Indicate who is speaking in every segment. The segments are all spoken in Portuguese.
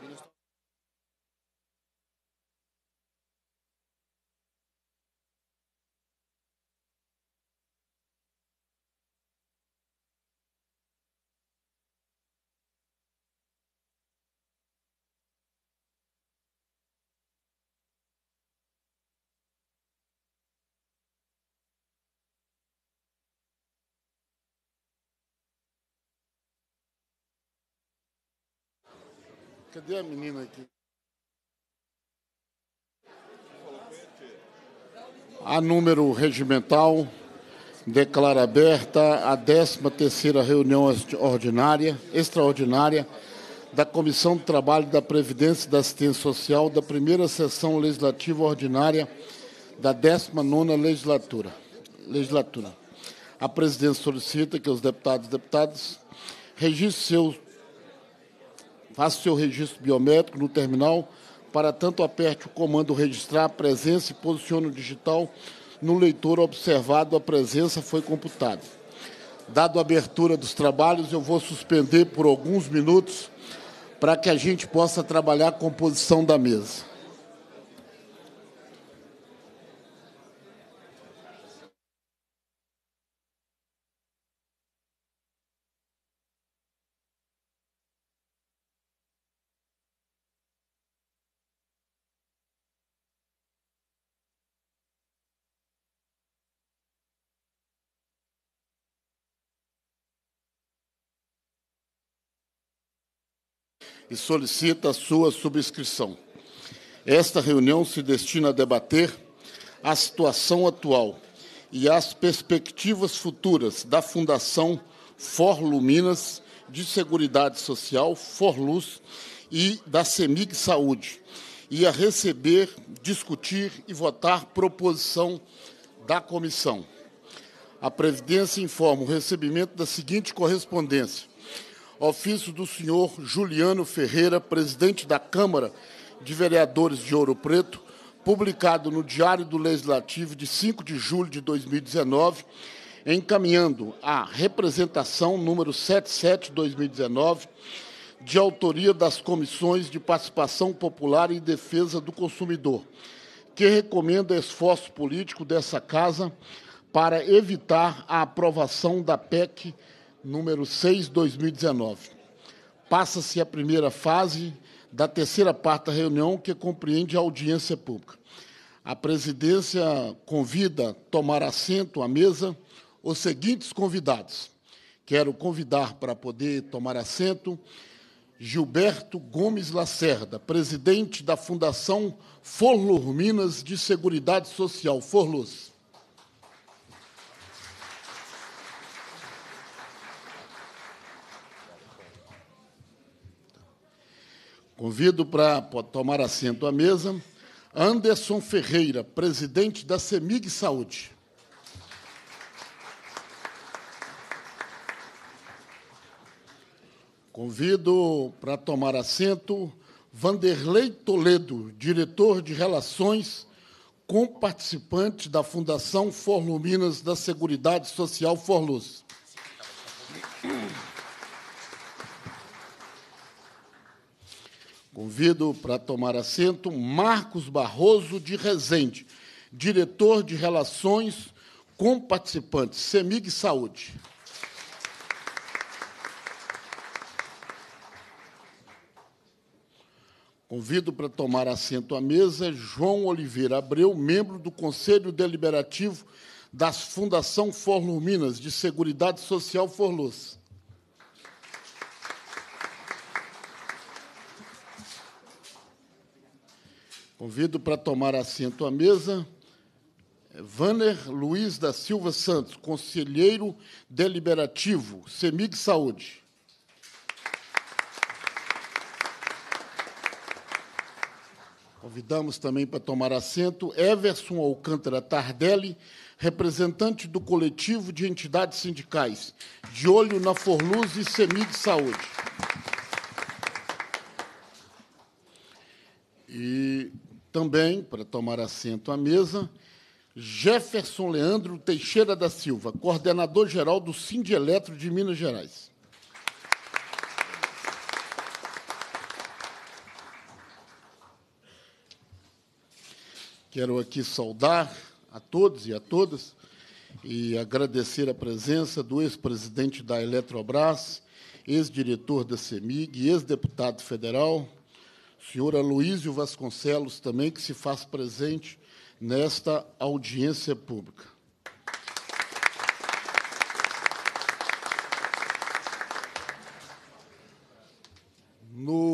Speaker 1: Gracias.
Speaker 2: Cadê a menina aqui? A número regimental declara aberta a 13ª reunião ordinária, extraordinária da Comissão do Trabalho da Previdência e da Assistência Social da primeira sessão legislativa ordinária da 19ª legislatura. legislatura. A presidência solicita que os deputados e deputadas registrem seus Faça o seu registro biométrico no terminal. Para tanto, aperte o comando registrar a presença e posicione o digital no leitor observado. A presença foi computada. Dado a abertura dos trabalhos, eu vou suspender por alguns minutos para que a gente possa trabalhar a composição da mesa. e solicita a sua subscrição. Esta reunião se destina a debater a situação atual e as perspectivas futuras da Fundação Forluminas de Seguridade Social, Forluz, e da CEMIG Saúde, e a receber, discutir e votar proposição da comissão. A Previdência informa o recebimento da seguinte correspondência ofício do senhor Juliano Ferreira, presidente da Câmara de Vereadores de Ouro Preto, publicado no Diário do Legislativo de 5 de julho de 2019, encaminhando a representação número 77/2019, de autoria das comissões de participação popular e defesa do consumidor, que recomenda esforço político dessa casa para evitar a aprovação da PEC número 6, 2019. Passa-se a primeira fase da terceira parte da reunião, que compreende a audiência pública. A presidência convida a tomar assento à mesa os seguintes convidados. Quero convidar para poder tomar assento Gilberto Gomes Lacerda, presidente da Fundação Forlur Minas de Seguridade Social, Forluz. Convido para tomar assento à mesa Anderson Ferreira, presidente da CEMIG Saúde. Convido para tomar assento Vanderlei Toledo, diretor de Relações com participantes da Fundação Forluminas da Seguridade Social Forluz. Convido para tomar assento Marcos Barroso de Rezende, diretor de Relações com Participantes, CEMIG Saúde. Convido para tomar assento à mesa João Oliveira Abreu, membro do Conselho Deliberativo da Fundação Forluminas Minas, de Seguridade Social Forlus. Convido para tomar assento à mesa Vanner Luiz da Silva Santos, conselheiro deliberativo, CEMIG Saúde. Convidamos também para tomar assento Everson Alcântara Tardelli, representante do coletivo de entidades sindicais, de olho na Forluz e CEMIG Saúde. E também, para tomar assento à mesa, Jefferson Leandro Teixeira da Silva, coordenador-geral do Cinde Eletro de Minas Gerais. Quero aqui saudar a todos e a todas e agradecer a presença do ex-presidente da Eletrobras, ex-diretor da CEMIG, ex-deputado federal, senhor Aloísio Vasconcelos também, que se faz presente nesta audiência pública. No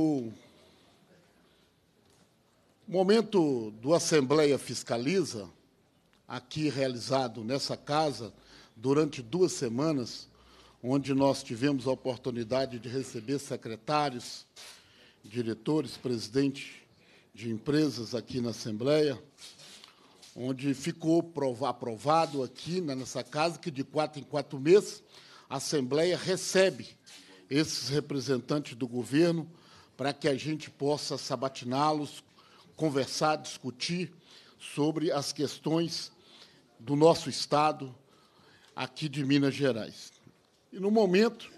Speaker 2: momento do Assembleia Fiscaliza, aqui realizado nessa casa durante duas semanas, onde nós tivemos a oportunidade de receber secretários, diretores, presidente de empresas aqui na Assembleia, onde ficou aprovado aqui né, nessa casa que de quatro em quatro meses a Assembleia recebe esses representantes do governo para que a gente possa sabatiná-los, conversar, discutir sobre as questões do nosso Estado aqui de Minas Gerais. E no momento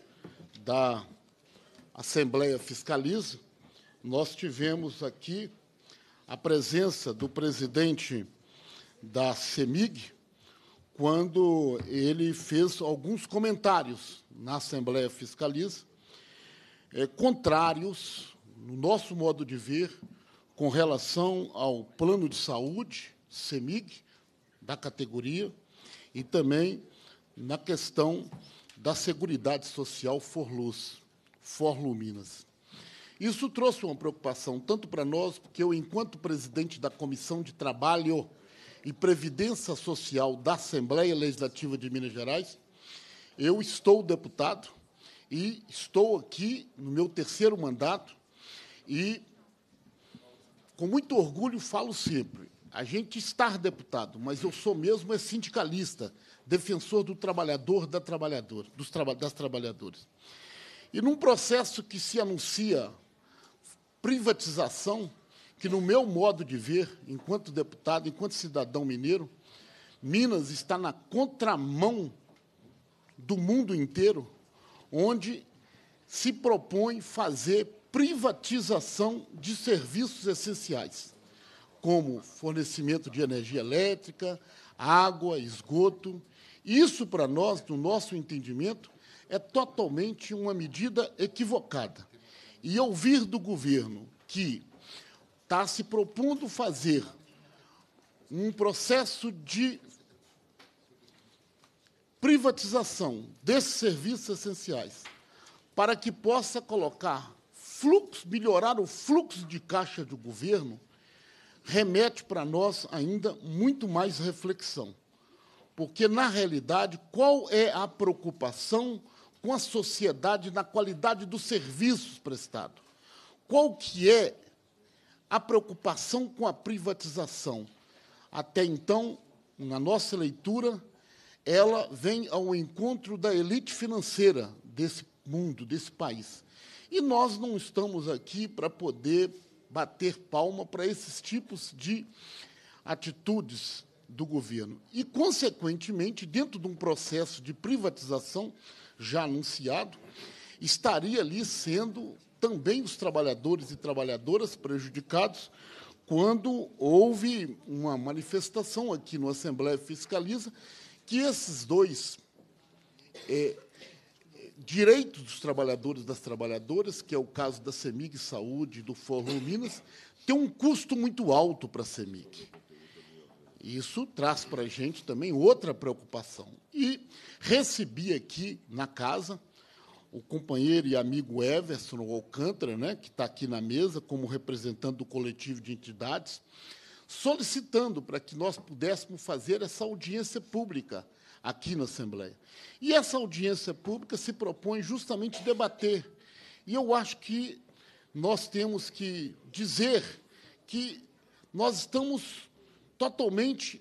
Speaker 2: da Assembleia Fiscaliza, nós tivemos aqui a presença do presidente da CEMIG, quando ele fez alguns comentários na Assembleia Fiscaliza, é, contrários, no nosso modo de ver, com relação ao plano de saúde, CEMIG, da categoria, e também na questão da Seguridade Social Forluz, Forluminas. Isso trouxe uma preocupação tanto para nós, porque eu, enquanto presidente da Comissão de Trabalho e Previdência Social da Assembleia Legislativa de Minas Gerais, eu estou deputado e estou aqui no meu terceiro mandato e, com muito orgulho, falo sempre, a gente está deputado, mas eu sou mesmo é sindicalista, defensor do trabalhador, da trabalhadora, dos traba das trabalhadoras. E num processo que se anuncia privatização que, no meu modo de ver, enquanto deputado, enquanto cidadão mineiro, Minas está na contramão do mundo inteiro, onde se propõe fazer privatização de serviços essenciais, como fornecimento de energia elétrica, água, esgoto. Isso, para nós, no nosso entendimento, é totalmente uma medida equivocada e ouvir do governo que está se propondo fazer um processo de privatização desses serviços essenciais para que possa colocar fluxo, melhorar o fluxo de caixa do governo, remete para nós ainda muito mais reflexão. Porque, na realidade, qual é a preocupação com a sociedade na qualidade dos serviços prestados. Qual que é a preocupação com a privatização? Até então, na nossa leitura, ela vem ao encontro da elite financeira desse mundo, desse país. E nós não estamos aqui para poder bater palma para esses tipos de atitudes do governo. E, consequentemente, dentro de um processo de privatização, já anunciado, estaria ali sendo também os trabalhadores e trabalhadoras prejudicados quando houve uma manifestação aqui no Assembleia Fiscaliza que esses dois é, direitos dos trabalhadores e das trabalhadoras, que é o caso da CEMIG Saúde e do Fórum Minas, tem um custo muito alto para a CEMIG. Isso traz para a gente também outra preocupação. E recebi aqui na casa o companheiro e amigo Everson Alcântara, né, que está aqui na mesa como representante do coletivo de entidades, solicitando para que nós pudéssemos fazer essa audiência pública aqui na Assembleia. E essa audiência pública se propõe justamente debater. E eu acho que nós temos que dizer que nós estamos totalmente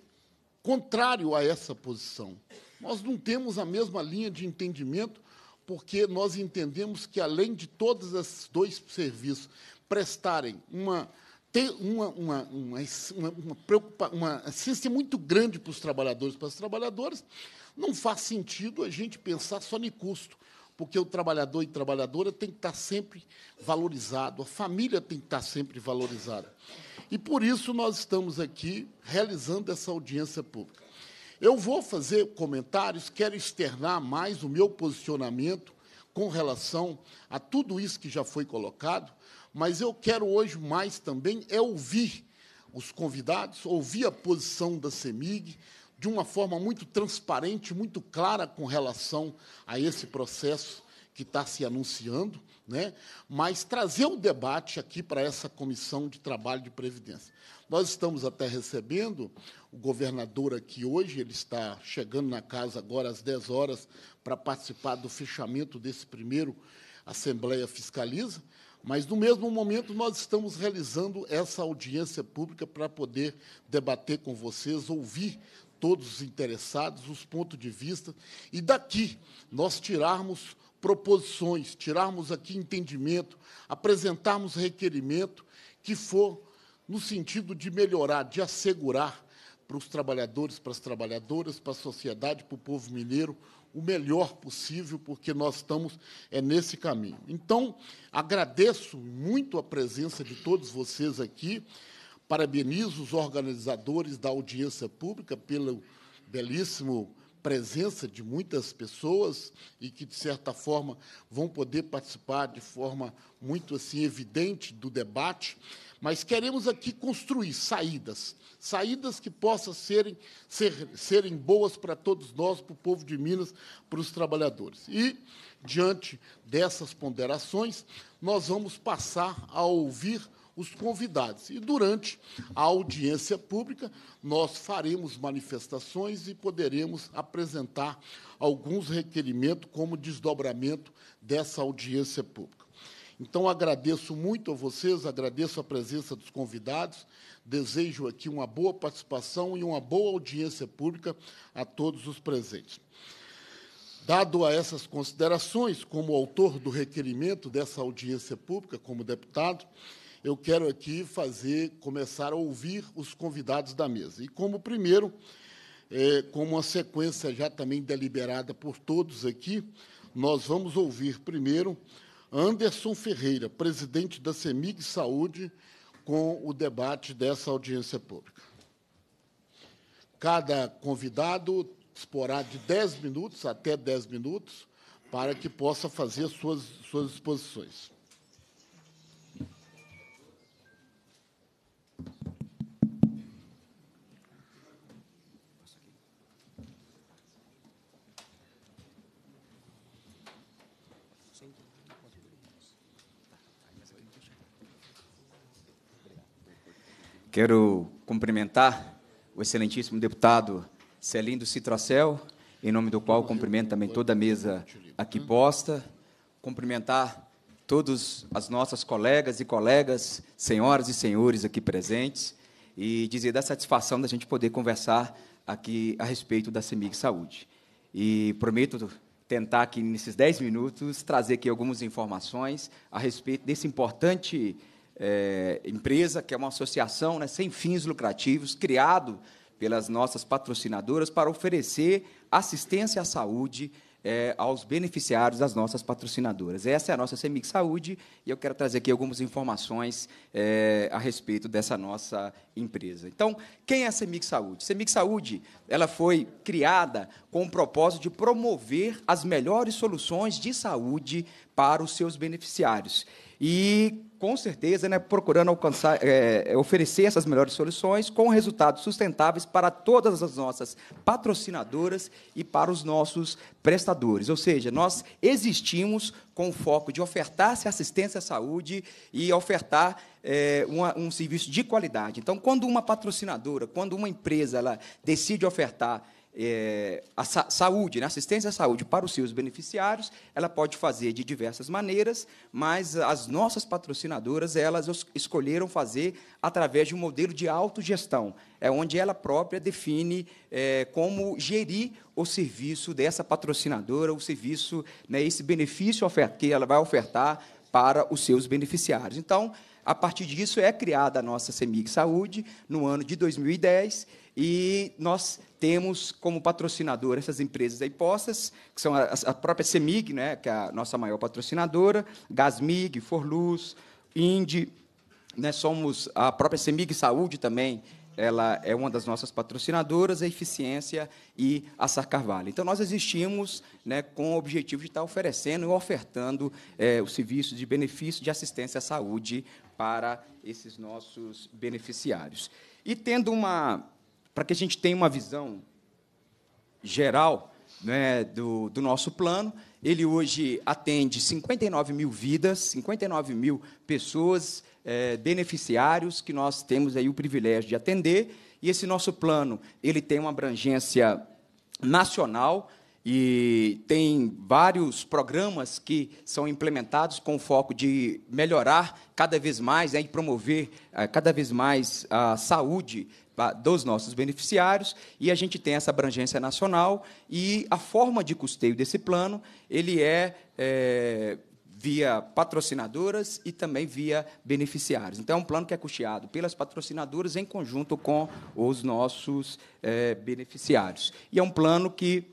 Speaker 2: contrário a essa posição. Nós não temos a mesma linha de entendimento, porque nós entendemos que, além de todos esses dois serviços prestarem uma, ter uma, uma, uma, uma, preocupa, uma assistência muito grande para os trabalhadores e para as trabalhadoras, não faz sentido a gente pensar só em custo, porque o trabalhador e trabalhadora tem que estar sempre valorizado, a família tem que estar sempre valorizada. E por isso nós estamos aqui realizando essa audiência pública. Eu vou fazer comentários, quero externar mais o meu posicionamento com relação a tudo isso que já foi colocado, mas eu quero hoje mais também é ouvir os convidados, ouvir a posição da CEMIG de uma forma muito transparente, muito clara com relação a esse processo que está se anunciando né? mas trazer o debate aqui para essa comissão de trabalho de previdência. Nós estamos até recebendo o governador aqui hoje, ele está chegando na casa agora às 10 horas para participar do fechamento desse primeiro Assembleia Fiscaliza, mas no mesmo momento nós estamos realizando essa audiência pública para poder debater com vocês, ouvir todos os interessados, os pontos de vista, e daqui nós tirarmos proposições, tirarmos aqui entendimento, apresentarmos requerimento que for no sentido de melhorar, de assegurar para os trabalhadores, para as trabalhadoras, para a sociedade, para o povo mineiro, o melhor possível, porque nós estamos é nesse caminho. Então, agradeço muito a presença de todos vocês aqui, parabenizo os organizadores da audiência pública pelo belíssimo presença de muitas pessoas e que, de certa forma, vão poder participar de forma muito assim evidente do debate, mas queremos aqui construir saídas, saídas que possam serem, ser, serem boas para todos nós, para o povo de Minas, para os trabalhadores. E, diante dessas ponderações, nós vamos passar a ouvir os convidados. E durante a audiência pública, nós faremos manifestações e poderemos apresentar alguns requerimentos como desdobramento dessa audiência pública. Então, agradeço muito a vocês, agradeço a presença dos convidados, desejo aqui uma boa participação e uma boa audiência pública a todos os presentes. Dado a essas considerações, como autor do requerimento dessa audiência pública, como deputado, eu quero aqui fazer, começar a ouvir os convidados da mesa. E como primeiro, é, como uma sequência já também deliberada por todos aqui, nós vamos ouvir primeiro Anderson Ferreira, presidente da CEMIG Saúde, com o debate dessa audiência pública. Cada convidado disporá de 10 minutos até 10 minutos para que possa fazer suas, suas exposições.
Speaker 3: Quero cumprimentar o excelentíssimo deputado Celindo Citrocel, em nome do qual cumprimento também toda a mesa aqui posta, cumprimentar todas as nossas colegas e colegas, senhoras e senhores aqui presentes, e dizer da satisfação da gente poder conversar aqui a respeito da CEMIG Saúde. E prometo tentar aqui, nesses 10 minutos, trazer aqui algumas informações a respeito desse importante é, empresa, que é uma associação né, sem fins lucrativos, criado pelas nossas patrocinadoras para oferecer assistência à saúde é, aos beneficiários das nossas patrocinadoras. Essa é a nossa Semic Saúde e eu quero trazer aqui algumas informações é, a respeito dessa nossa empresa. Então, quem é a Semic Saúde? Semic Saúde ela foi criada com o propósito de promover as melhores soluções de saúde para os seus beneficiários. E com certeza, né, procurando alcançar, é, é, oferecer essas melhores soluções com resultados sustentáveis para todas as nossas patrocinadoras e para os nossos prestadores. Ou seja, nós existimos com o foco de ofertar-se assistência à saúde e ofertar é, uma, um serviço de qualidade. Então, quando uma patrocinadora, quando uma empresa ela decide ofertar é, a sa saúde, né, assistência à saúde para os seus beneficiários, ela pode fazer de diversas maneiras, mas as nossas patrocinadoras elas escolheram fazer através de um modelo de autogestão, é onde ela própria define é, como gerir o serviço dessa patrocinadora, o serviço, né, esse benefício que ela vai ofertar para os seus beneficiários. Então, a partir disso é criada a nossa Semig Saúde no ano de 2010 e nós temos como patrocinador essas empresas aí postas, que são a, a própria CEMIG, né, que é a nossa maior patrocinadora, Gasmig, Forluz, Indy. Né, somos a própria CEMIG Saúde também, ela é uma das nossas patrocinadoras, a Eficiência e a Sarcarvalho. Então, nós existimos né, com o objetivo de estar oferecendo e ofertando é, o serviço de benefício de assistência à saúde para esses nossos beneficiários. E tendo uma para que a gente tenha uma visão geral né, do, do nosso plano. Ele hoje atende 59 mil vidas, 59 mil pessoas, é, beneficiários que nós temos aí o privilégio de atender. E esse nosso plano ele tem uma abrangência nacional e tem vários programas que são implementados com o foco de melhorar cada vez mais né, e promover eh, cada vez mais a saúde dos nossos beneficiários e a gente tem essa abrangência nacional e a forma de custeio desse plano ele é, é via patrocinadoras e também via beneficiários. Então, é um plano que é custeado pelas patrocinadoras em conjunto com os nossos é, beneficiários. E é um plano que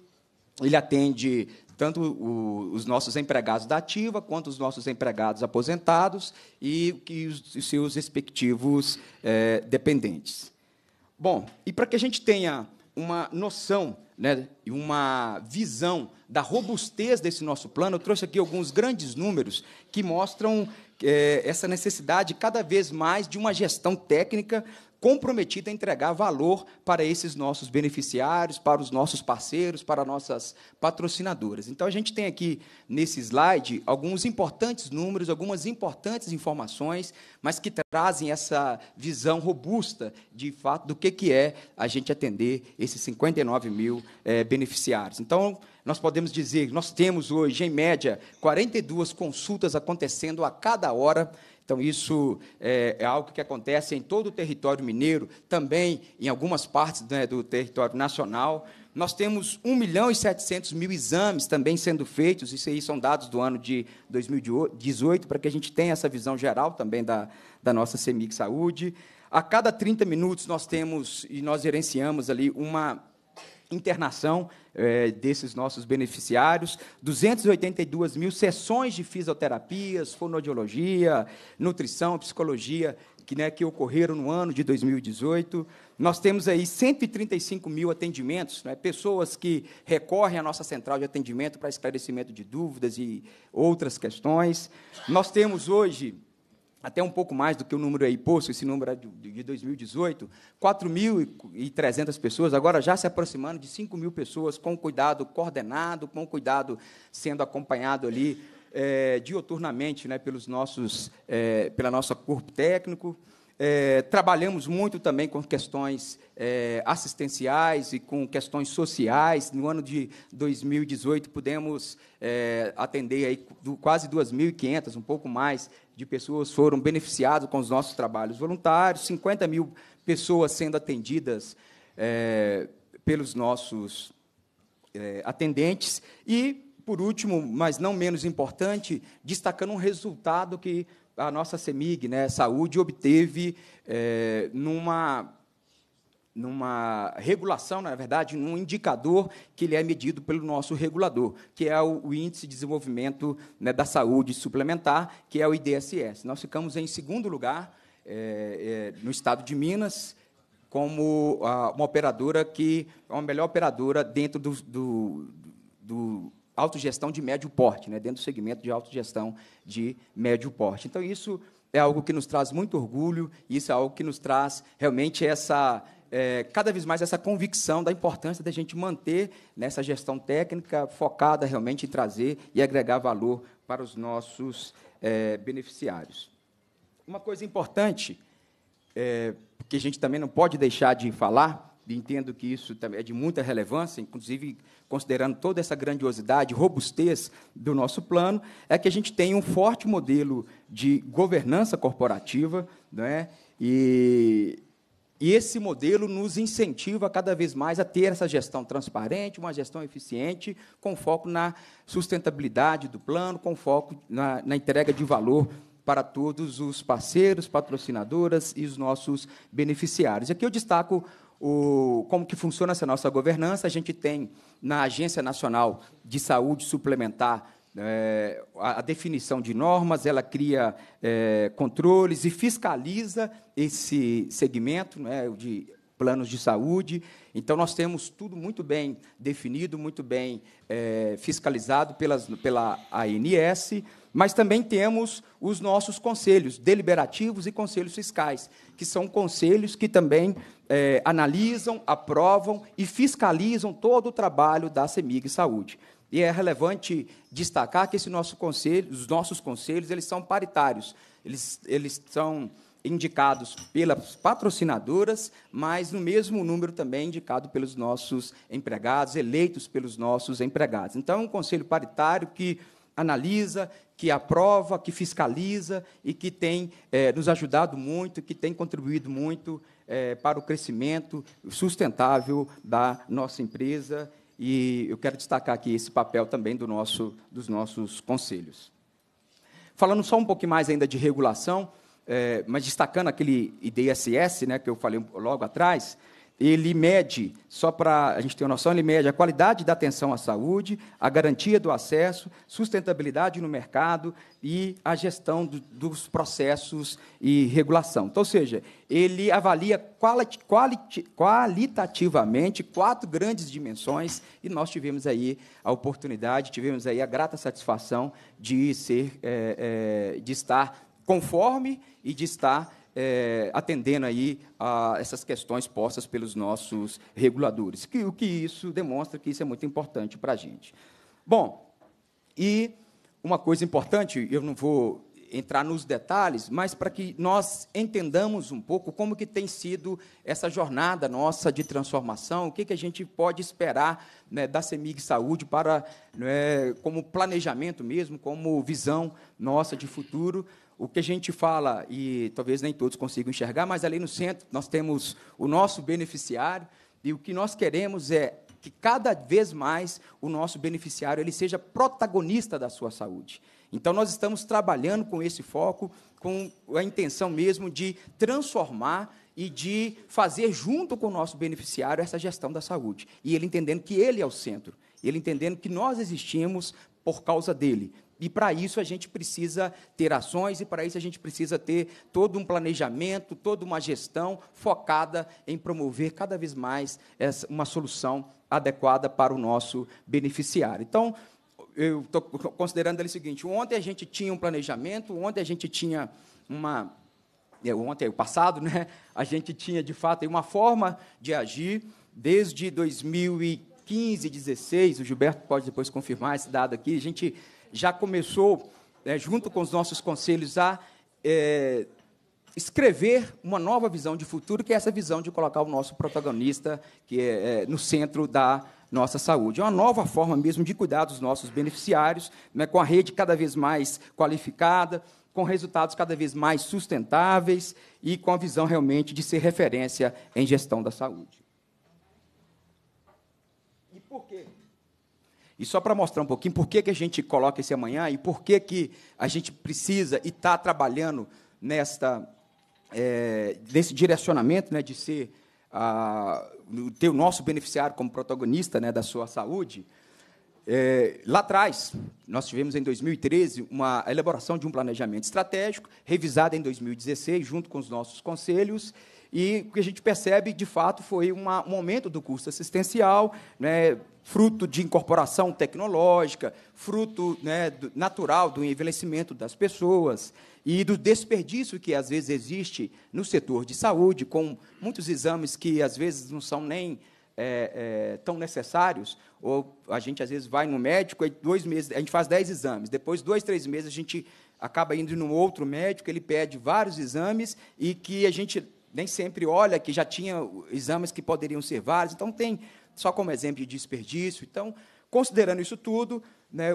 Speaker 3: ele atende tanto os nossos empregados da ativa quanto os nossos empregados aposentados e, os, os, seus respectivos é, dependentes. Bom, e para que a gente tenha uma noção né, e uma visão da robustez desse nosso plano, eu trouxe aqui alguns grandes números que mostram é, essa necessidade cada vez mais de uma gestão técnica comprometida a entregar valor para esses nossos beneficiários, para os nossos parceiros, para nossas patrocinadoras. Então, a gente tem aqui nesse slide alguns importantes números, algumas importantes informações, mas que trazem essa visão robusta de fato do que, que é a gente atender esses 59 mil é, beneficiários. Então, nós podemos dizer, nós temos hoje, em média, 42 consultas acontecendo a cada hora então, isso é, é algo que acontece em todo o território mineiro, também em algumas partes né, do território nacional. Nós temos 1 milhão e 700 mil exames também sendo feitos, isso aí são dados do ano de 2018, para que a gente tenha essa visão geral também da, da nossa CEMIG Saúde. A cada 30 minutos nós temos e nós gerenciamos ali uma internação é, desses nossos beneficiários, 282 mil sessões de fisioterapias, fonoaudiologia, nutrição, psicologia, que, né, que ocorreram no ano de 2018. Nós temos aí 135 mil atendimentos, né, pessoas que recorrem à nossa central de atendimento para esclarecimento de dúvidas e outras questões. Nós temos hoje até um pouco mais do que o número aí é posto, esse número é de 2018, 4.300 pessoas, agora já se aproximando de 5.000 pessoas, com cuidado coordenado, com cuidado sendo acompanhado ali é, dioturnamente né, pelos nossos, é, pela nossa corpo técnico, é, trabalhamos muito também com questões é, assistenciais e com questões sociais. No ano de 2018, pudemos é, atender aí quase 2.500, um pouco mais, de pessoas foram beneficiadas com os nossos trabalhos voluntários, 50 mil pessoas sendo atendidas é, pelos nossos é, atendentes. E, por último, mas não menos importante, destacando um resultado que a nossa CEMIG, né, Saúde, obteve é, numa numa regulação, na verdade, num indicador que ele é medido pelo nosso regulador, que é o, Índice de Desenvolvimento né, da Saúde Suplementar, que é o IDSS. Nós ficamos em segundo lugar é, é, no estado de Minas, como a, uma operadora que é a melhor operadora dentro do, do, do autogestão de médio porte, né, dentro do segmento de autogestão de médio porte. Então, isso é algo que nos traz muito orgulho, isso é algo que nos traz realmente essa. É, cada vez mais essa convicção da importância da gente manter nessa gestão técnica focada realmente em trazer e agregar valor para os nossos é, beneficiários. Uma coisa importante, é, que a gente também não pode deixar de falar, entendo que isso é de muita relevância, inclusive considerando toda essa grandiosidade, robustez do nosso plano, é que a gente tem um forte modelo de governança corporativa, né? e, e esse modelo nos incentiva cada vez mais a ter essa gestão transparente, uma gestão eficiente, com foco na sustentabilidade do plano, com foco na, na entrega de valor para todos os parceiros, patrocinadoras e os nossos beneficiários. Aqui eu destaco o, como que funciona essa nossa governança. A gente tem na Agência Nacional de Saúde Suplementar é, a, definição de normas, ela cria é, controles e fiscaliza esse segmento né, de planos de saúde. Então, nós temos tudo muito bem definido, muito bem é, fiscalizado pelas, pela ANS, mas também temos os nossos conselhos deliberativos e conselhos fiscais, que são conselhos que também é, analisam, aprovam e fiscalizam todo o trabalho da Semig Saúde. E é relevante destacar que esse nosso conselho, os nossos conselhos, eles são paritários. Eles, eles são indicados pelas patrocinadoras, mas no mesmo número também indicado pelos nossos empregados, eleitos pelos nossos empregados. Então, é um conselho paritário que analisa, que aprova, que fiscaliza e que tem é, nos ajudado muito, que tem contribuído muito é, para o crescimento sustentável da nossa empresa. E eu quero destacar aqui esse papel também do nosso, dos nossos conselhos. Falando só um pouquinho mais ainda de regulação, é, mas destacando aquele IDSS, né, que eu falei logo atrás, ele mede, só para a gente ter uma noção, ele mede a qualidade da atenção à saúde, a garantia do acesso, sustentabilidade no mercado e a gestão do, dos processos e regulação. Então, ou seja, ele avalia quali, quali, qualitativamente quatro grandes dimensões e nós tivemos aí a oportunidade, tivemos aí a grata satisfação de ser, é, é, de estar conforme e de estar é, atendendo aí a essas questões postas pelos nossos reguladores. Que, o que isso demonstra que isso é muito importante para a gente. Bom, e uma coisa importante, eu não vou entrar nos detalhes, mas para que nós entendamos um pouco como que tem sido essa jornada nossa de transformação, o que, que a gente pode esperar né, da Semig Saúde para, né, como planejamento mesmo, como visão nossa de futuro, o que a gente fala, e talvez nem todos consigam enxergar, mas ali no centro nós temos o nosso beneficiário, e o que nós queremos é que cada vez mais o nosso beneficiário ele seja protagonista da sua saúde. Então nós estamos trabalhando com esse foco, com a intenção mesmo de transformar e de fazer junto com o nosso beneficiário essa gestão da saúde. E ele entendendo que ele é o centro, ele entendendo que nós existimos por causa dele. E para isso a gente precisa ter ações e para isso a gente precisa ter todo um planejamento, toda uma gestão focada em promover cada vez mais essa, uma solução adequada para o nosso beneficiário. Então, eu estou considerando ele o seguinte: ontem a gente tinha um planejamento, ontem a gente tinha uma. É, ontem, o passado, né? a gente tinha de fato uma forma de agir desde 2015, 16. O Gilberto pode depois confirmar esse dado aqui. A gente já começou, é, junto com os nossos conselhos, a é, escrever uma nova visão de futuro, que é essa visão de colocar o nosso protagonista que é, é, no centro da nossa saúde. É uma nova forma mesmo de cuidar dos nossos beneficiários, né, com a rede cada vez mais qualificada, com resultados cada vez mais sustentáveis e com a visão realmente de ser referência em gestão da saúde. E por quê? E só para mostrar um pouquinho por que, que a gente coloca esse amanhã e por que, que a gente precisa e está trabalhando nesta, é, nesse direcionamento né, de ser a, ter o nosso beneficiário como protagonista né, da sua saúde. É, lá atrás, nós tivemos em 2013 uma elaboração de um planejamento estratégico, revisado em 2016, junto com os nossos conselhos, e o que a gente percebe, de fato, foi uma, um aumento do custo assistencial, né, fruto de incorporação tecnológica, fruto né, do, natural do envelhecimento das pessoas e do desperdício que às vezes existe no setor de saúde, com muitos exames que às vezes não são nem é, é, tão necessários, ou a gente às vezes vai no médico e dois meses, a gente faz dez exames, depois dois, três meses a gente acaba indo no outro médico, ele pede vários exames e que a gente nem sempre olha que já tinha exames que poderiam ser vários, então tem só como exemplo de desperdício. Então, considerando isso tudo, né,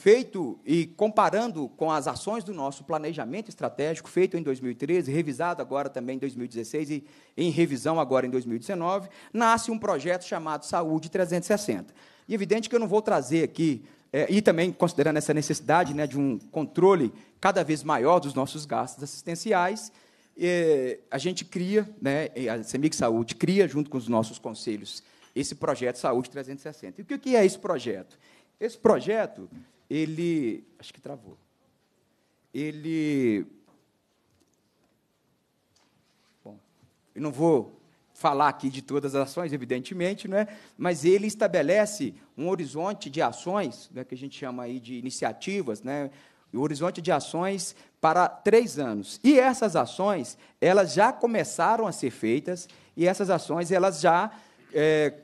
Speaker 3: feito e comparando com as ações do nosso planejamento estratégico, feito em 2013, revisado agora também em 2016 e em revisão agora em 2019, nasce um projeto chamado Saúde 360. E é evidente que eu não vou trazer aqui, é, e também considerando essa necessidade né, de um controle cada vez maior dos nossos gastos assistenciais, é, a gente cria, né, a Semig Saúde cria, junto com os nossos conselhos esse projeto Saúde 360. E o que é esse projeto? Esse projeto, ele. Acho que travou. Ele. Bom, eu não vou falar aqui de todas as ações, evidentemente, não é? mas ele estabelece um horizonte de ações, né, que a gente chama aí de iniciativas, né, o horizonte de ações para três anos. E essas ações, elas já começaram a ser feitas, e essas ações, elas já é,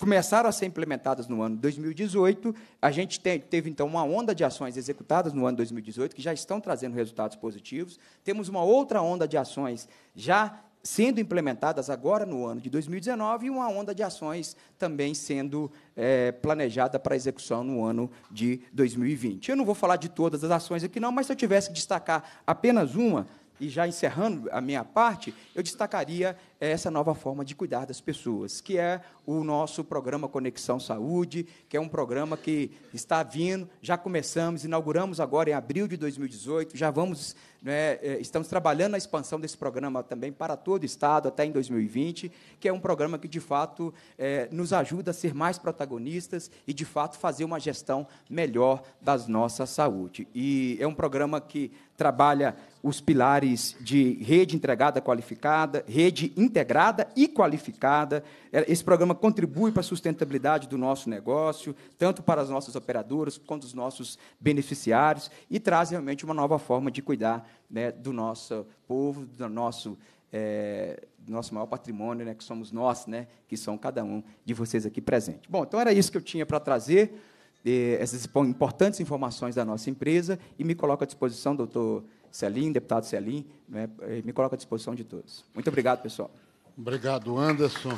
Speaker 3: começaram a ser implementadas no ano 2018. A gente teve, então, uma onda de ações executadas no ano 2018, que já estão trazendo resultados positivos. Temos uma outra onda de ações já sendo implementadas agora no ano de 2019 e uma onda de ações também sendo é, planejada para execução no ano de 2020. Eu não vou falar de todas as ações aqui, não, mas se eu tivesse que destacar apenas uma, e já encerrando a minha parte, eu destacaria é essa nova forma de cuidar das pessoas, que é o nosso programa Conexão Saúde, que é um programa que está vindo, já começamos, inauguramos agora em abril de 2018, já vamos, né, é, estamos trabalhando na expansão desse programa também para todo o Estado, até em 2020, que é um programa que, de fato, é, nos ajuda a ser mais protagonistas e, de fato, fazer uma gestão melhor das nossas saúde. E é um programa que trabalha os pilares de rede entregada qualificada, rede integrada e qualificada. É, esse programa contribui para a sustentabilidade do nosso negócio, tanto para as nossas operadoras quanto os nossos beneficiários, e traz realmente uma nova forma de cuidar né, do nosso povo, do nosso é, nosso maior patrimônio, né, que somos nós, né, que são cada um de vocês aqui presente. Bom, então era isso que eu tinha para trazer, eh, essas importantes informações da nossa empresa, e me coloco à disposição, doutor Celim, deputado Celim, né, me coloco à disposição de todos. Muito obrigado, pessoal.
Speaker 2: Obrigado, Anderson.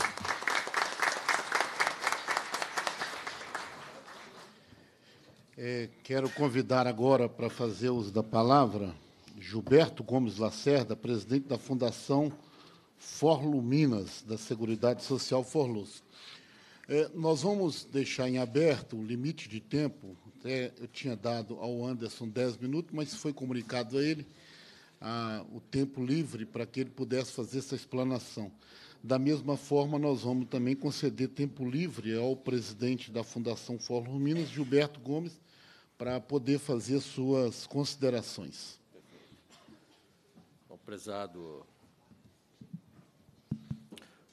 Speaker 2: É, quero convidar agora para fazer uso da palavra Gilberto Gomes Lacerda, presidente da Fundação Forluminas, da Seguridade Social Forluz. É, nós vamos deixar em aberto o limite de tempo até eu tinha dado ao Anderson 10 minutos, mas foi comunicado a ele o tempo livre para que ele pudesse fazer essa explanação. Da mesma forma, nós vamos também conceder tempo livre ao presidente da Fundação Fórum Minas, Gilberto Gomes, para poder fazer suas considerações.
Speaker 4: Bom, prezado,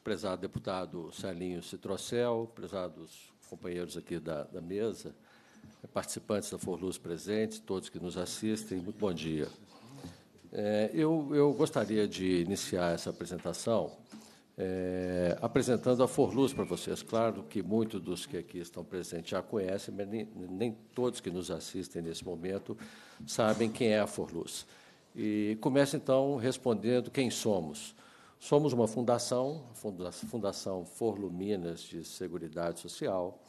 Speaker 4: prezado deputado Celinho Citrocel, prezados companheiros aqui da, da mesa, participantes da Forluz presentes, todos que nos assistem, muito bom dia. É, eu, eu, gostaria de iniciar essa apresentação é, apresentando a Forluz para vocês. Claro que muitos dos que aqui estão presentes já conhecem, mas nem, nem todos que nos assistem nesse momento sabem quem é a Forluz. E começo, então, respondendo quem somos. Somos uma fundação, a Fundação Forluminas de Seguridade Social,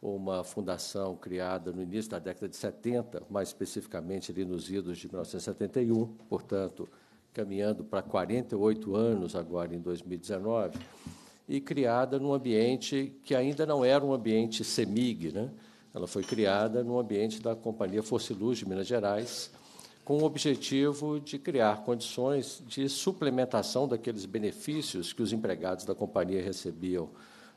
Speaker 4: uma fundação criada no início da década de 70, mais especificamente ali nos idos de 1971, portanto, caminhando para 48 anos agora em 2019, e criada num ambiente que ainda não era um ambiente CEMIG, né? Ela foi criada no ambiente da Companhia Luz de Minas Gerais, com o objetivo de criar condições de suplementação daqueles benefícios que os empregados da companhia recebiam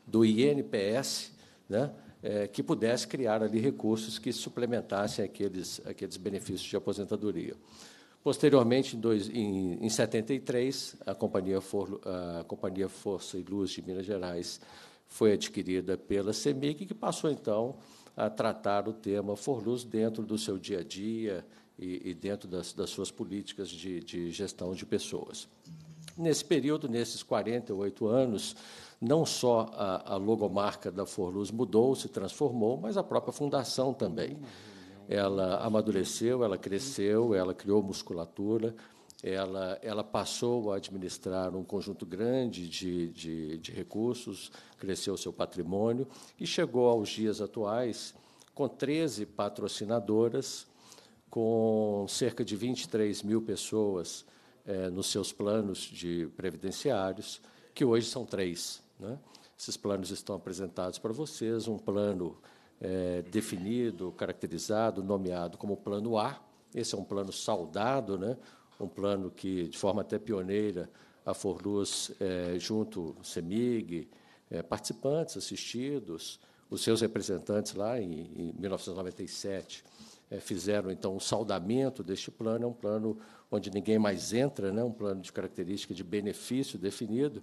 Speaker 4: do INPS, né? é, que pudesse criar ali recursos que suplementassem aqueles, aqueles benefícios de aposentadoria. Posteriormente, em, 1973, a companhia, For, a companhia Força e Luz de Minas Gerais foi adquirida pela CEMIG, que passou, então, a tratar o tema Forluz dentro do seu dia a dia e, e dentro das, das, suas políticas de, de gestão de pessoas. Nesse período, nesses 48 anos, não só a, a logomarca da Forluz mudou, se transformou, mas a própria fundação também. Ela amadureceu, ela cresceu, ela criou musculatura, ela, ela passou a administrar um conjunto grande de, de, de recursos, cresceu seu patrimônio e chegou aos dias atuais com 13 patrocinadoras, com cerca de 23 mil pessoas eh, nos seus planos de previdenciários, que hoje são três. Né? Esses planos estão apresentados para vocês, um plano é, definido, caracterizado, nomeado como plano A. Esse é um plano saudado, né? um plano que, de forma até pioneira, a Forluz, é, junto CEMIG, é, participantes, assistidos, os seus representantes lá em, em 1997 é, fizeram então um saudamento deste plano, é um plano onde ninguém mais entra, né? um plano de característica de benefício definido,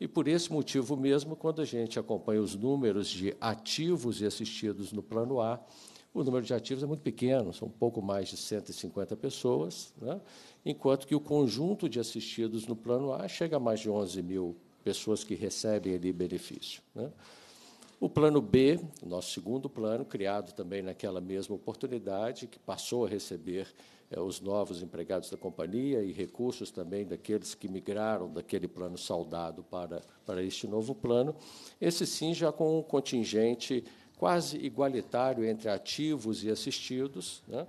Speaker 4: e por esse motivo mesmo, quando a gente acompanha os números de ativos e assistidos no plano A, o número de ativos é muito pequeno, são um pouco mais de 150 pessoas, né? enquanto que o conjunto de assistidos no plano A chega a mais de 11 mil pessoas que recebem ali benefício. Né? O plano B, nosso segundo plano, criado também naquela mesma oportunidade, que passou a receber é, os novos empregados da companhia e recursos também daqueles que migraram daquele plano saudado para, para este novo plano, esse sim já com um contingente quase igualitário entre ativos e assistidos, né?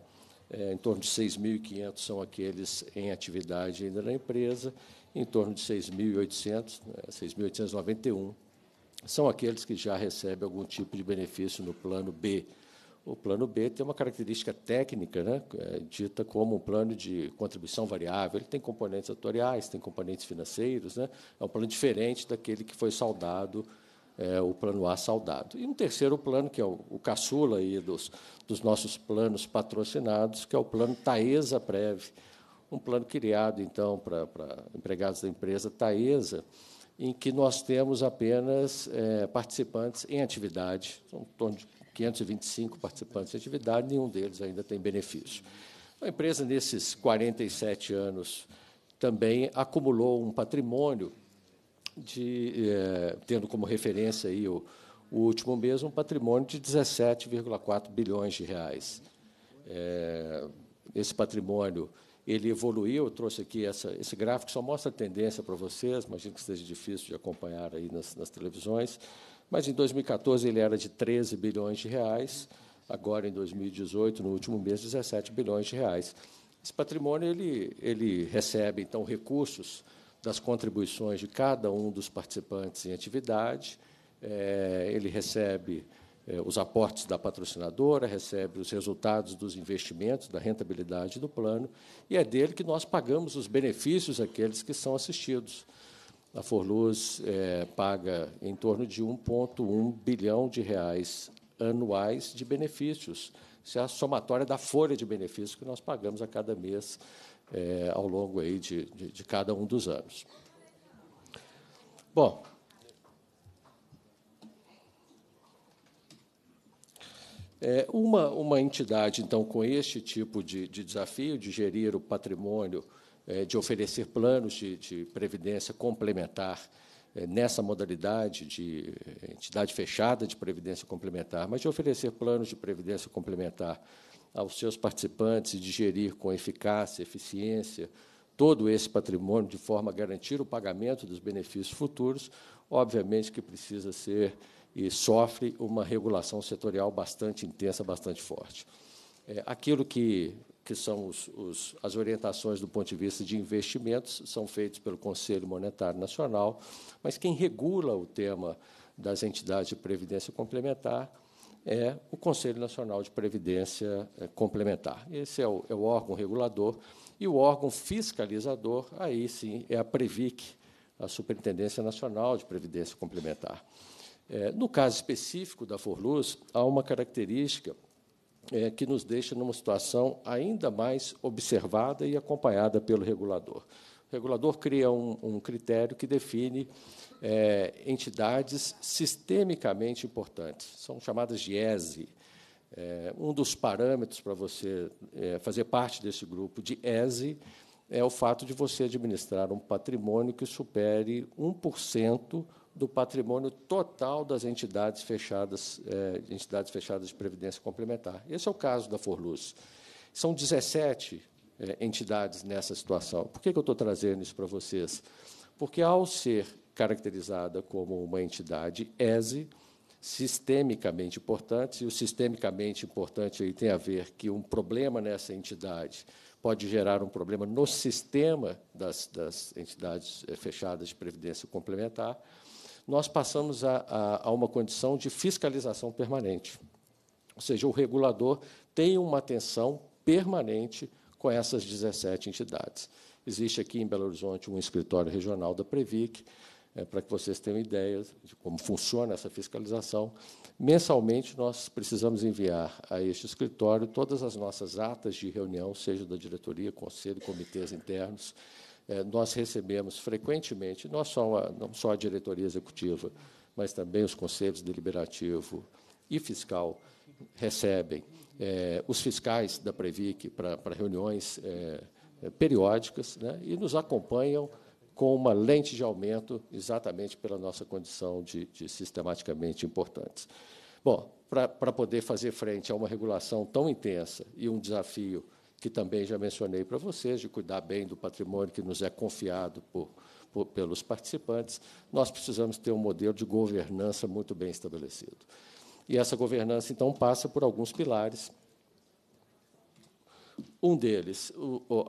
Speaker 4: é, em torno de 6.500 são aqueles em atividade ainda na empresa, em torno de 6.800, 6.891, né? são aqueles que já recebem algum tipo de benefício no plano B, o plano B tem uma característica técnica, né, é, dita como um plano de contribuição variável. Ele tem componentes atuariais, tem componentes financeiros. Né, é um plano diferente daquele que foi saudado, é, o plano A saudado. E um terceiro plano, que é o, o caçula aí dos, dos nossos planos patrocinados, que é o plano Taesa Prev, um plano criado, então, para, para empregados da empresa Taesa, em que nós temos apenas é, participantes em atividade, são em torno de 525 participantes de atividade, nenhum deles ainda tem benefício. A empresa, nesses 47 anos, também acumulou um patrimônio, de, eh, tendo como referência aí o, o, último mês, um patrimônio de 17,4 bilhões de reais. Eh, esse patrimônio ele evoluiu, eu trouxe aqui essa, esse gráfico, só mostra a tendência para vocês, imagino que seja difícil de acompanhar aí nas, nas televisões, mas em 2014 ele era de 13 bilhões de reais, agora em 2018, no último mês, 17 bilhões de reais. Esse patrimônio ele, ele recebe então recursos das contribuições de cada um dos participantes em atividade, é, ele recebe é, os aportes da patrocinadora, recebe os resultados dos investimentos, da rentabilidade do plano, e é dele que nós pagamos os benefícios àqueles que são assistidos. A Forluz é, paga em torno de 1,1 bilhão de reais anuais de benefícios. Isso é a somatória da folha de benefícios que nós pagamos a cada mês é, ao longo aí de, de, de cada um dos anos. Bom, É uma, uma entidade, então, com este tipo de, de desafio de gerir o patrimônio é, de oferecer planos de, de previdência complementar é, nessa modalidade de é, entidade fechada de previdência complementar, mas de oferecer planos de previdência complementar aos seus participantes e de gerir com eficácia, eficiência, todo esse patrimônio de forma a garantir o pagamento dos benefícios futuros, obviamente que precisa ser e sofre uma regulação setorial bastante intensa, bastante forte. aquilo que que são os, os, as orientações do ponto de vista de investimentos, são feitos pelo Conselho Monetário Nacional, mas quem regula o tema das entidades de previdência complementar é o Conselho Nacional de Previdência eh, Complementar. Esse é o, é o órgão regulador e o órgão fiscalizador, aí sim, é a PREVIC, a Superintendência Nacional de Previdência Complementar. É, no caso específico da Forluz, há uma característica é, que nos deixa numa situação ainda mais observada e acompanhada pelo regulador. O regulador cria um, um critério que define é, entidades sistemicamente importantes, são chamadas de ESE. É, um dos parâmetros para você é, fazer parte desse grupo de ESE é o fato de você administrar um patrimônio que supere 1% do patrimônio total das entidades fechadas, eh, entidades fechadas de previdência complementar. Esse é o caso da Forluz. São 17 eh, entidades nessa situação. Por que, que eu estou trazendo isso para vocês? Porque, ao ser caracterizada como uma entidade ESE, sistemicamente importante, e o sistemicamente importante aí tem a ver que um problema nessa entidade pode gerar um problema no sistema das, das entidades eh, fechadas de previdência complementar, nós passamos a, a, a uma condição de fiscalização permanente. Ou seja, o regulador tem uma atenção permanente com essas 17 entidades. Existe aqui em Belo Horizonte um escritório regional da Previc, é, para que vocês tenham ideia de como funciona essa fiscalização. Mensalmente, nós precisamos enviar a este escritório todas as nossas atas de reunião, seja da diretoria, conselho, comitês internos, é, nós recebemos frequentemente, não só, a, não só a diretoria executiva, mas também os conselhos deliberativo e fiscal recebem é, os fiscais da Previc para reuniões é, é, periódicas né, e nos acompanham com uma lente de aumento, exatamente pela nossa condição de, de sistematicamente importantes. Bom, para poder fazer frente a uma regulação tão intensa e um desafio que também já mencionei para vocês, de cuidar bem do patrimônio que nos é confiado por, por, pelos participantes, nós precisamos ter um modelo de governança muito bem estabelecido. E essa governança, então, passa por alguns pilares. Um deles,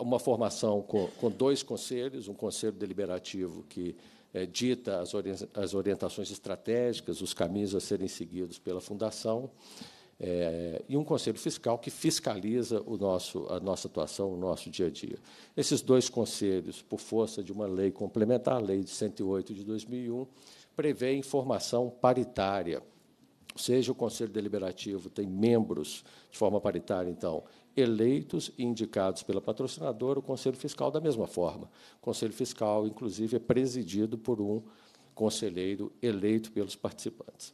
Speaker 4: uma formação com, com dois conselhos, um conselho deliberativo que é, dita as, ori as orientações estratégicas, os caminhos a serem seguidos pela Fundação, é, e um conselho fiscal que fiscaliza o nosso, a nossa atuação, o nosso dia a dia. Esses dois conselhos, por força de uma lei complementar, a Lei de 108 de 2001, prevê informação paritária. Ou seja, o Conselho Deliberativo tem membros de forma paritária, então, eleitos e indicados pela patrocinadora, o Conselho Fiscal da mesma forma. O Conselho Fiscal, inclusive, é presidido por um conselheiro eleito pelos participantes.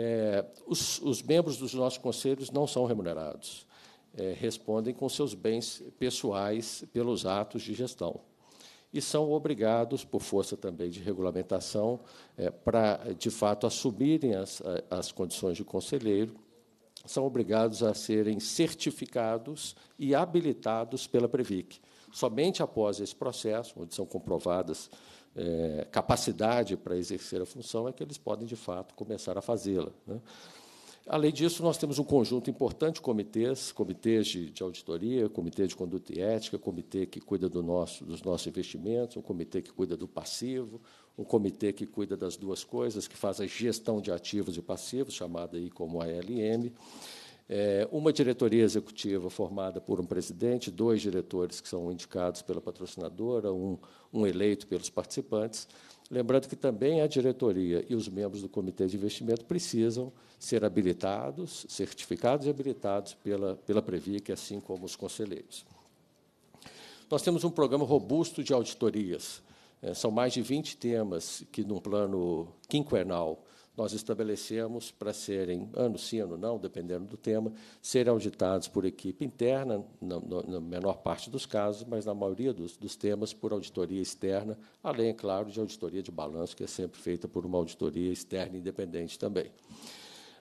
Speaker 4: É, os, os, membros dos nossos conselhos não são remunerados, é, respondem com seus bens pessoais pelos atos de gestão. E são obrigados, por força também de regulamentação, é, para, de fato, assumirem as, as condições de conselheiro, são obrigados a serem certificados e habilitados pela Previc. Somente após esse processo, onde são comprovadas é, capacidade para exercer a função, é que eles podem, de fato, começar a fazê-la. Né? Além disso, nós temos um conjunto importante de comitês, comitês de, de, auditoria, comitê de conduta e ética, comitê que cuida do nosso, dos nossos investimentos, um comitê que cuida do passivo, um comitê que cuida das duas coisas, que faz a gestão de ativos e passivos, chamada aí como ALM é, uma diretoria executiva formada por um presidente, dois diretores que são indicados pela patrocinadora, um, um eleito pelos participantes. Lembrando que também a diretoria e os membros do comitê de investimento precisam ser habilitados, certificados e habilitados pela, pela Previc, assim como os conselheiros. Nós temos um programa robusto de auditorias. É, são mais de 20 temas que, num plano quinquenal, nós estabelecemos para serem, ano sim, ano não, dependendo do tema, serem auditados por equipe interna, na, na menor parte dos casos, mas na maioria dos, dos, temas por auditoria externa, além, é claro, de auditoria de balanço, que é sempre feita por uma auditoria externa independente também.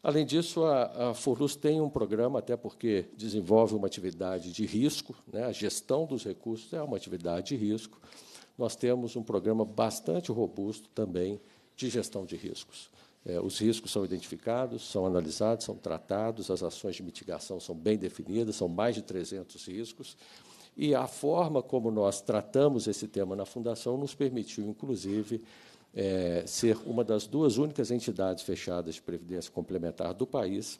Speaker 4: Além disso, a, a tem um programa, até porque desenvolve uma atividade de risco, né? a gestão dos recursos é uma atividade de risco. Nós temos um programa bastante robusto também de gestão de riscos. É, os riscos são identificados, são analisados, são tratados, as ações de mitigação são bem definidas, são mais de 300 riscos. E a forma como nós tratamos esse tema na Fundação nos permitiu, inclusive, é, ser uma das duas únicas entidades fechadas de previdência complementar do país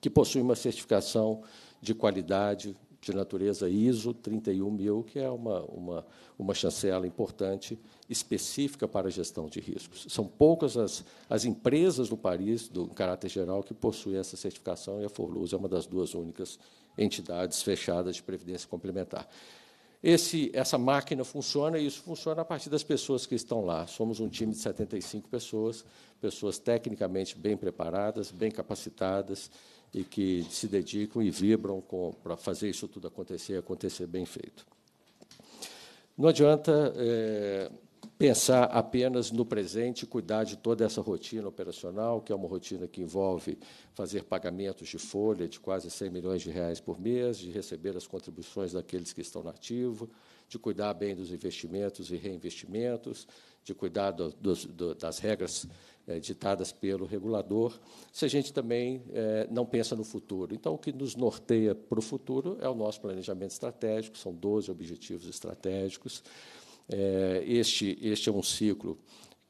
Speaker 4: que possui uma certificação de qualidade de natureza ISO 31000, que é uma, uma, uma chancela importante específica para a gestão de riscos. São poucas as, as empresas no país, do em caráter geral, que possuem essa certificação, e a Forluz é uma das duas únicas entidades fechadas de previdência complementar. Esse, essa máquina funciona e isso funciona a partir das pessoas que estão lá. Somos um time de 75 pessoas, pessoas tecnicamente bem preparadas, bem capacitadas, e que se dedicam e vibram para fazer isso tudo acontecer e acontecer bem feito. Não adianta é, pensar apenas no presente, cuidar de toda essa rotina operacional, que é uma rotina que envolve fazer pagamentos de folha de quase 100 milhões de reais por mês, de receber as contribuições daqueles que estão na de cuidar bem dos investimentos e reinvestimentos, de cuidar do, do, das regras eh, ditadas pelo regulador, se a gente também eh, não pensa no futuro. Então, o que nos norteia para o futuro é o nosso planejamento estratégico, são 12 objetivos estratégicos. Eh, este, este é um ciclo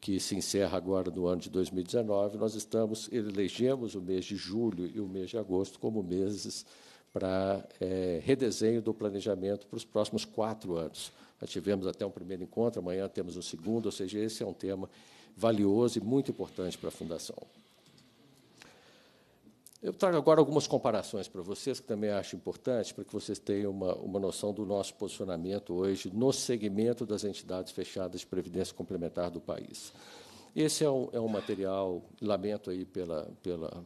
Speaker 4: que se encerra agora no ano de 2019. Nós estamos, elegemos o mês de julho e o mês de agosto como meses para redesenho do planejamento para os próximos quatro anos. Já tivemos até um primeiro encontro, amanhã temos um segundo, ou seja, esse é um tema valioso e muito importante para a Fundação. Eu trago agora algumas comparações para vocês, que também acho importante, para que vocês tenham uma, uma noção do nosso posicionamento hoje no segmento das entidades fechadas de previdência complementar do país. Esse é um, é um material, lamento aí pela, pela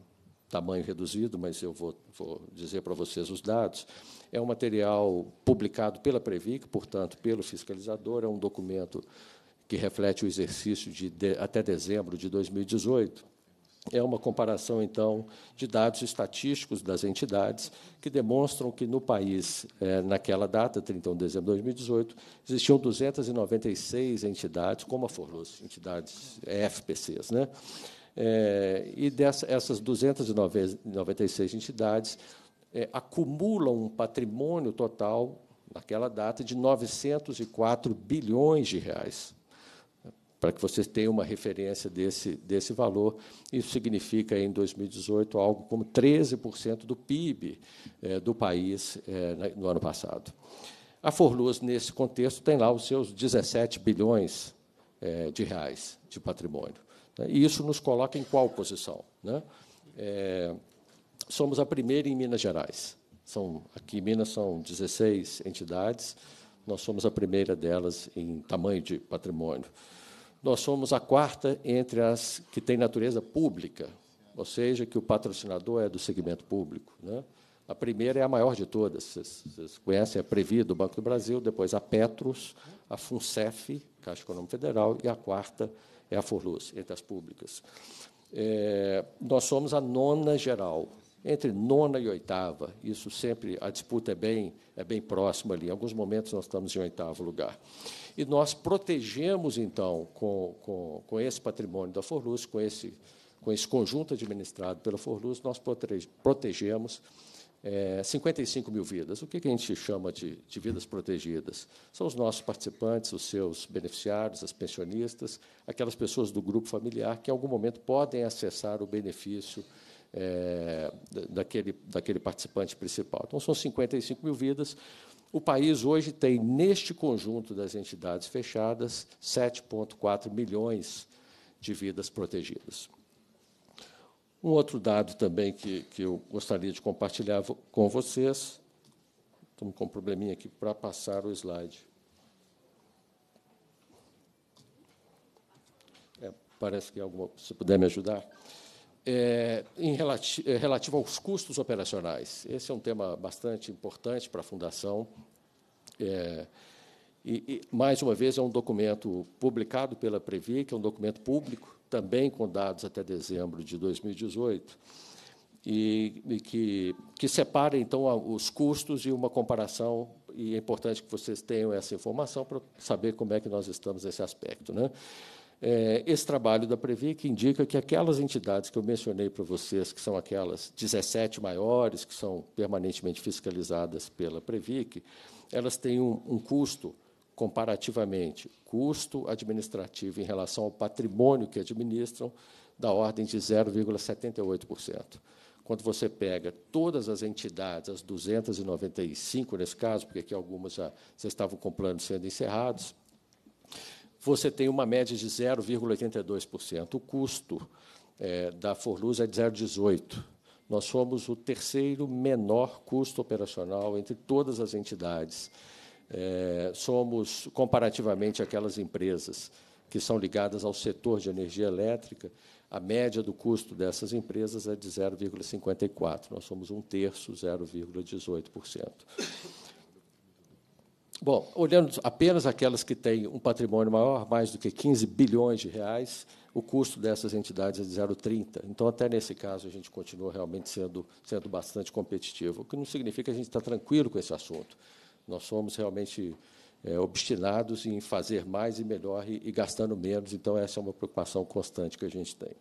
Speaker 4: tamanho reduzido, mas eu vou, vou dizer para vocês os dados. É um material publicado pela Previc, portanto, pelo fiscalizador, é um documento que reflete o exercício de, de, até dezembro de 2018. É uma comparação, então, de dados estatísticos das entidades que demonstram que no país, é, naquela data, 31 de dezembro de 2018, existiam 296 entidades, como a Forluz, entidades eh, FPCs. Né? É, e essas 296 entidades é, acumulam um patrimônio total naquela data de 904 bilhões de reais para que vocês tenham uma referência desse, desse valor. Isso significa, em 2018, algo como 13% do PIB é, do país é, no ano passado. A Forluz, nesse contexto, tem lá os seus 17 bilhões é, de reais de patrimônio. Né? E isso nos coloca em qual posição? Né? somos a primeira em Minas Gerais. São, aqui em Minas são 16 entidades, nós somos a primeira delas em tamanho de patrimônio nós somos a quarta entre as que tem natureza pública, ou seja, que o patrocinador é do segmento público. Né? A primeira é a maior de todas. Vocês, vocês conhecem a Previ, do Banco do Brasil, depois a Petros, a FUNCEF, Caixa Econômica Federal, e a quarta é a Forluz, entre as públicas. É, nós somos a nona geral, entre nona e oitava. Isso sempre, a disputa é bem, é bem próxima ali. Em alguns momentos nós estamos em oitavo lugar e nós protegemos, então, com, com, com esse patrimônio da Forluz, com esse, com esse conjunto administrado pela Forluz, nós protege, protegemos é, eh, 55 mil vidas. O que, que a gente chama de, de, vidas protegidas? São os nossos participantes, os seus beneficiários, as pensionistas, aquelas pessoas do grupo familiar que, em algum momento, podem acessar o benefício é, daquele, daquele participante principal. Então, são 55 mil vidas. O país hoje tem, neste conjunto das entidades fechadas, 7,4 milhões de vidas protegidas. Um outro dado também que, que eu gostaria de compartilhar com vocês. Estamos com um probleminha aqui para passar o slide. É, parece que é alguma. Se puder me ajudar é, em relati é, relativo aos custos operacionais. Esse é um tema bastante importante para a Fundação. É, e, e, mais uma vez, é um documento publicado pela Previ, que é um documento público, também com dados até dezembro de 2018, e, e que, que separa, então, os custos e uma comparação e é importante que vocês tenham essa informação para saber como é que nós estamos nesse aspecto. Né? é, esse trabalho da Previ que indica que aquelas entidades que eu mencionei para vocês, que são aquelas 17 maiores, que são permanentemente fiscalizadas pela Previc, elas têm um, um custo comparativamente, custo administrativo em relação ao patrimônio que administram, da ordem de 0,78%. Quando você pega todas as entidades, as 295 nesse caso, porque aqui algumas já, já estavam com planos sendo encerrados, você tem uma média de 0,82%. O custo é, da Forluz é de 0,18%. Nós somos o terceiro menor custo operacional entre todas as entidades. É, somos, comparativamente aquelas empresas que são ligadas ao setor de energia elétrica, a média do custo dessas empresas é de 0,54%. Nós somos um terço, 0,18%. Bom, olhando apenas aquelas que têm um patrimônio maior, mais do que 15 bilhões de reais, o custo dessas entidades é de 0,30. Então, até nesse caso, a gente continua realmente sendo, sendo bastante competitivo, o que não significa que a gente está tranquilo com esse assunto. Nós somos realmente é, obstinados em fazer mais e melhor e, e gastando menos, então, essa é uma preocupação constante que a gente tem.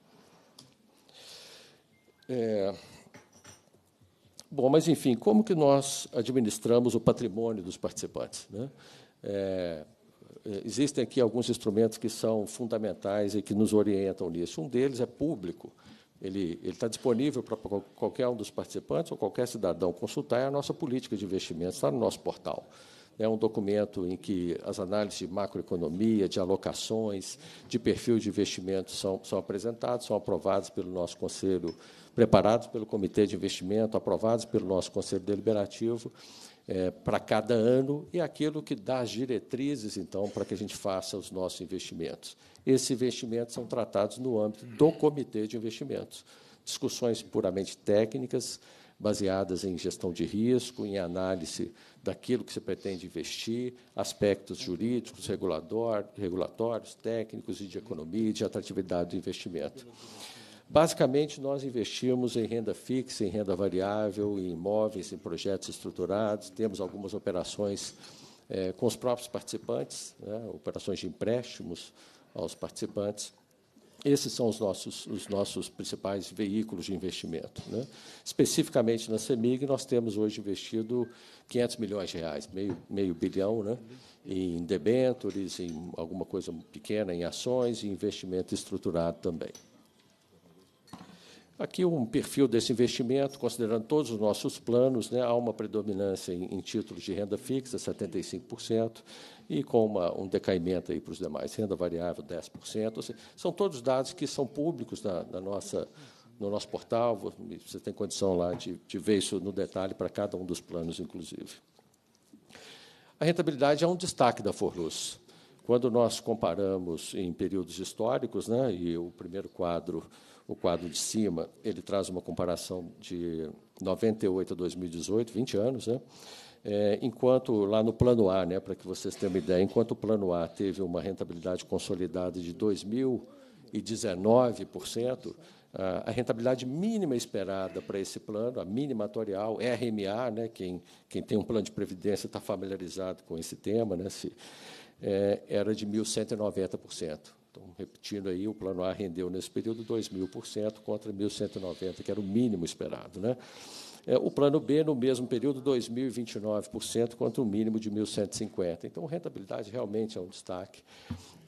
Speaker 4: É, Bom, mas enfim, como que nós administramos o patrimônio dos participantes? Né? É, é, existem aqui alguns instrumentos que são fundamentais e que nos orientam nisso. Um deles é público. Ele, ele está disponível para qualquer um dos participantes ou qualquer cidadão consultar. É a nossa política de investimentos, está no nosso portal. É um documento em que as análises de macroeconomia, de alocações, de perfil de investimento são, são apresentados, são aprovados pelo nosso Conselho preparados pelo Comitê de Investimento, aprovados pelo nosso Conselho Deliberativo, é, para cada ano e aquilo que dá as diretrizes, então, para que a gente faça os nossos investimentos. Esses investimentos são tratados no âmbito do Comitê de Investimentos. Discussões puramente técnicas, baseadas em gestão de risco, em análise daquilo que se pretende investir, aspectos jurídicos, regulatórios, técnicos e de economia e de atratividade do investimento. Basicamente, nós investimos em renda fixa, em renda variável, em imóveis, em projetos estruturados, temos algumas operações é, com os próprios participantes, né, operações de empréstimos aos participantes. Esses são os nossos, os nossos principais veículos de investimento. Né? Especificamente na CEMIG, nós temos hoje investido 500 milhões de reais, meio, meio bilhão, né? em debêntures, em alguma coisa pequena, em ações e investimento estruturado também. Aqui um perfil desse investimento, considerando todos os nossos planos, né, há uma predominância em, em títulos de renda fixa, 75%, e com uma, um decaimento aí para os demais, renda variável, 10%. Seja, são todos dados que são públicos na, na nossa, no nosso portal, você tem condição lá de, de ver isso no detalhe para cada um dos planos, inclusive. A rentabilidade é um destaque da Forluz. Quando nós comparamos em períodos históricos, né, e o primeiro quadro o quadro de cima ele traz uma comparação de 98 a 2018, 20 anos, né? É, enquanto lá no plano A, né, para que vocês tenham uma ideia, enquanto o plano A teve uma rentabilidade consolidada de 2.019%, a rentabilidade mínima esperada para esse plano, a mínima atorial, RMA, né, quem, quem tem um plano de previdência está familiarizado com esse tema, né, se, é, era de 1.190%. Então, repetindo aí, o plano A rendeu nesse período 2.000% contra 1.190, que era o mínimo esperado. Né? É, o plano B, no mesmo período, 2.029% contra o mínimo de 1.150. Então, rentabilidade realmente é um destaque.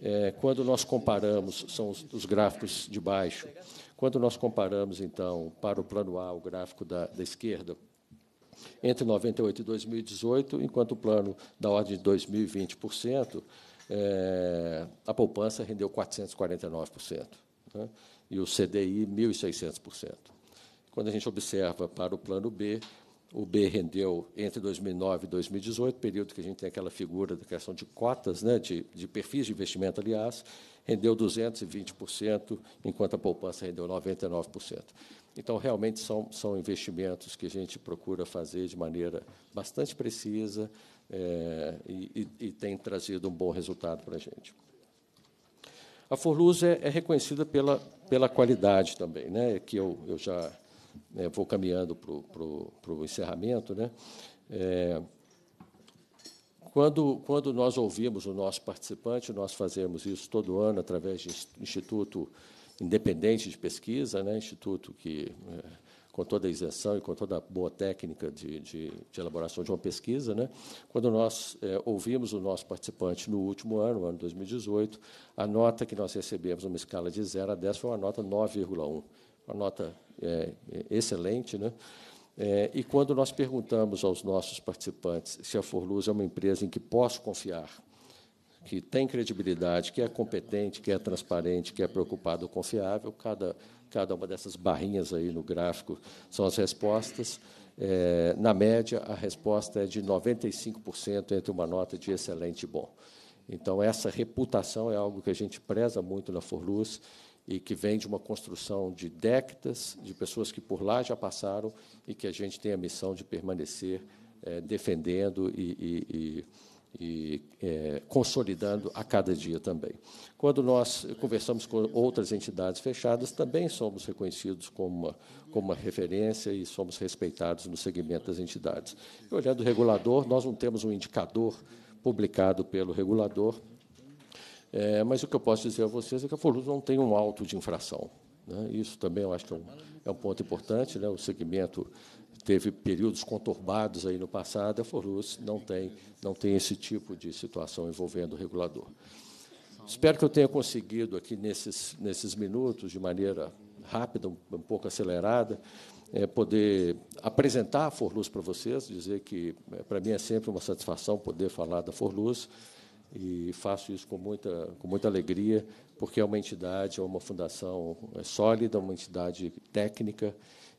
Speaker 4: É, quando nós comparamos, são os, os, gráficos de baixo, quando nós comparamos, então, para o plano A, o gráfico da, da esquerda, entre 98 e 2018, enquanto o plano da ordem de 2020%, é, a poupança rendeu 449%, né? e o CDI 1.600%. Quando a gente observa para o plano B, o B rendeu entre 2009 e 2018, período que a gente tem aquela figura da questão de cotas, né, de, de perfis de investimento, aliás, rendeu 220%, enquanto a poupança rendeu 99%. Então, realmente, são, são investimentos que a gente procura fazer de maneira bastante precisa, é, e, e, tem trazido um bom resultado para a gente. A Forluz é, é, reconhecida pela, pela qualidade também, né? É que eu, eu já né, vou caminhando para o encerramento. Né? É, quando, quando, nós ouvimos o nosso participante, nós fazemos isso todo ano através de instituto independente de pesquisa, né, instituto que é, com toda a isenção e com toda a boa técnica de, de, de elaboração de uma pesquisa, né? quando nós é, ouvimos o nosso participante no último ano, ano 2018, a nota que nós recebemos numa escala de 0 a 10 foi uma nota 9,1, uma nota é, excelente. Né? É, e quando nós perguntamos aos nossos participantes se a Forluz é uma empresa em que posso confiar, que tem credibilidade, que é competente, que é transparente, que é preocupado confiável, cada Cada uma dessas barrinhas aí no gráfico são as respostas. É, na média, a resposta é de 95% entre uma nota de excelente e bom. Então, essa reputação é algo que a gente preza muito na Forluz e que vem de uma construção de décadas de pessoas que por lá já passaram e que a gente tem a missão de permanecer é, defendendo e, e, e e é, consolidando a cada dia também. Quando nós conversamos com outras entidades fechadas, também somos reconhecidos como uma, como uma referência e somos respeitados no segmento das entidades. E olhando o regulador, nós não temos um indicador publicado pelo regulador, é, mas o que eu posso dizer a vocês é que a Folus não tem um alto de infração. Né? Isso também eu acho que é um, é um ponto importante. Né? O segmento teve períodos conturbados aí no passado, a Forus não tem, não tem esse tipo de situação envolvendo o regulador. Espero que eu tenha conseguido aqui nesses, nesses minutos, de maneira rápida, um, um pouco acelerada, é, poder apresentar a Forluz para vocês, dizer que eh, para mim é sempre uma satisfação poder falar da Forluz e faço isso com muita, com muita alegria, porque é uma entidade, é uma fundação é sólida, uma entidade técnica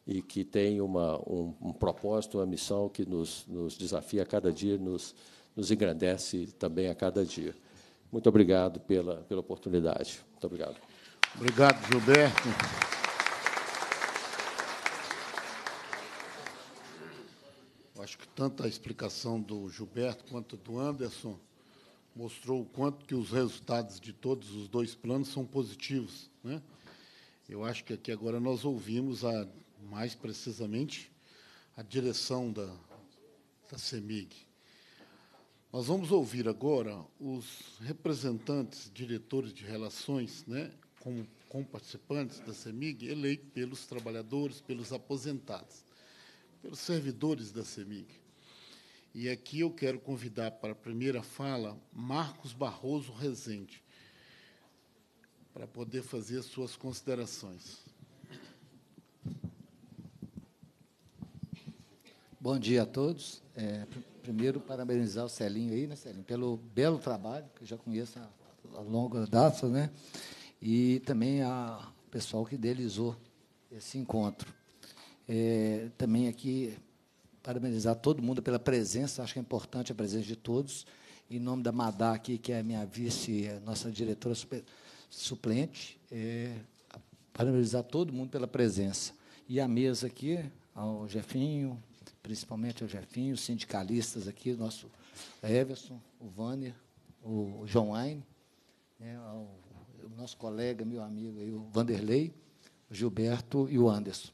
Speaker 4: e que tem uma, um, um propósito, uma missão que nos, nos desafia a cada dia, nos, nos engrandece também a cada dia. Muito obrigado pela, pela oportunidade. Muito obrigado.
Speaker 2: Obrigado, Gilberto. Acho que tanto a explicação do Gilberto quanto do Anderson mostrou o quanto que os resultados de todos os dois planos são positivos. Né? Eu acho que aqui agora nós ouvimos a mais precisamente a direção da, da CEMIG. Nós vamos ouvir agora os representantes, diretores de relações, né, com com participantes da CEMIG, eleitos pelos trabalhadores, pelos aposentados, pelos servidores da CEMIG. E aqui eu quero convidar para a primeira fala Marcos Barroso Rezende, para poder fazer suas considerações.
Speaker 5: Bom dia a todos. É, pr primeiro, parabenizar o Celinho aí, né, Celinho, pelo belo trabalho, que eu já conheço há, há longa data, né? E também a pessoal que idealizou esse encontro. É, também aqui, parabenizar todo mundo pela presença, acho que é importante a presença de todos. Em nome da Madá aqui, que é a minha vice, a é, nossa diretora super, suplente, é, parabenizar todo mundo pela presença. E a mesa aqui, ao Jefinho, principalmente o Jefinho, os sindicalistas aqui, o nosso Everson, o Vânia, o João Aine, né, o, nosso colega, meu amigo, aí, o Vanderlei, o Gilberto e o Anderson.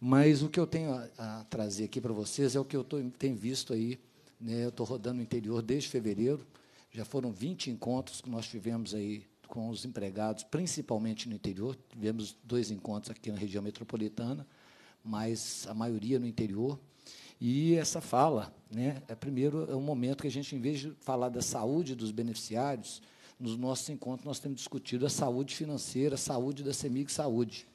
Speaker 5: Mas o que eu tenho a, a trazer aqui para vocês é o que eu tô, tenho visto aí. Né, eu estou rodando o interior desde fevereiro, já foram 20 encontros que nós tivemos aí com os empregados, principalmente no interior. Tivemos dois encontros aqui na região metropolitana, mas a maioria no interior. E essa fala, né, é primeiro é um momento que a gente, em vez de falar da saúde dos beneficiários, nos nossos encontros nós temos discutido a saúde financeira, a saúde da Semig Saúde.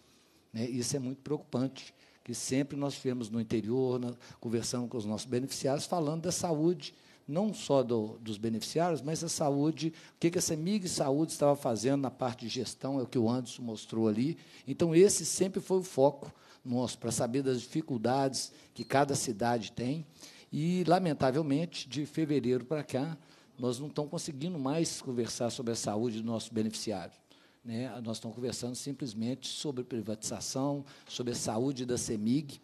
Speaker 5: Né? Isso é muito preocupante, que sempre nós tivemos no interior, na, conversando com os nossos beneficiários, falando da saúde, não só do, dos beneficiários, mas a saúde, o que, que a Semig Saúde estava fazendo na parte de gestão, é o que o Anderson mostrou ali. Então, esse sempre foi o foco nosso para saber das dificuldades que cada cidade tem. E, lamentavelmente, de fevereiro para cá, nós não estamos conseguindo mais conversar sobre a saúde do nosso beneficiário. Né? Nós estamos conversando simplesmente sobre privatização, sobre a saúde da CEMIG,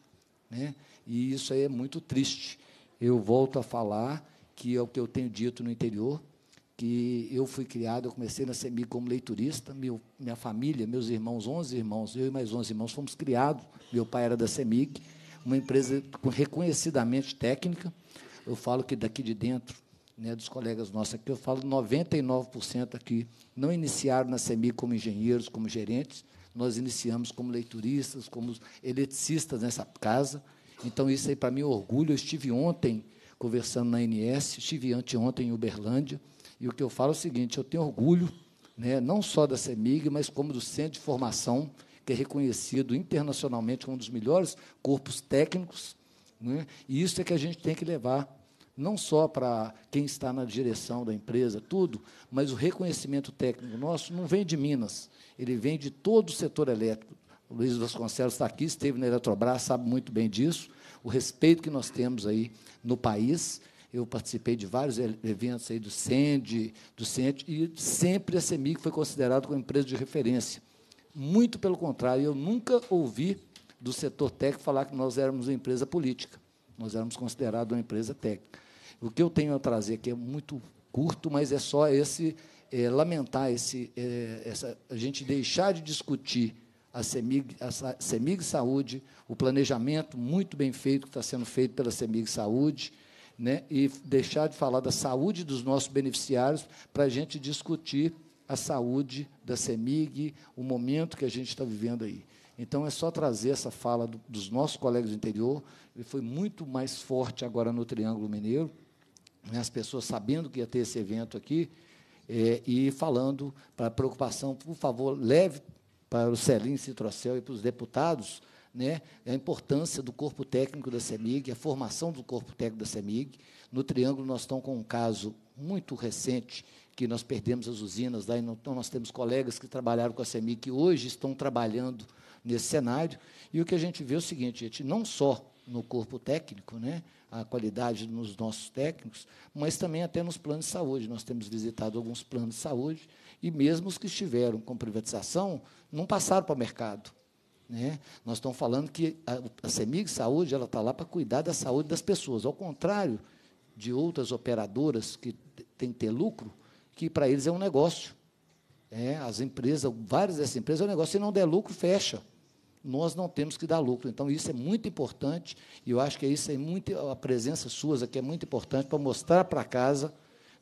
Speaker 5: né? e isso aí é muito triste. Eu volto a falar que é o que eu tenho dito no interior, que eu fui criado, eu comecei na SEMI como leiturista, meu, minha família, meus irmãos, 11 irmãos, eu e mais 11 irmãos fomos criados, meu pai era da SEMIG, uma empresa reconhecidamente técnica, eu falo que daqui de dentro, né, dos colegas nossos aqui, eu falo 99% aqui não iniciaram na SEMIG como engenheiros, como gerentes, nós iniciamos como leituristas, como eletricistas nessa casa, então isso aí para mim é orgulho, eu estive ontem conversando na ANS, estive anteontem em Uberlândia, e o que eu falo é o seguinte: eu tenho orgulho, né, não só da CEMIG, mas como do Centro de Formação, que é reconhecido internacionalmente como um dos melhores corpos técnicos. Né, e isso é que a gente tem que levar não só para quem está na direção da empresa, tudo, mas o reconhecimento técnico nosso não vem de Minas, ele vem de todo o setor elétrico. O Luiz Vasconcelos está aqui, esteve na Eletrobras, sabe muito bem disso, o respeito que nós temos aí no país eu participei de vários eventos aí do CEND, do CENT, e sempre a CEMIG foi considerada como empresa de referência. Muito pelo contrário, eu nunca ouvi do setor técnico falar que nós éramos uma empresa política, nós éramos considerados uma empresa técnica. O que eu tenho a trazer aqui é muito curto, mas é só esse é, lamentar esse, é, essa, a gente deixar de discutir a CEMIG, a CEMIG Saúde, o planejamento muito bem feito que está sendo feito pela CEMIG Saúde, né, e deixar de falar da saúde dos nossos beneficiários para a gente discutir a saúde da CEMIG, o momento que a gente está vivendo aí. Então, é só trazer essa fala do, dos nossos colegas do interior, ele foi muito mais forte agora no Triângulo Mineiro, né, as pessoas sabendo que ia ter esse evento aqui, é, e falando para a preocupação, por favor, leve para o Celim Citrocel e para os deputados né, a importância do corpo técnico da CEMIG, a formação do corpo técnico da CEMIG. No Triângulo, nós estamos com um caso muito recente, que nós perdemos as usinas lá, então nós temos colegas que trabalharam com a CEMIG, que hoje estão trabalhando nesse cenário. E o que a gente vê é o seguinte, gente, não só no corpo técnico, né, a qualidade nos nossos técnicos, mas também até nos planos de saúde. Nós temos visitado alguns planos de saúde e mesmo os que estiveram com privatização não passaram para o mercado. Né? Nós estamos falando que a, a Semig Saúde ela está lá para cuidar da saúde das pessoas, ao contrário de outras operadoras que têm que ter lucro, que para eles é um negócio. É, as empresas, várias dessas empresas, é um negócio, se não der lucro, fecha. Nós não temos que dar lucro. Então, isso é muito importante, e eu acho que isso é muito, a presença suas aqui é muito importante para mostrar para casa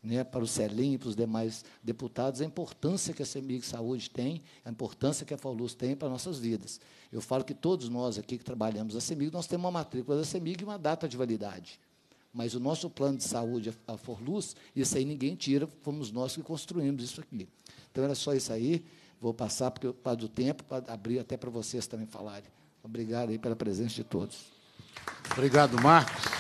Speaker 5: né, para o Celim e para os demais deputados, a importância que a CEMIG Saúde tem, a importância que a Faulus tem para nossas vidas. Eu falo que todos nós aqui que trabalhamos na CEMIG, nós temos uma matrícula da CEMIG e uma data de validade. Mas o nosso plano de saúde, a Forluz, isso aí ninguém tira, fomos nós que construímos isso aqui. Então, era só isso aí. Vou passar porque para do tempo, para abrir até para vocês também falarem. Obrigado aí pela presença de todos. Obrigado, Marcos.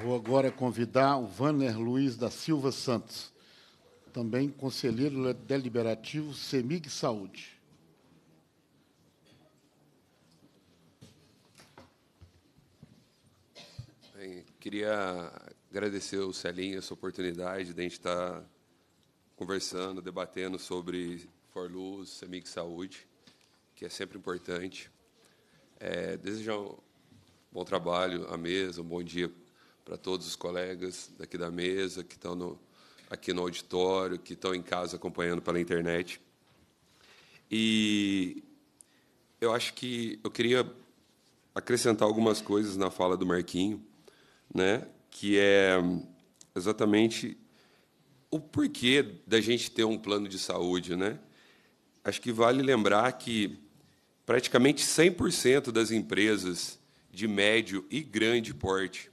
Speaker 5: Vou agora convidar
Speaker 2: o Wanner Luiz da Silva Santos, também conselheiro deliberativo CEMIG Saúde.
Speaker 6: Bem, queria agradecer ao Celinho essa oportunidade de a gente estar conversando, debatendo sobre Forluz, CEMIG Saúde, que é sempre importante. É, desejar um bom trabalho à mesa, um bom dia para todos os colegas daqui da mesa, que estão no, aqui no auditório, que estão em casa acompanhando pela internet. E eu acho que eu queria acrescentar algumas coisas na fala do Marquinho, né? que é exatamente o porquê da gente ter um plano de saúde. Né? Acho que vale lembrar que praticamente 100% das empresas de médio e grande porte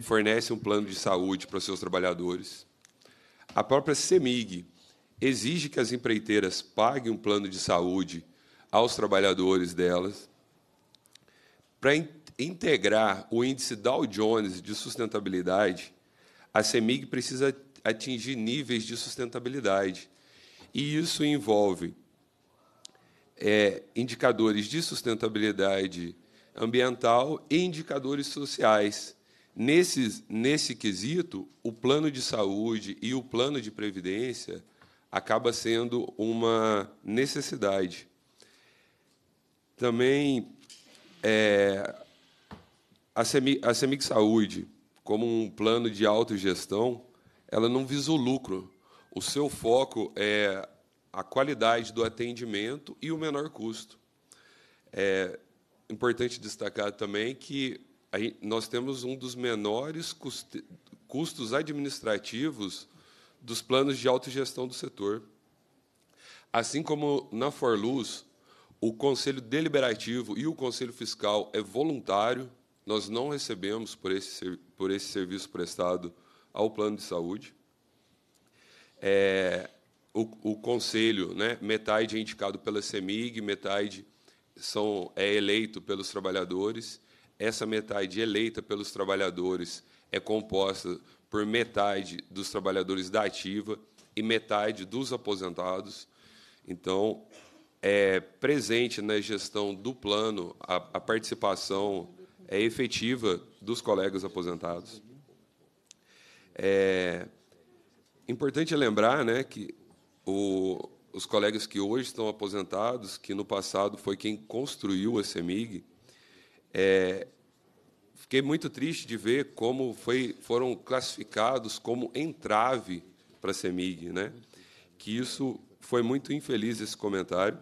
Speaker 6: fornece, um plano de saúde para os seus trabalhadores. A própria CEMIG exige que as empreiteiras paguem um plano de saúde aos trabalhadores delas. Para in integrar o índice Dow Jones de sustentabilidade, a CEMIG precisa atingir níveis de sustentabilidade. E isso envolve é, indicadores de sustentabilidade ambiental e indicadores sociais. Nesse, nesse quesito, o plano de saúde e o plano de previdência acaba sendo uma necessidade. Também é, a, Semi, a Semic Saúde, como um plano de autogestão, ela não visa o lucro. O seu foco é a qualidade do atendimento e o menor custo. É importante destacar também que Aí nós temos um dos menores custos administrativos dos planos de autogestão do setor. Assim como na Forluz, o Conselho Deliberativo e o Conselho Fiscal é voluntário, nós não recebemos por esse, por esse serviço prestado ao plano de saúde. É, o, o, Conselho, né, metade é indicado pela CEMIG, metade são, é eleito pelos trabalhadores, essa metade eleita pelos trabalhadores é composta por metade dos trabalhadores da ativa e metade dos aposentados. Então, é presente na gestão do plano a, a participação é efetiva dos colegas aposentados. É importante lembrar né, que o, os colegas que hoje estão aposentados, que no passado foi quem construiu a CEMIG, é, fiquei muito triste de ver como foi, foram classificados como entrave para a CEMIG, né? que isso foi muito infeliz, esse comentário.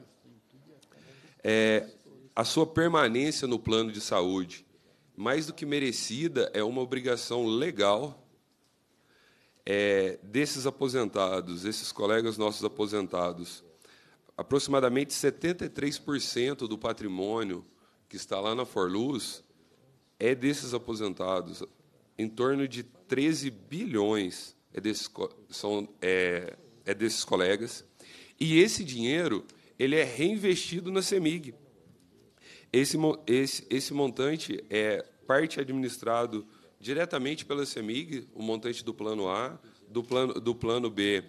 Speaker 6: É, a sua permanência no plano de saúde, mais do que merecida, é uma obrigação legal é, desses aposentados, esses colegas nossos aposentados. Aproximadamente 73% do patrimônio que está lá na Forluz, é desses aposentados. Em torno de 13 bilhões é desses, são, é, é desses colegas. E esse dinheiro ele é reinvestido na CEMIG. Esse, esse, esse montante é parte administrado diretamente pela CEMIG, o montante do plano A, do plano, do plano B.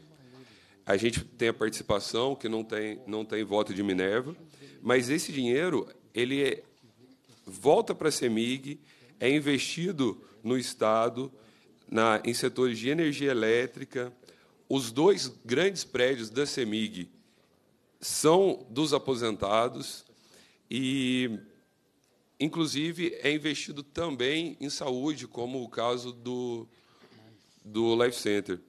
Speaker 6: A gente tem a participação, que não tem, não tem voto de Minerva, mas esse dinheiro ele é, volta para a CEMIG, é investido no Estado, na, em setores de energia elétrica. Os dois grandes prédios da CEMIG são dos aposentados e, inclusive, é investido também em saúde, como o caso do, do Life Center.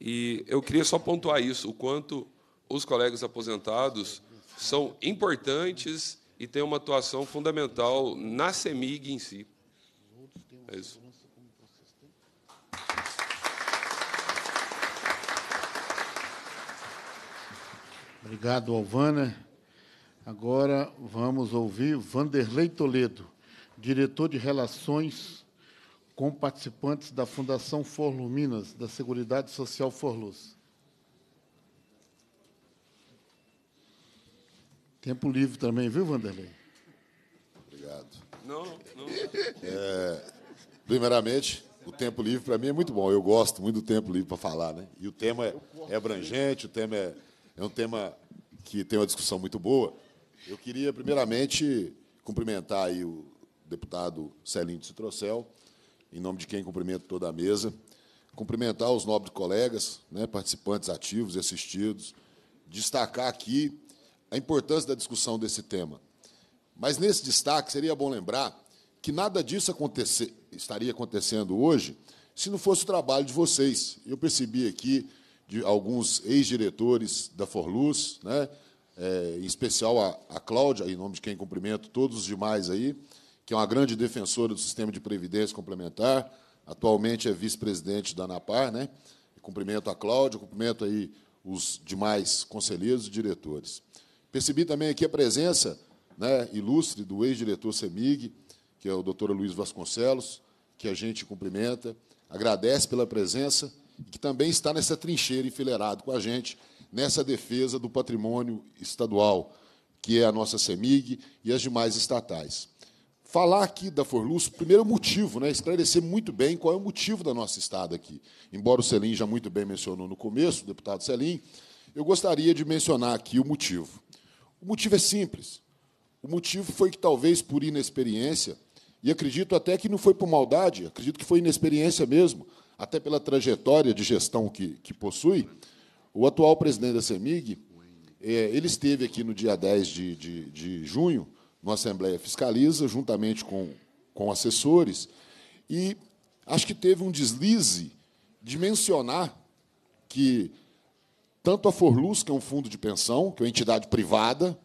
Speaker 6: E eu queria só pontuar isso, o quanto os colegas aposentados são importantes e tem uma atuação fundamental na CEMIG em si. É isso.
Speaker 2: Obrigado, Alvana. Agora vamos ouvir Vanderlei Toledo, diretor de Relações com participantes da Fundação Forluminas, da Seguridade Social Forluz. Tempo livre também, viu, Vanderlei?
Speaker 6: Obrigado. Não, não.
Speaker 7: É, primeiramente, o tempo livre para mim é muito bom. Eu gosto muito do tempo livre para falar, né? E o tema é, é abrangente, o tema é, é um tema que tem uma discussão muito boa. Eu queria, primeiramente, cumprimentar aí o deputado Celinho de Citrocel, em nome de quem cumprimento toda a mesa, cumprimentar os nobres colegas, né, participantes ativos e assistidos, destacar aqui a importância da discussão desse tema. Mas nesse destaque, seria bom lembrar que nada disso acontecer, estaria acontecendo hoje se não fosse o trabalho de vocês. Eu percebi aqui de alguns ex-diretores da Forluz, né? É, em especial a, a Cláudia, em nome de quem cumprimento todos os demais aí, que é uma grande defensora do sistema de previdência complementar, atualmente é vice-presidente da ANAPAR. Né? Cumprimento a Cláudia, cumprimento aí os demais conselheiros e diretores. Percebi também aqui a presença né, ilustre do ex-diretor CEMIG, que é o doutor Luiz Vasconcelos, que a gente cumprimenta, agradece pela presença e que também está nessa trincheira enfileirado com a gente, nessa defesa do patrimônio estadual, que é a nossa CEMIG e as demais estatais. Falar aqui da Forluz, primeiro é o motivo, né, esclarecer muito bem qual é o motivo da nossa estada aqui. Embora o Selim já muito bem mencionou no começo, o deputado Selim, eu gostaria de mencionar aqui o motivo. O motivo é simples. O motivo foi que talvez por inexperiência, e acredito até que não foi por maldade, acredito que foi inexperiência mesmo, até pela trajetória de gestão que, que possui, o atual presidente da CEMIG, é, ele esteve aqui no dia 10 de, de, de junho, na Assembleia Fiscaliza, juntamente com, com assessores, e acho que teve um deslize de mencionar que tanto a Forluz, que é um fundo de pensão, que é uma entidade privada,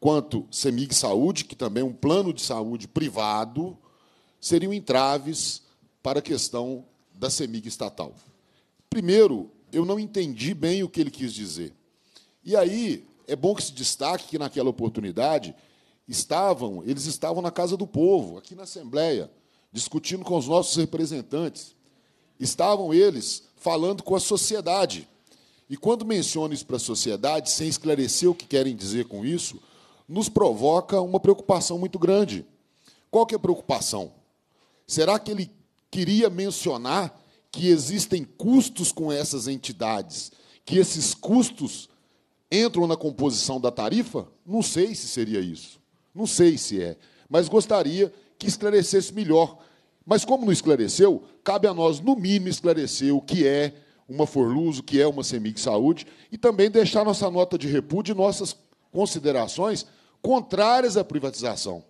Speaker 7: quanto Semig Saúde, que também é um plano de saúde privado, seriam entraves para a questão da Semig estatal. Primeiro, eu não entendi bem o que ele quis dizer. E aí é bom que se destaque que naquela oportunidade estavam, eles estavam na casa do povo, aqui na Assembleia, discutindo com os nossos representantes. Estavam eles falando com a sociedade. E quando menciona isso para a sociedade, sem esclarecer o que querem dizer com isso, nos provoca uma preocupação muito grande. Qual que é a preocupação? Será que ele queria mencionar que existem custos com essas entidades, que esses custos entram na composição da tarifa? Não sei se seria isso. Não sei se é. Mas gostaria que esclarecesse melhor. Mas como não esclareceu, cabe a nós, no mínimo, esclarecer o que é uma Forluso, que é uma CEMIG Saúde, e também deixar nossa nota de repúdio e nossas considerações contrárias à privatização.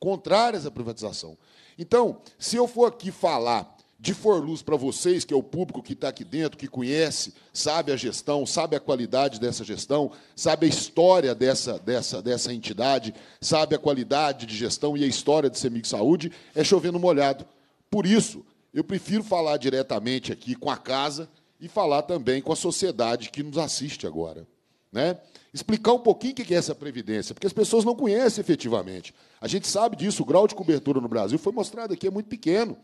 Speaker 7: Contrárias à privatização. Então, se eu for aqui falar de Forluz para vocês, que é o público que está aqui dentro, que conhece, sabe a gestão, sabe a qualidade dessa gestão, sabe a história dessa, dessa, dessa entidade, sabe a qualidade de gestão e a história de Semig Saúde, é chovendo molhado. Por isso, eu prefiro falar diretamente aqui com a casa, e falar também com a sociedade que nos assiste agora. Né? Explicar um pouquinho o que é essa previdência, porque as pessoas não conhecem efetivamente. A gente sabe disso, o grau de cobertura no Brasil foi mostrado aqui, é muito pequeno.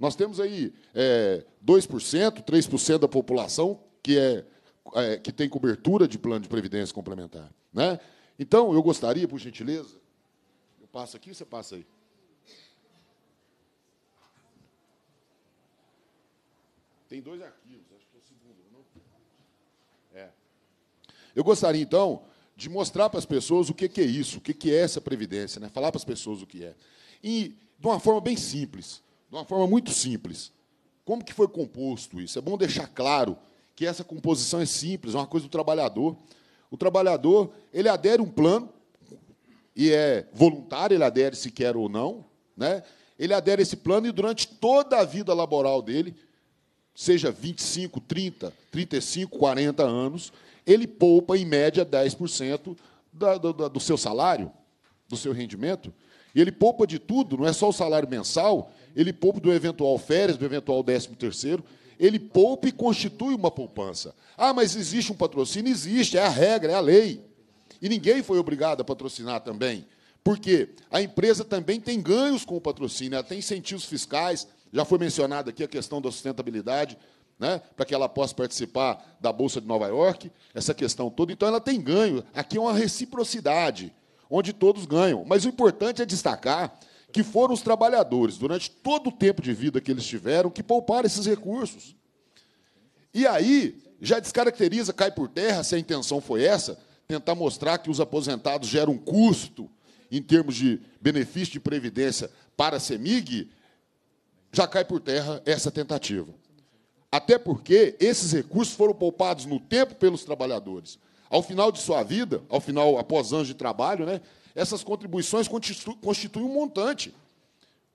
Speaker 7: Nós temos aí é, 2%, 3% da população que, é, é, que tem cobertura de plano de previdência complementar. Né? Então, eu gostaria, por gentileza, eu passo aqui você passa aí? Tem dois arquivos. Eu gostaria, então, de mostrar para as pessoas o que, é isso, o que, que é essa previdência, né? falar para as pessoas o que é. E de uma forma bem simples, de uma forma muito simples. Como que foi composto isso? É bom deixar claro que essa composição é simples, é uma coisa do trabalhador. O trabalhador, ele adere um plano, e é voluntário, ele adere se quer ou não, né? ele adere esse plano e durante toda a vida laboral dele, seja 25, 30, 35, 40 anos, ele poupa, em média, 10% da, do, do seu salário, do seu rendimento. E ele poupa de tudo, não é só o salário mensal, ele poupa do eventual férias, do eventual 13 terceiro, ele poupa e constitui uma poupança. Ah, mas existe um patrocínio? Existe, é a regra, é a lei. E ninguém foi obrigado a patrocinar também. Porque a empresa também tem ganhos com o patrocínio, ela tem incentivos fiscais, já foi mencionada aqui a questão da sustentabilidade, né, para que ela possa participar da Bolsa de Nova York, essa questão toda. Então, ela tem ganho. Aqui é uma reciprocidade, onde todos ganham. Mas o importante é destacar que foram os trabalhadores, durante todo o tempo de vida que eles tiveram, que pouparam esses recursos. E aí, já descaracteriza, cai por terra, se a intenção foi essa, tentar mostrar que os aposentados geram um custo em termos de benefício de previdência para a CEMIG, já cai por terra essa tentativa. Até porque esses recursos foram poupados no tempo pelos trabalhadores. Ao final de sua vida, ao final, após anos de trabalho, né, essas contribuições constituem um montante.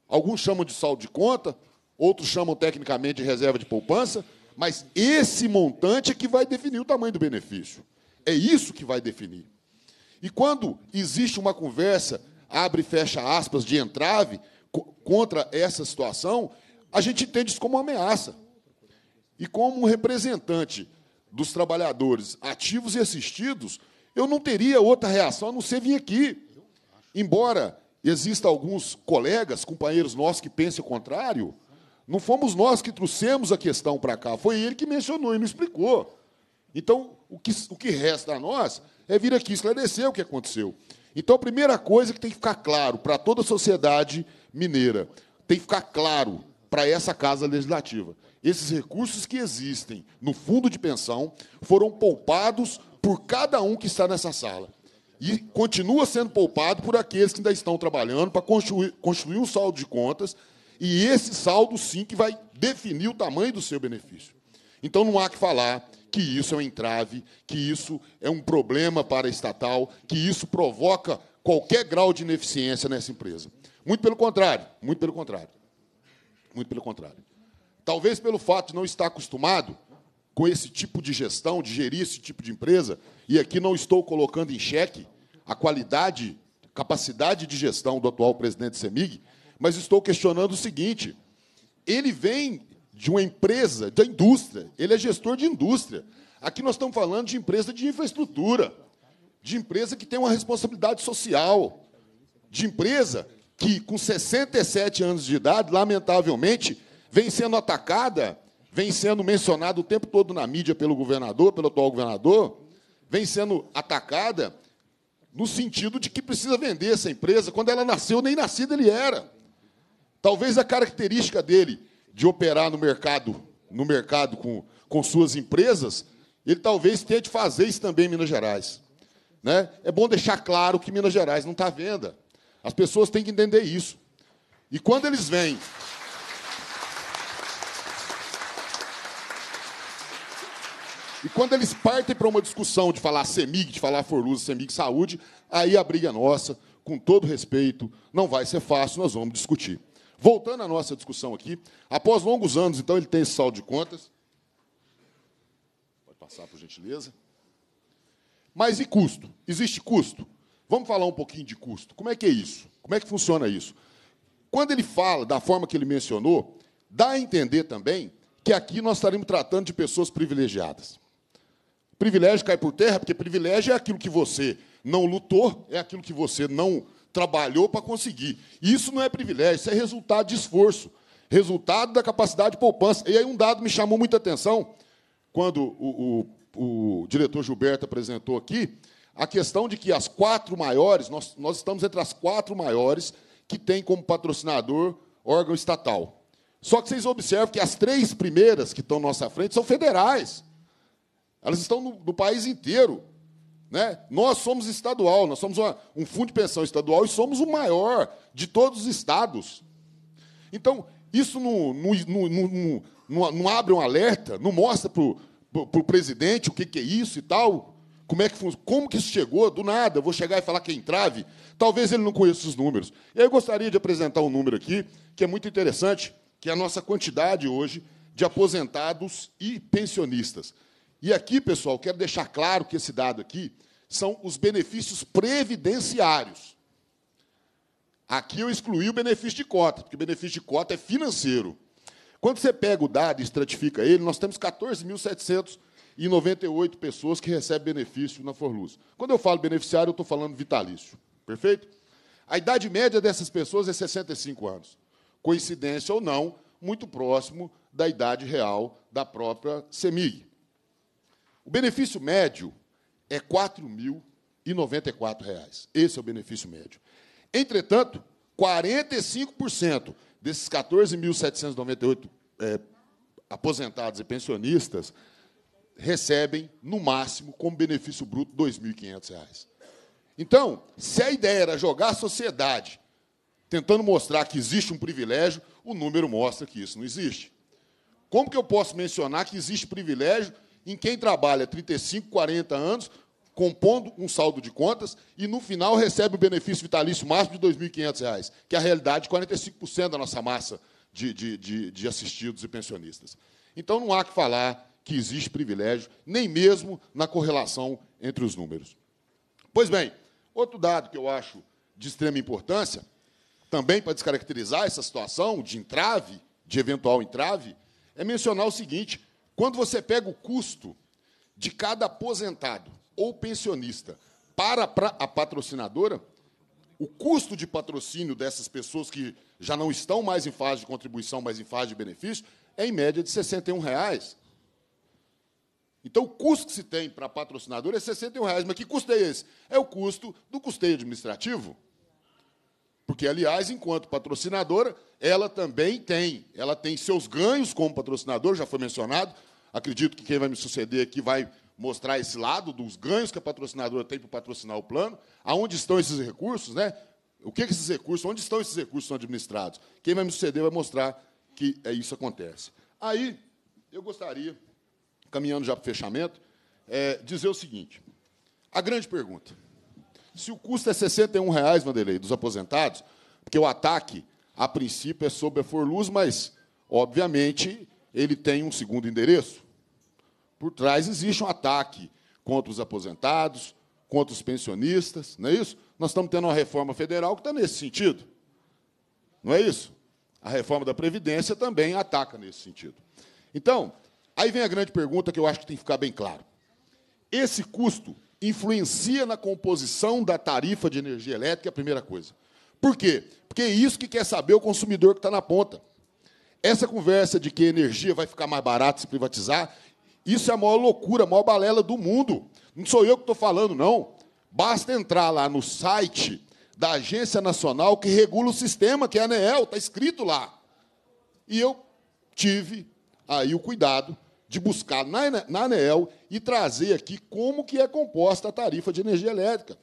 Speaker 7: Alguns chamam de saldo de conta, outros chamam tecnicamente de reserva de poupança, mas esse montante é que vai definir o tamanho do benefício. É isso que vai definir. E quando existe uma conversa, abre e fecha aspas, de entrave contra essa situação, a gente entende isso como uma ameaça. E como representante dos trabalhadores ativos e assistidos, eu não teria outra reação a não ser vir aqui. Embora exista alguns colegas, companheiros nossos que pensem o contrário, não fomos nós que trouxemos a questão para cá, foi ele que mencionou e não explicou. Então, o que, o que resta a nós é vir aqui esclarecer o que aconteceu. Então, a primeira coisa que tem que ficar claro para toda a sociedade mineira, tem que ficar claro para essa Casa Legislativa. Esses recursos que existem no fundo de pensão foram poupados por cada um que está nessa sala. E continua sendo poupado por aqueles que ainda estão trabalhando para construir, construir um saldo de contas. E esse saldo, sim, que vai definir o tamanho do seu benefício. Então não há que falar que isso é um entrave, que isso é um problema para a estatal, que isso provoca qualquer grau de ineficiência nessa empresa. Muito pelo contrário, muito pelo contrário. Muito pelo contrário. Talvez pelo fato de não estar acostumado com esse tipo de gestão, de gerir esse tipo de empresa, e aqui não estou colocando em xeque a qualidade, capacidade de gestão do atual presidente Semig, mas estou questionando o seguinte: ele vem de uma empresa, da indústria, ele é gestor de indústria. Aqui nós estamos falando de empresa de infraestrutura, de empresa que tem uma responsabilidade social, de empresa que, com 67 anos de idade, lamentavelmente, vem sendo atacada, vem sendo mencionada o tempo todo na mídia pelo governador, pelo atual governador, vem sendo atacada no sentido de que precisa vender essa empresa. Quando ela nasceu, nem nascida ele era. Talvez a característica dele de operar no mercado, no mercado com, com suas empresas, ele talvez tente fazer isso também em Minas Gerais. Né? É bom deixar claro que Minas Gerais não está à venda. As pessoas têm que entender isso. E quando eles vêm E quando eles partem para uma discussão de falar CEMIG, de falar Forlusa, CEMIG Saúde, aí a briga é nossa, com todo respeito, não vai ser fácil, nós vamos discutir. Voltando à nossa discussão aqui, após longos anos, então, ele tem esse saldo de contas. Pode passar, por gentileza. Mas e custo? Existe custo? Vamos falar um pouquinho de custo. Como é que é isso? Como é que funciona isso? Quando ele fala da forma que ele mencionou, dá a entender também que aqui nós estaremos tratando de pessoas privilegiadas. Privilégio cai por terra, porque privilégio é aquilo que você não lutou, é aquilo que você não trabalhou para conseguir. Isso não é privilégio, isso é resultado de esforço, resultado da capacidade de poupança. E aí um dado me chamou muita atenção quando o, o, o diretor Gilberto apresentou aqui a questão de que as quatro maiores, nós, nós estamos entre as quatro maiores que têm como patrocinador órgão estatal. Só que vocês observam que as três primeiras que estão à nossa frente são federais. Elas estão no, no país inteiro. Né? Nós somos estadual, nós somos uma, um fundo de pensão estadual e somos o maior de todos os estados. Então, isso não, não, não, não abre um alerta, não mostra para o presidente o que, que, é isso e tal. Como, é que, como que isso chegou? Do nada, vou chegar e falar que é entrave? Talvez ele não conheça os números. E aí eu gostaria de apresentar um número aqui, que é muito interessante, que é a nossa quantidade hoje de aposentados e pensionistas. E aqui, pessoal, quero deixar claro que esse dado aqui são os benefícios previdenciários. Aqui eu excluí o benefício de cota, porque o benefício de cota é financeiro. Quando você pega o dado e estratifica ele, nós temos 14.798 pessoas que recebem benefício na Forluz. Quando eu falo beneficiário, eu estou falando vitalício. Perfeito? A idade média dessas pessoas é 65 anos. Coincidência ou não, muito próximo da idade real da própria CEMIG. O benefício médio é R$ 4.094. Esse é o benefício médio. Entretanto, 45% desses 14.798 é, aposentados e pensionistas recebem, no máximo, como benefício bruto, R$ 2.500. Então, se a ideia era jogar a sociedade tentando mostrar que existe um privilégio, o número mostra que isso não existe. Como que eu posso mencionar que existe privilégio em quem trabalha 35, 40 anos, compondo um saldo de contas e, no final, recebe o benefício vitalício máximo de R$ 2.500, que é a realidade de 45% da nossa massa de, de, de, de assistidos e pensionistas. Então, não há que falar que existe privilégio, nem mesmo na correlação entre os números. Pois bem, outro dado que eu acho de extrema importância, também para descaracterizar essa situação de entrave, de eventual entrave, é mencionar o seguinte: quando você pega o custo de cada aposentado ou pensionista para a patrocinadora, o custo de patrocínio dessas pessoas que já não estão mais em fase de contribuição, mas em fase de benefício, é em média de R$ 61. Reais. Então, o custo que se tem para patrocinador é R$ 61. Reais. Mas que custo é esse? É o custo do custeio administrativo. Porque, aliás, enquanto patrocinadora, ela também tem. Ela tem seus ganhos como patrocinador, já foi mencionado, Acredito que quem vai me suceder aqui vai mostrar esse lado dos ganhos que a patrocinadora tem para patrocinar o plano, aonde estão esses recursos, né? O que, é que esses recursos, onde estão esses recursos são administrados? Quem vai me suceder vai mostrar que é isso acontece. Aí eu gostaria, caminhando já para o fechamento, é, dizer o seguinte: a grande pergunta. Se o custo é R$ reais, Vanderlei, dos aposentados, porque o ataque, a princípio, é sobre a Forluz, mas, obviamente, ele tem um segundo endereço. Por trás existe um ataque contra os aposentados, contra os pensionistas, não é isso? Nós estamos tendo uma reforma federal que está nesse sentido. Não é isso? A reforma da Previdência também ataca nesse sentido. Então, aí vem a grande pergunta que eu acho que tem que ficar bem claro. Esse custo influencia na composição da tarifa de energia elétrica, é a primeira coisa. Por quê? Porque é isso que quer saber o consumidor que está na ponta. Essa conversa de que energia vai ficar mais barata se privatizar, isso é a maior loucura, a maior balela do mundo. Não sou eu que estou falando, não. Basta entrar lá no site da Agência Nacional que regula o sistema, que é a ANEEL, está escrito lá. E eu tive aí o cuidado de buscar na, na ANEEL e trazer aqui como que é composta a tarifa de energia elétrica.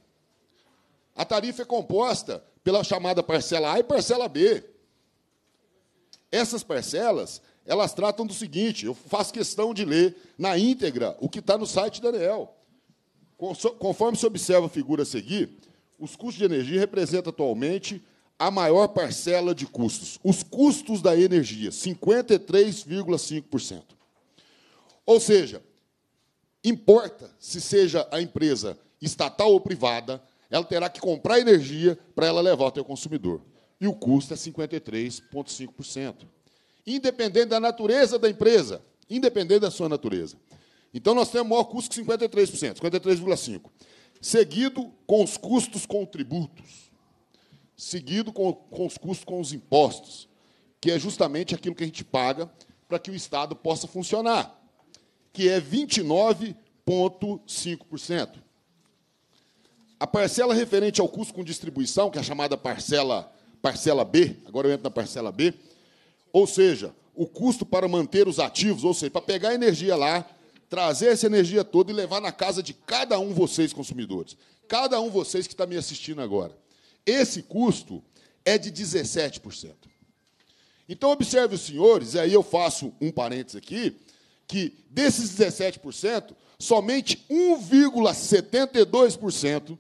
Speaker 7: A tarifa é composta pela chamada parcela A e parcela B. Essas parcelas, elas tratam do seguinte: eu faço questão de ler na íntegra o que está no site da Anel. Conforme se observa a figura a seguir, os custos de energia representam atualmente a maior parcela de custos. Os custos da energia, 53,5%. Ou seja, importa se seja a empresa estatal ou privada, ela terá que comprar energia para ela levar até o consumidor e o custo é 53,5%. Independente da natureza da empresa, independente da sua natureza. Então, nós temos maior custo que 53%, 53,5%. Seguido com os custos com tributos. Seguido com, com os custos com os impostos, que é justamente aquilo que a gente paga para que o Estado possa funcionar, que é 29,5%. A parcela referente ao custo com distribuição, que é a chamada parcela parcela B, agora eu entro na parcela B, ou seja, o custo para manter os ativos, ou seja, para pegar a energia lá, trazer essa energia toda e levar na casa de cada um vocês, consumidores. Cada um vocês que está me assistindo agora. Esse custo é de 17%. Então, observe os senhores, e aí eu faço um parênteses aqui, que desses 17%, somente 1,72%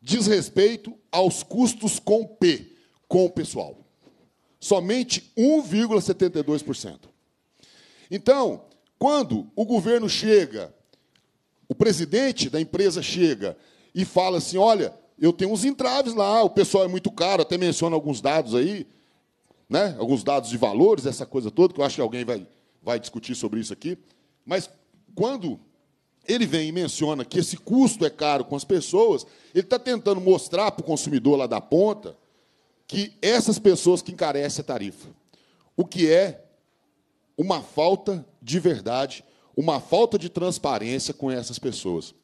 Speaker 7: diz respeito aos custos com P com o pessoal. Somente 1,72%. Então, quando o governo chega, o presidente da empresa chega e fala assim: olha, eu tenho uns entraves lá, o pessoal é muito caro, até menciona alguns dados aí, né? alguns dados de valores, essa coisa toda, que eu acho que alguém vai, vai discutir sobre isso aqui. Mas quando ele vem e menciona que esse custo é caro com as pessoas, ele está tentando mostrar para o consumidor lá da ponta que essas pessoas que encarecem a tarifa. O que é uma falta de verdade, uma falta de transparência com essas pessoas.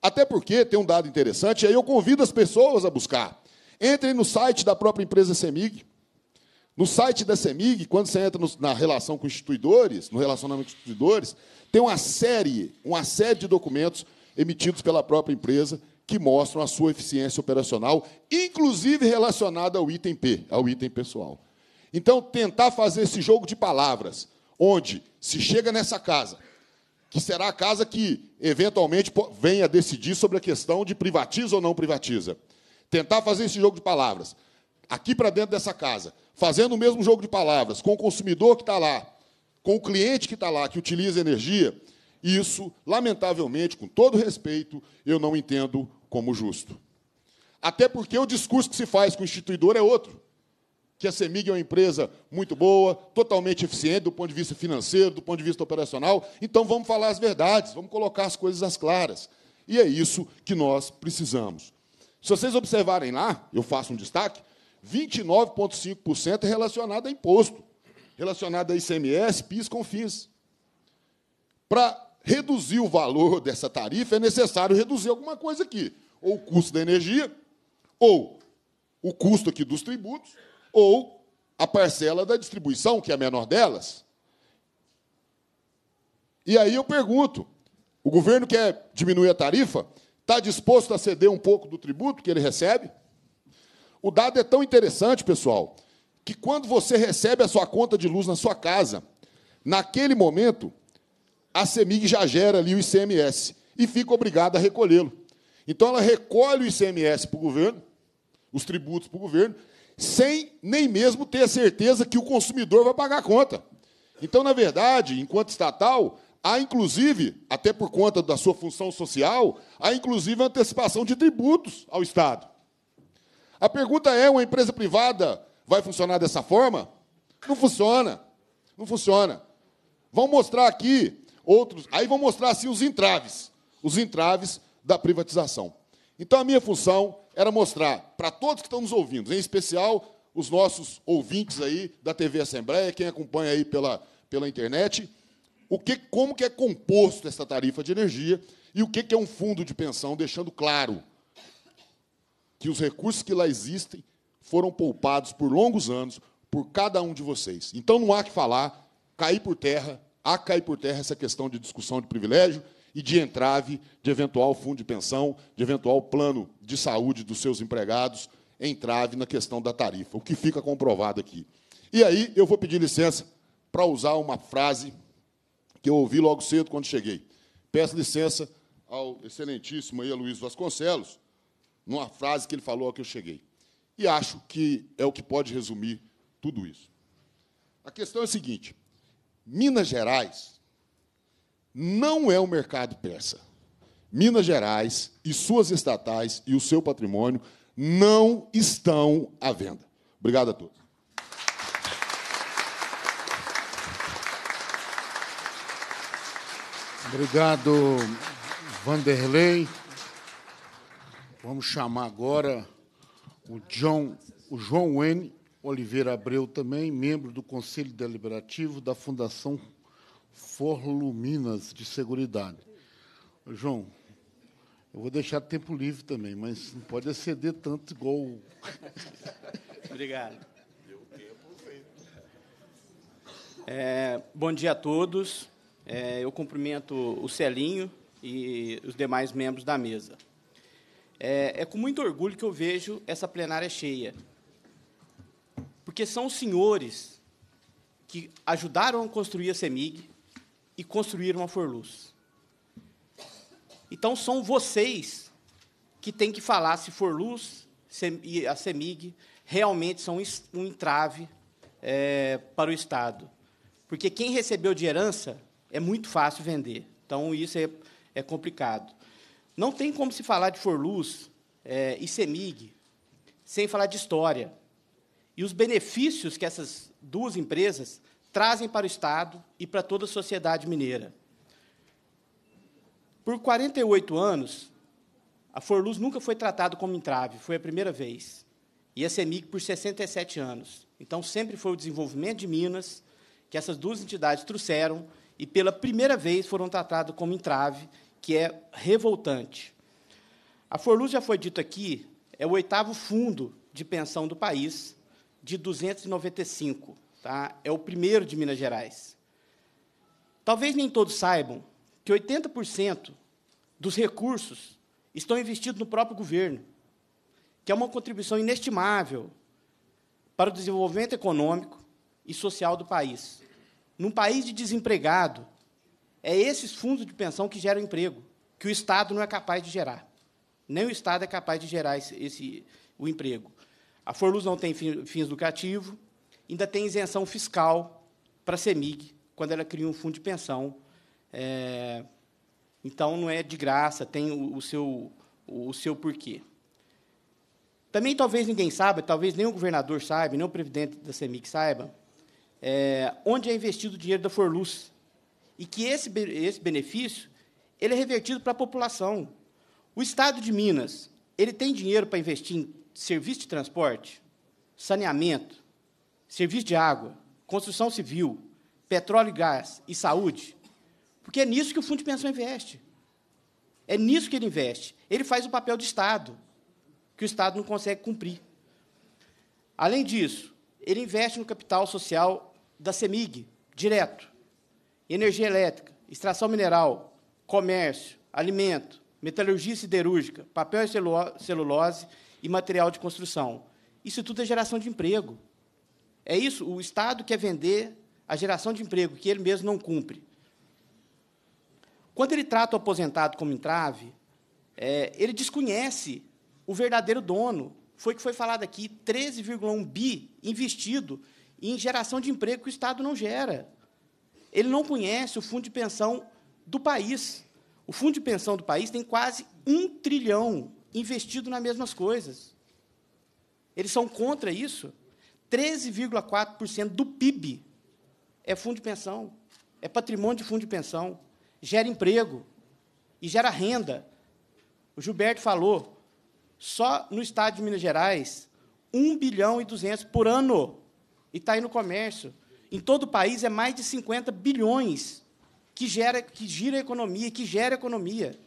Speaker 7: Até porque tem um dado interessante, aí eu convido as pessoas a buscar. Entrem no site da própria empresa Semig. No site da Semig, quando você entra no, na relação com instituidores, no relacionamento com instituidores, tem uma série, uma série de documentos emitidos pela própria empresa que mostram a sua eficiência operacional, inclusive relacionada ao item P, ao item pessoal. Então, tentar fazer esse jogo de palavras, onde se chega nessa casa, que será a casa que eventualmente venha decidir sobre a questão de privatiza ou não privatiza. Tentar fazer esse jogo de palavras aqui para dentro dessa casa, fazendo o mesmo jogo de palavras com o consumidor que está lá, com o cliente que está lá, que utiliza energia, isso, lamentavelmente, com todo respeito, eu não entendo como justo. Até porque o discurso que se faz com o instituidor é outro. Que a CEMIG é uma empresa muito boa, totalmente eficiente do ponto de vista financeiro, do ponto de vista operacional. Então vamos falar as verdades, vamos colocar as coisas às claras. E é isso que nós precisamos. Se vocês observarem lá, eu faço um destaque, 29,5% é relacionado a imposto, relacionado a ICMS, PIS, CONFIS. Para reduzir o valor dessa tarifa, é necessário reduzir alguma coisa aqui. Ou o custo da energia, ou o custo aqui dos tributos, ou a parcela da distribuição, que é a menor delas. E aí eu pergunto: o governo quer diminuir a tarifa? Está disposto a ceder um pouco do tributo que ele recebe? O dado é tão interessante, pessoal, que quando você recebe a sua conta de luz na sua casa, naquele momento, a CEMIG já gera ali o ICMS e fica obrigada a recolhê-lo. Então, ela recolhe o ICMS para o governo, os tributos para o governo, sem nem mesmo ter a certeza que o consumidor vai pagar a conta. Então, na verdade, enquanto estatal, há inclusive, até por conta da sua função social, há inclusive antecipação de tributos ao Estado. A pergunta é: uma empresa privada vai funcionar dessa forma? Não funciona. Não funciona. Vamos mostrar aqui outros. Aí vão mostrar assim os entraves, os entraves da privatização. Então a minha função era mostrar para todos que estão nos ouvindo, em especial os nossos ouvintes aí da TV Assembleia, quem acompanha aí pela, pela internet, o que, como que é composto essa tarifa de energia e o que, que é um fundo de pensão, deixando claro que os recursos que lá existem foram poupados por longos anos por cada um de vocês. Então não há que falar, cair por terra a cair por terra essa questão de discussão de privilégio e de entrave de eventual fundo de pensão, de eventual plano de saúde dos seus empregados, entrave na questão da tarifa, o que fica comprovado aqui. E aí eu vou pedir licença para usar uma frase que eu ouvi logo cedo quando cheguei. Peço licença ao excelentíssimo aí, Luiz Vasconcelos, numa frase que ele falou que eu cheguei. E acho que é o que pode resumir tudo isso. A questão é a seguinte: Minas Gerais não é o mercado persa. Minas Gerais e suas estatais e o seu patrimônio não estão à venda. Obrigado a todos.
Speaker 2: Obrigado, Vanderlei. Vamos chamar agora o John, o João Wayne Oliveira Abreu também, membro do Conselho Deliberativo da Fundação Forluminas de Seguridade. João, eu vou deixar tempo livre também, mas não pode exceder tanto igual.
Speaker 8: Obrigado.
Speaker 9: é, Bom dia a todos. É, eu cumprimento o Celinho e os demais membros da mesa. É, é com muito orgulho que eu vejo essa plenária cheia porque são os senhores que ajudaram a construir a CEMIG e construíram a Forluz. Então, são vocês que têm que falar se Forluz e a CEMIG realmente são um entrave é, para o Estado. Porque quem recebeu de herança é muito fácil vender. Então, isso é, é complicado. Não tem como se falar de Forluz é, e CEMIG sem falar de história e os benefícios que essas duas empresas trazem para o Estado e para toda a sociedade mineira. Por 48 anos, a Forluz nunca foi tratada como entrave, foi a primeira vez. E a CEMIC por 67 anos. Então, sempre foi o desenvolvimento de Minas que essas duas entidades trouxeram e, pela primeira vez, foram tratadas como entrave, que é revoltante. A Forluz, já foi dito aqui, é o oitavo fundo de pensão do país, de 295. Tá? É o primeiro de Minas Gerais. Talvez nem todos saibam que 80% dos recursos estão investidos no próprio governo, que é uma contribuição inestimável para o desenvolvimento econômico e social do país. Num país de desempregado, é esses fundos de pensão que geram emprego, que o Estado não é capaz de gerar. Nem o Estado é capaz de gerar esse, esse o emprego. A Forluz não tem fins lucrativos, ainda tem isenção fiscal para a CEMIG, quando ela cria um fundo de pensão. É, então, não é de graça, tem o, o, seu, o seu porquê. Também talvez ninguém saiba, talvez nem o governador saiba, nem o presidente da CEMIG saiba, é, onde é investido o dinheiro da Forluz. E que esse, esse benefício ele é revertido para a população. O Estado de Minas ele tem dinheiro para investir em serviço de transporte, saneamento, serviço de água, construção civil, petróleo e gás e saúde, porque é nisso que o Fundo de Pensão investe. É nisso que ele investe. Ele faz o papel de Estado, que o Estado não consegue cumprir. Além disso, ele investe no capital social da CEMIG, direto. Energia elétrica, extração mineral, comércio, alimento, metalurgia siderúrgica, papel e celulose e material de construção. Isso tudo é geração de emprego. É isso, o Estado quer vender a geração de emprego que ele mesmo não cumpre. Quando ele trata o aposentado como entrave, é, ele desconhece o verdadeiro dono. Foi o que foi falado aqui: 13,1 bi investido em geração de emprego que o Estado não gera. Ele não conhece o fundo de pensão do país. O fundo de pensão do país tem quase um trilhão investido nas mesmas coisas. Eles são contra isso. 13,4% do PIB é fundo de pensão, é patrimônio de fundo de pensão, gera emprego e gera renda. O Gilberto falou, só no estado de Minas Gerais, 1 bilhão e 200 por ano. E está aí no comércio. Em todo o país é mais de 50 bilhões que, gera, que gira a economia, que gera a economia.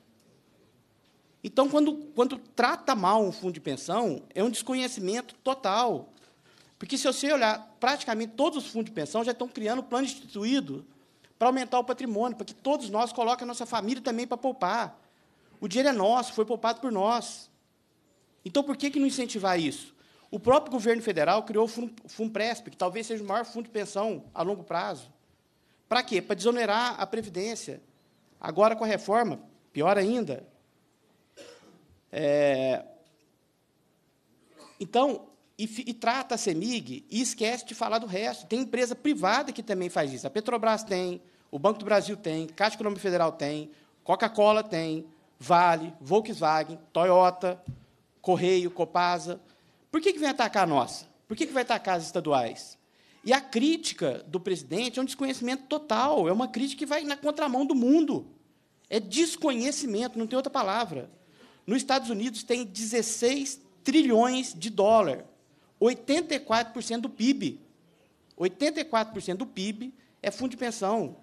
Speaker 9: Então, quando, quando trata mal um fundo de pensão, é um desconhecimento total. Porque, se você olhar, praticamente todos os fundos de pensão já estão criando plano instituído para aumentar o patrimônio, para que todos nós coloquem a nossa família também para poupar. O dinheiro é nosso, foi poupado por nós. Então, por que, que não incentivar isso? O próprio governo federal criou o FUNPRESP, que talvez seja o maior fundo de pensão a longo prazo. Para quê? Para desonerar a Previdência. Agora, com a reforma, pior ainda, é... Então, e, e, trata a CEMIG e esquece de falar do resto. Tem empresa privada que também faz isso. A Petrobras tem, o Banco do Brasil tem, Caixa Econômica Federal tem, Coca-Cola tem, Vale, Volkswagen, Toyota, Correio, Copasa. Por que, que vem atacar a nossa? Por que, que vai atacar as estaduais? E a crítica do presidente é um desconhecimento total, é uma crítica que vai na contramão do mundo. É desconhecimento, não tem outra palavra. Nos Estados Unidos tem 16 trilhões de dólar, 84% do PIB. 84% do PIB é fundo de pensão.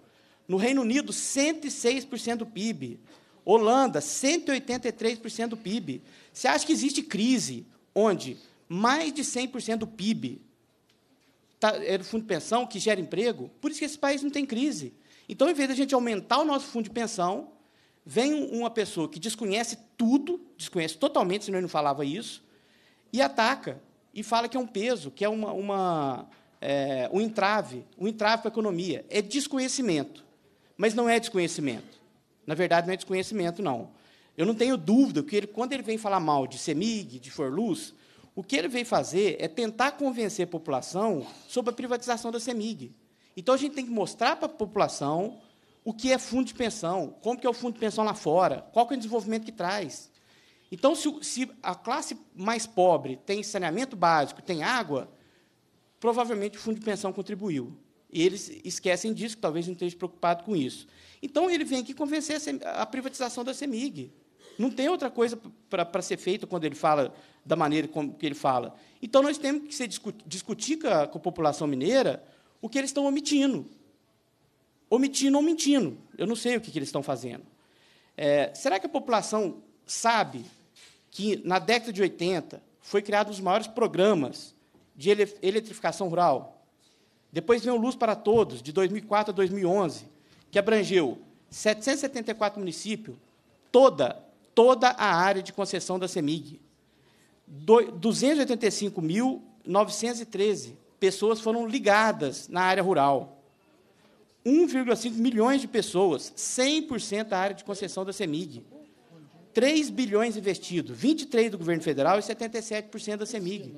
Speaker 9: No Reino Unido, 106% do PIB. Holanda, 183% do PIB. Você acha que existe crise onde mais de 100% do PIB tá, é do fundo de pensão que gera emprego? Por isso que esse país não tem crise. Então, em vez de a gente aumentar o nosso fundo de pensão, Vem uma pessoa que desconhece tudo, desconhece totalmente, senão ele não falava isso, e ataca, e fala que é um peso, que é uma, uma é, um entrave, um entrave para a economia. É desconhecimento, mas não é desconhecimento. Na verdade, não é desconhecimento, não. Eu não tenho dúvida que ele, quando ele vem falar mal de CEMIG, de Forluz, o que ele vem fazer é tentar convencer a população sobre a privatização da CEMIG. Então, a gente tem que mostrar para a população o que é fundo de pensão, como que é o fundo de pensão lá fora, qual que é o desenvolvimento que traz. Então, se, se a classe mais pobre tem saneamento básico, tem água, provavelmente o fundo de pensão contribuiu. E eles esquecem disso, talvez não estejam preocupados com isso. Então, ele vem aqui convencer a privatização da CEMIG. Não tem outra coisa para ser feita quando ele fala da maneira como que ele fala. Então, nós temos que discutir, discutir com, a, com a população mineira o que eles estão omitindo omitindo ou mentindo. Eu não sei o que, que eles estão fazendo. É, será que a população sabe que, na década de 80, foi criado os maiores programas de ele eletrificação rural? Depois veio Luz para Todos, de 2004 a 2011, que abrangeu 774 municípios, toda, toda a área de concessão da CEMIG. 285.913 pessoas foram ligadas na área rural. 1,5 milhões de pessoas, 100% da área de concessão da CEMIG. 3 bilhões investidos, 23 do governo federal e 77% da CEMIG.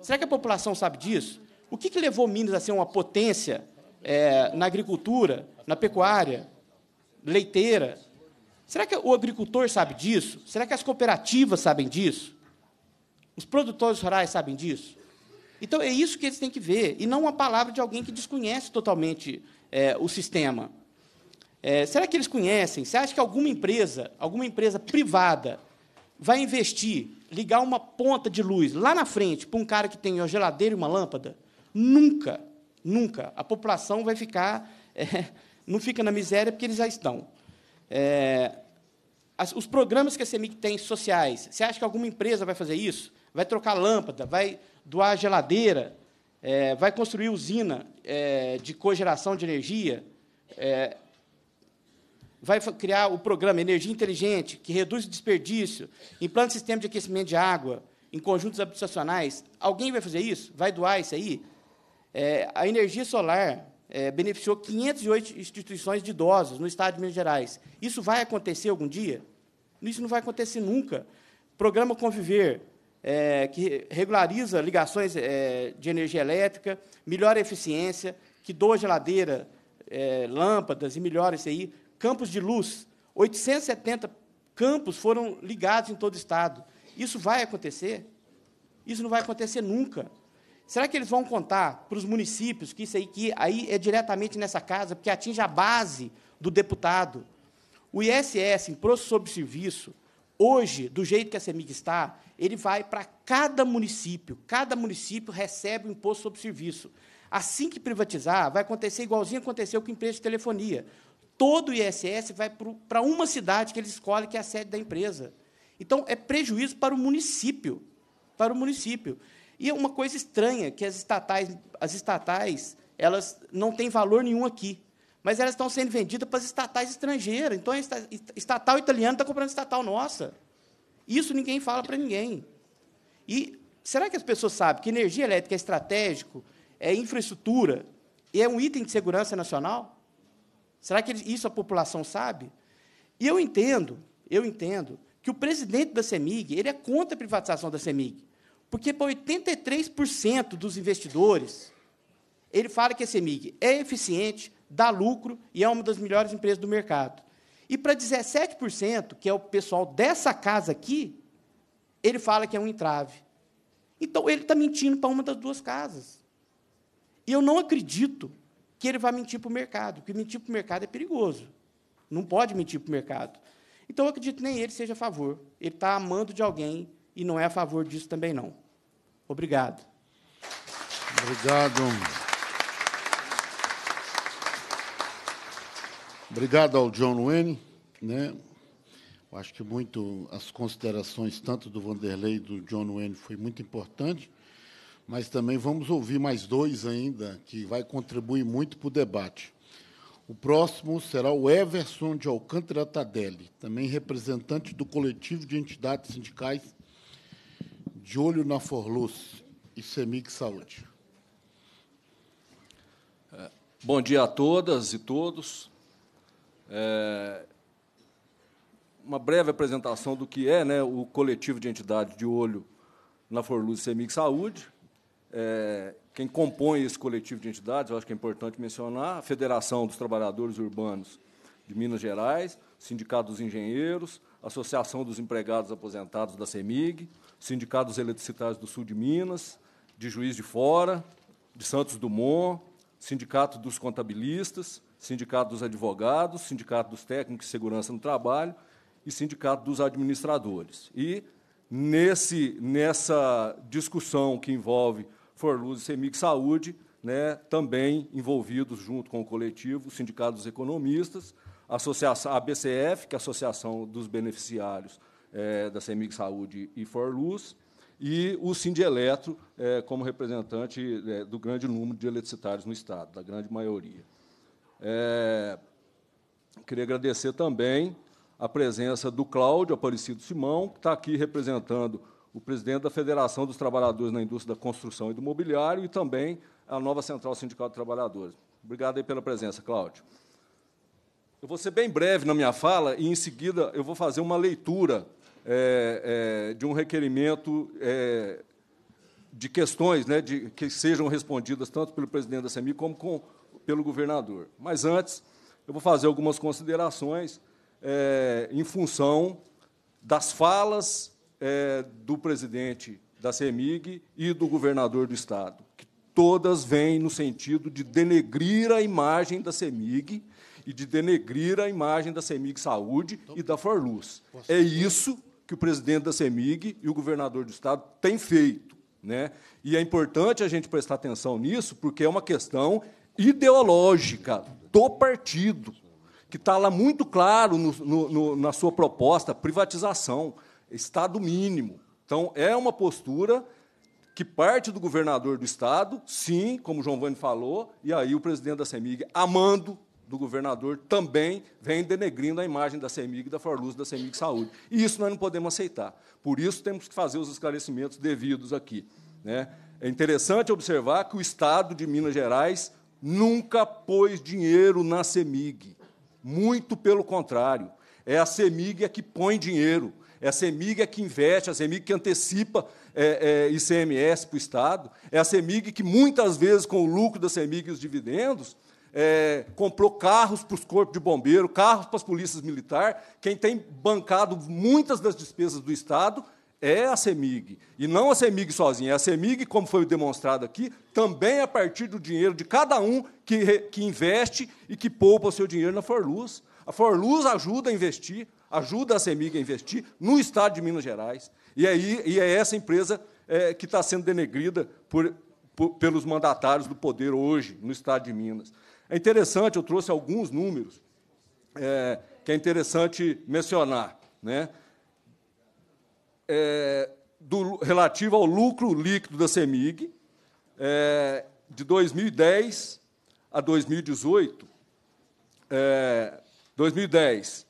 Speaker 9: Será que a população sabe disso? O que, que levou Minas a ser uma potência é, na agricultura, na pecuária, leiteira? Será que o agricultor sabe disso? Será que as cooperativas sabem disso? Os produtores rurais sabem disso? Então, é isso que eles têm que ver, e não a palavra de alguém que desconhece totalmente é, o sistema. É, será que eles conhecem? Você acha que alguma empresa, alguma empresa privada, vai investir, ligar uma ponta de luz lá na frente para um cara que tem uma geladeira e uma lâmpada? Nunca, nunca. A população vai ficar, é, não fica na miséria porque eles já estão. É, as, os programas que a CEMIC tem sociais, você acha que alguma empresa vai fazer isso? Vai trocar lâmpada, vai doar geladeira, é, vai construir usina é, de cogeração de energia, é, vai criar o programa Energia Inteligente, que reduz o desperdício, implanta sistema de aquecimento de água em conjuntos habitacionais. Alguém vai fazer isso? Vai doar isso aí? É, a energia solar é, beneficiou 508 instituições de idosos no estado de Minas Gerais. Isso vai acontecer algum dia? Isso não vai acontecer nunca. Programa Conviver, é, que regulariza ligações é, de energia elétrica, melhora a eficiência, que doa geladeira, é, lâmpadas e melhora isso aí. Campos de luz, 870 campos foram ligados em todo o estado. Isso vai acontecer? Isso não vai acontecer nunca. Será que eles vão contar para os municípios que isso aí, que aí é diretamente nessa casa, porque atinge a base do deputado? O ISS, Imposto sobre Serviço, Hoje, do jeito que a CEMIG está, ele vai para cada município. Cada município recebe o imposto sobre serviço. Assim que privatizar, vai acontecer igualzinho aconteceu com a empresa de telefonia. Todo o ISS vai para uma cidade que eles escolhem que é a sede da empresa. Então, é prejuízo para o município. Para o município. E é uma coisa estranha que as estatais, as estatais, elas não têm valor nenhum aqui mas elas estão sendo vendidas para as estatais estrangeiras. Então, a estatal italiana está comprando a estatal nossa. Isso ninguém fala para ninguém. E será que as pessoas sabem que energia elétrica é estratégico, é infraestrutura, e é um item de segurança nacional? Será que isso a população sabe? E eu entendo, eu entendo, que o presidente da CEMIG ele é contra a privatização da CEMIG, porque para 83% dos investidores, ele fala que a CEMIG é eficiente, dá lucro e é uma das melhores empresas do mercado. E para 17%, que é o pessoal dessa casa aqui, ele fala que é um entrave. Então ele está mentindo para uma das duas casas. E eu não acredito que ele vai mentir para o mercado, porque mentir para o mercado é perigoso. Não pode mentir para o mercado. Então eu acredito que nem ele seja a favor. Ele está amando de alguém e não é a favor disso também não. Obrigado.
Speaker 2: Obrigado. Obrigado ao John Wayne. Né? Eu acho que muito as considerações tanto do Vanderlei e do John Wayne foi muito importante, mas também vamos ouvir mais dois ainda que vai contribuir muito para o debate. O próximo será o Everson de Alcântara Tadelli, também representante do coletivo de entidades sindicais de olho na Forluz e Semig Saúde.
Speaker 10: Bom dia a todas e todos. É, uma breve apresentação do que é né, o coletivo de entidades de olho na Forluz Semig Saúde. É, quem compõe esse coletivo de entidades, eu acho que é importante mencionar, a Federação dos Trabalhadores Urbanos de Minas Gerais, Sindicato dos Engenheiros, Associação dos Empregados Aposentados da CEMIG, Sindicato dos Eletricitários do Sul de Minas, de Juiz de Fora, de Santos Dumont, Sindicato dos Contabilistas, Sindicato dos Advogados, Sindicato dos Técnicos de Segurança no Trabalho e Sindicato dos Administradores. E nesse, nessa discussão que envolve Forluz e Semig Saúde, né, também envolvidos junto com o coletivo, o Sindicato dos Economistas, a a ABCF, que é a Associação dos Beneficiários é, da Semig Saúde e Forluz, e o Sindieletro é, como representante é, do grande número de eletricitários no Estado, da grande maioria. É, queria agradecer também a presença do Cláudio Aparecido Simão, que está aqui representando o presidente da Federação dos Trabalhadores na Indústria da Construção e do Mobiliário e também a nova Central Sindical de Trabalhadores. Obrigado aí pela presença, Cláudio. Eu vou ser bem breve na minha fala e, em seguida, eu vou fazer uma leitura é, é, de um requerimento é, de questões né, de, que sejam respondidas tanto pelo presidente da SEMI como com pelo governador. Mas antes, eu vou fazer algumas considerações é, em função das falas é, do presidente da CEMIG e do governador do Estado, que todas vêm no sentido de denegrir a imagem da CEMIG e de denegrir a imagem da CEMIG Saúde e da Forluz. É isso que o presidente da CEMIG e o governador do Estado têm feito. Né? E é importante a gente prestar atenção nisso, porque é uma questão ideológica do partido, que está lá muito claro no, no, na sua proposta, privatização, Estado mínimo. Então, é uma postura que parte do governador do Estado, sim, como o João Vane falou, e aí o presidente da CEMIG, amando do governador, também vem denegrindo a imagem da CEMIG, da Forluz, da CEMIG Saúde. E isso nós não podemos aceitar. Por isso, temos que fazer os esclarecimentos devidos aqui. Né? É interessante observar que o Estado de Minas Gerais nunca pôs dinheiro na CEMIG. Muito pelo contrário. É a CEMIG é que põe dinheiro, é a CEMIG é que investe, é a CEMIG que antecipa é, é, ICMS para o Estado, é a CEMIG que, muitas vezes, com o lucro da CEMIG e os dividendos, é, comprou carros para os corpos de bombeiro, carros para as polícias militares. Quem tem bancado muitas das despesas do Estado é a CEMIG. E não a CEMIG sozinha. É a CEMIG, como foi demonstrado aqui, também a partir do dinheiro de cada um que, que investe e que poupa o seu dinheiro na Forluz. A Forluz ajuda a investir, ajuda a CEMIG a investir no Estado de Minas Gerais. E, aí, e é essa empresa é, que está sendo denegrida por, por, pelos mandatários do poder hoje no Estado de Minas. É interessante, eu trouxe alguns números é, que é interessante mencionar. Né? é, do, relativo ao lucro líquido da CEMIG, é, de 2010 a 2018, é, 2010,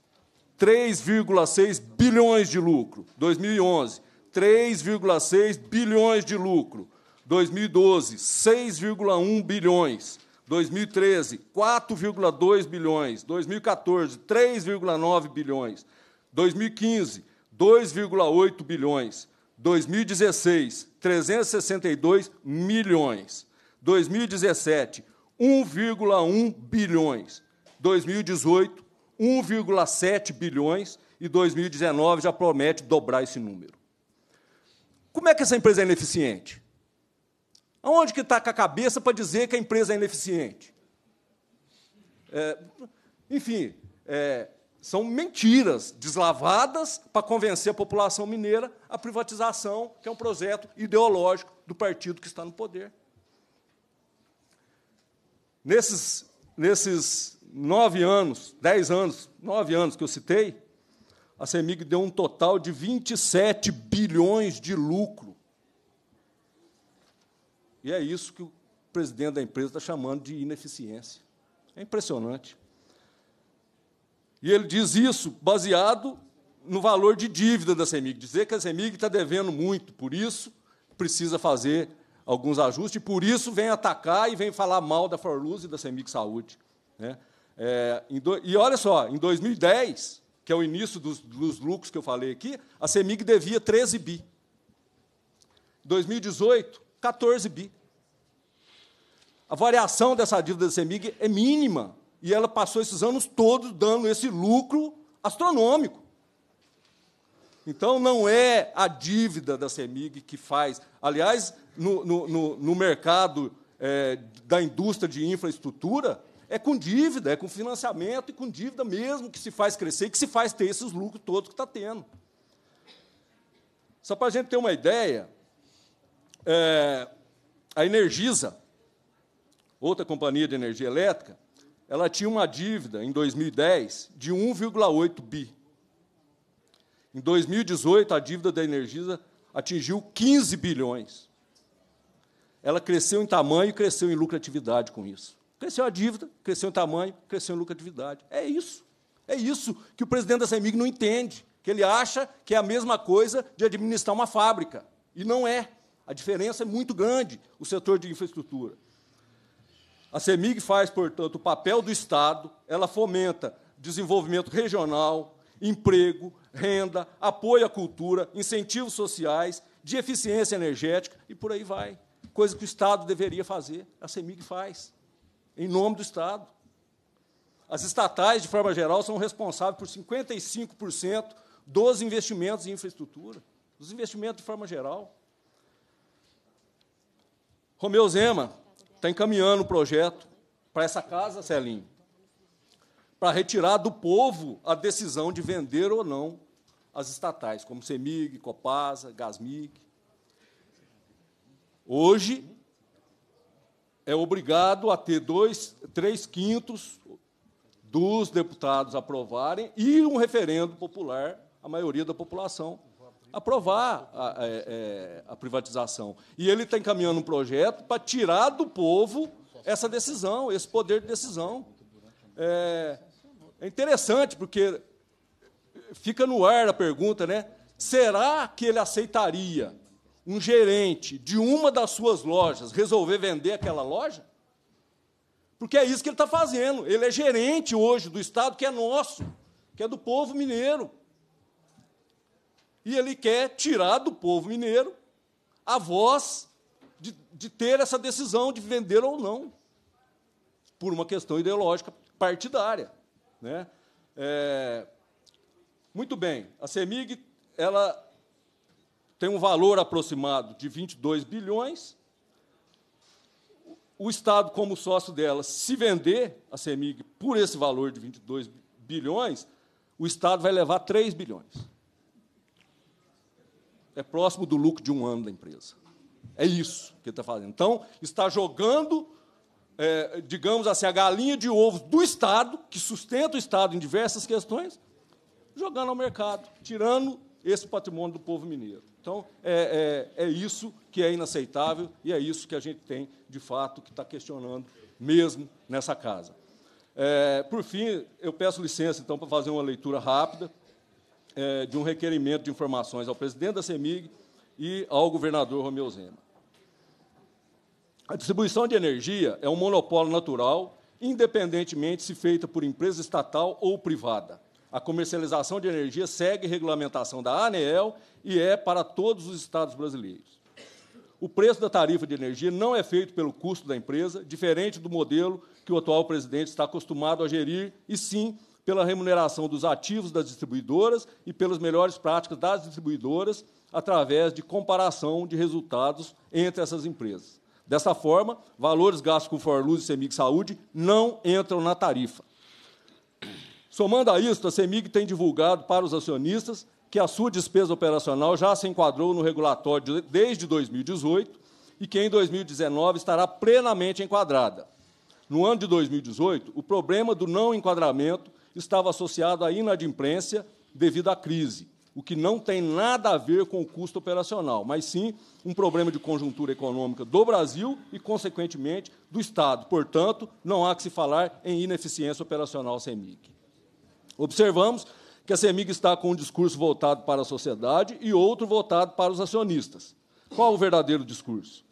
Speaker 10: 3,6 bilhões de lucro. 2011, 3,6 bilhões de lucro. 2012, 6,1 bilhões. 2013, 4,2 bilhões. 2014, 3,9 bilhões. 2015, 2,8 bilhões. 2016, 362 milhões. 2017, 1,1 bilhões. 2018, 1,7 bilhões. E 2019 já promete dobrar esse número. Como é que essa empresa é ineficiente? Aonde que está com a cabeça para dizer que a empresa é ineficiente? É, enfim, é, são mentiras deslavadas para convencer a população mineira a privatização, que é um projeto ideológico do partido que está no poder. Nesses, nesses nove anos, dez anos, nove anos que eu citei, a CEMIG deu um total de 27
Speaker 7: bilhões de lucro.
Speaker 10: E é isso que o presidente da empresa está chamando de ineficiência. É impressionante. E ele diz isso baseado no valor de dívida da CEMIG, dizer que a CEMIG está devendo muito, por isso precisa fazer alguns ajustes, e por isso vem atacar e vem falar mal da Forluz e da CEMIG Saúde. Né? É, do, e olha só, em 2010, que é o início dos, dos lucros que eu falei aqui, a CEMIG devia 13 bi. 2018, 14 bi. A variação dessa dívida da CEMIG é mínima. E ela passou esses anos todos dando esse lucro astronômico. Então, não é a dívida da CEMIG que faz. Aliás, no, no, no mercado é, da indústria de infraestrutura, é com dívida, é com financiamento e com dívida mesmo que se faz crescer e que se faz ter esses lucros todos que está tendo. Só para a gente ter uma ideia, é, a Energisa, outra companhia de energia elétrica, ela tinha uma dívida em 2010 de 1,8 bi. Em 2018, a dívida da Energisa atingiu 15 bilhões. Ela cresceu em tamanho e cresceu em lucratividade com isso. Cresceu a dívida, cresceu em tamanho, cresceu em lucratividade. É isso. É isso que o presidente da CEMIG não entende, que ele acha que é a mesma coisa de administrar uma fábrica. E não é. A diferença é muito grande, o setor de infraestrutura. A CEMIG faz, portanto, o papel do Estado, ela fomenta desenvolvimento regional, emprego, renda, apoio à cultura, incentivos sociais, de eficiência energética e por aí vai. Coisa que o Estado deveria fazer, a CEMIG faz, em nome do Estado. As estatais, de forma geral, são responsáveis por 55% dos investimentos em infraestrutura, dos investimentos de forma geral. Romeu Zema, está encaminhando o projeto para essa casa, Celinho, para retirar do povo a decisão de vender ou não as estatais, como CEMIG, Copasa, Gasmig. Hoje, é obrigado a ter dois, três quintos dos deputados aprovarem e um referendo popular, a maioria da população aprovar a, é, é, a privatização. E ele está encaminhando um projeto para tirar do povo essa decisão, esse poder de decisão. É, é interessante, porque fica no ar a pergunta, né? Será que ele aceitaria um gerente de uma das suas lojas resolver vender aquela loja? Porque é isso que ele está fazendo. Ele é gerente hoje do Estado que é nosso, que é do povo mineiro e ele quer tirar do povo mineiro a voz de, de ter essa decisão de vender ou não, por uma questão ideológica partidária. Né? É, muito bem, a CEMIG ela tem um valor aproximado de 22 bilhões. O Estado, como sócio dela, se vender a CEMIG por esse valor de 22 bilhões, o Estado vai levar 3 bilhões é próximo do lucro de um ano da empresa. É isso que ele está fazendo. Então, está jogando, é, digamos assim, a galinha de ovos do Estado, que sustenta o Estado em diversas questões, jogando ao mercado, tirando esse patrimônio do povo mineiro. Então, é, é, é isso que é inaceitável e é isso que a gente tem, de fato, que está questionando mesmo nessa casa. É, por fim, eu peço licença, então, para fazer uma leitura rápida é, de um requerimento de informações ao presidente da CEMIG e ao governador Romeu Zema. A distribuição de energia é um monopólio natural, independentemente se feita por empresa estatal ou privada. A comercialização de energia segue regulamentação da ANEEL e é para todos os estados brasileiros. O preço da tarifa de energia não é feito pelo custo da empresa, diferente do modelo que o atual presidente está acostumado a gerir, e sim pela remuneração dos ativos das distribuidoras e pelas melhores práticas das distribuidoras através de comparação de resultados entre essas empresas. Dessa forma, valores gastos com Forluz e Semig Saúde não entram na tarifa. Somando a isso, a Semig tem divulgado para os acionistas que a sua despesa operacional já se enquadrou no regulatório desde 2018 e que em 2019 estará plenamente enquadrada. No ano de 2018, o problema do não enquadramento estava associado à inadimplência devido à crise, o que não tem nada a ver com o custo operacional, mas sim um problema de conjuntura econômica do Brasil e, consequentemente, do Estado. Portanto, não há que se falar em ineficiência operacional CEMIG. Observamos que a CEMIG está com um discurso voltado para a sociedade e outro voltado para os acionistas. Qual o verdadeiro discurso?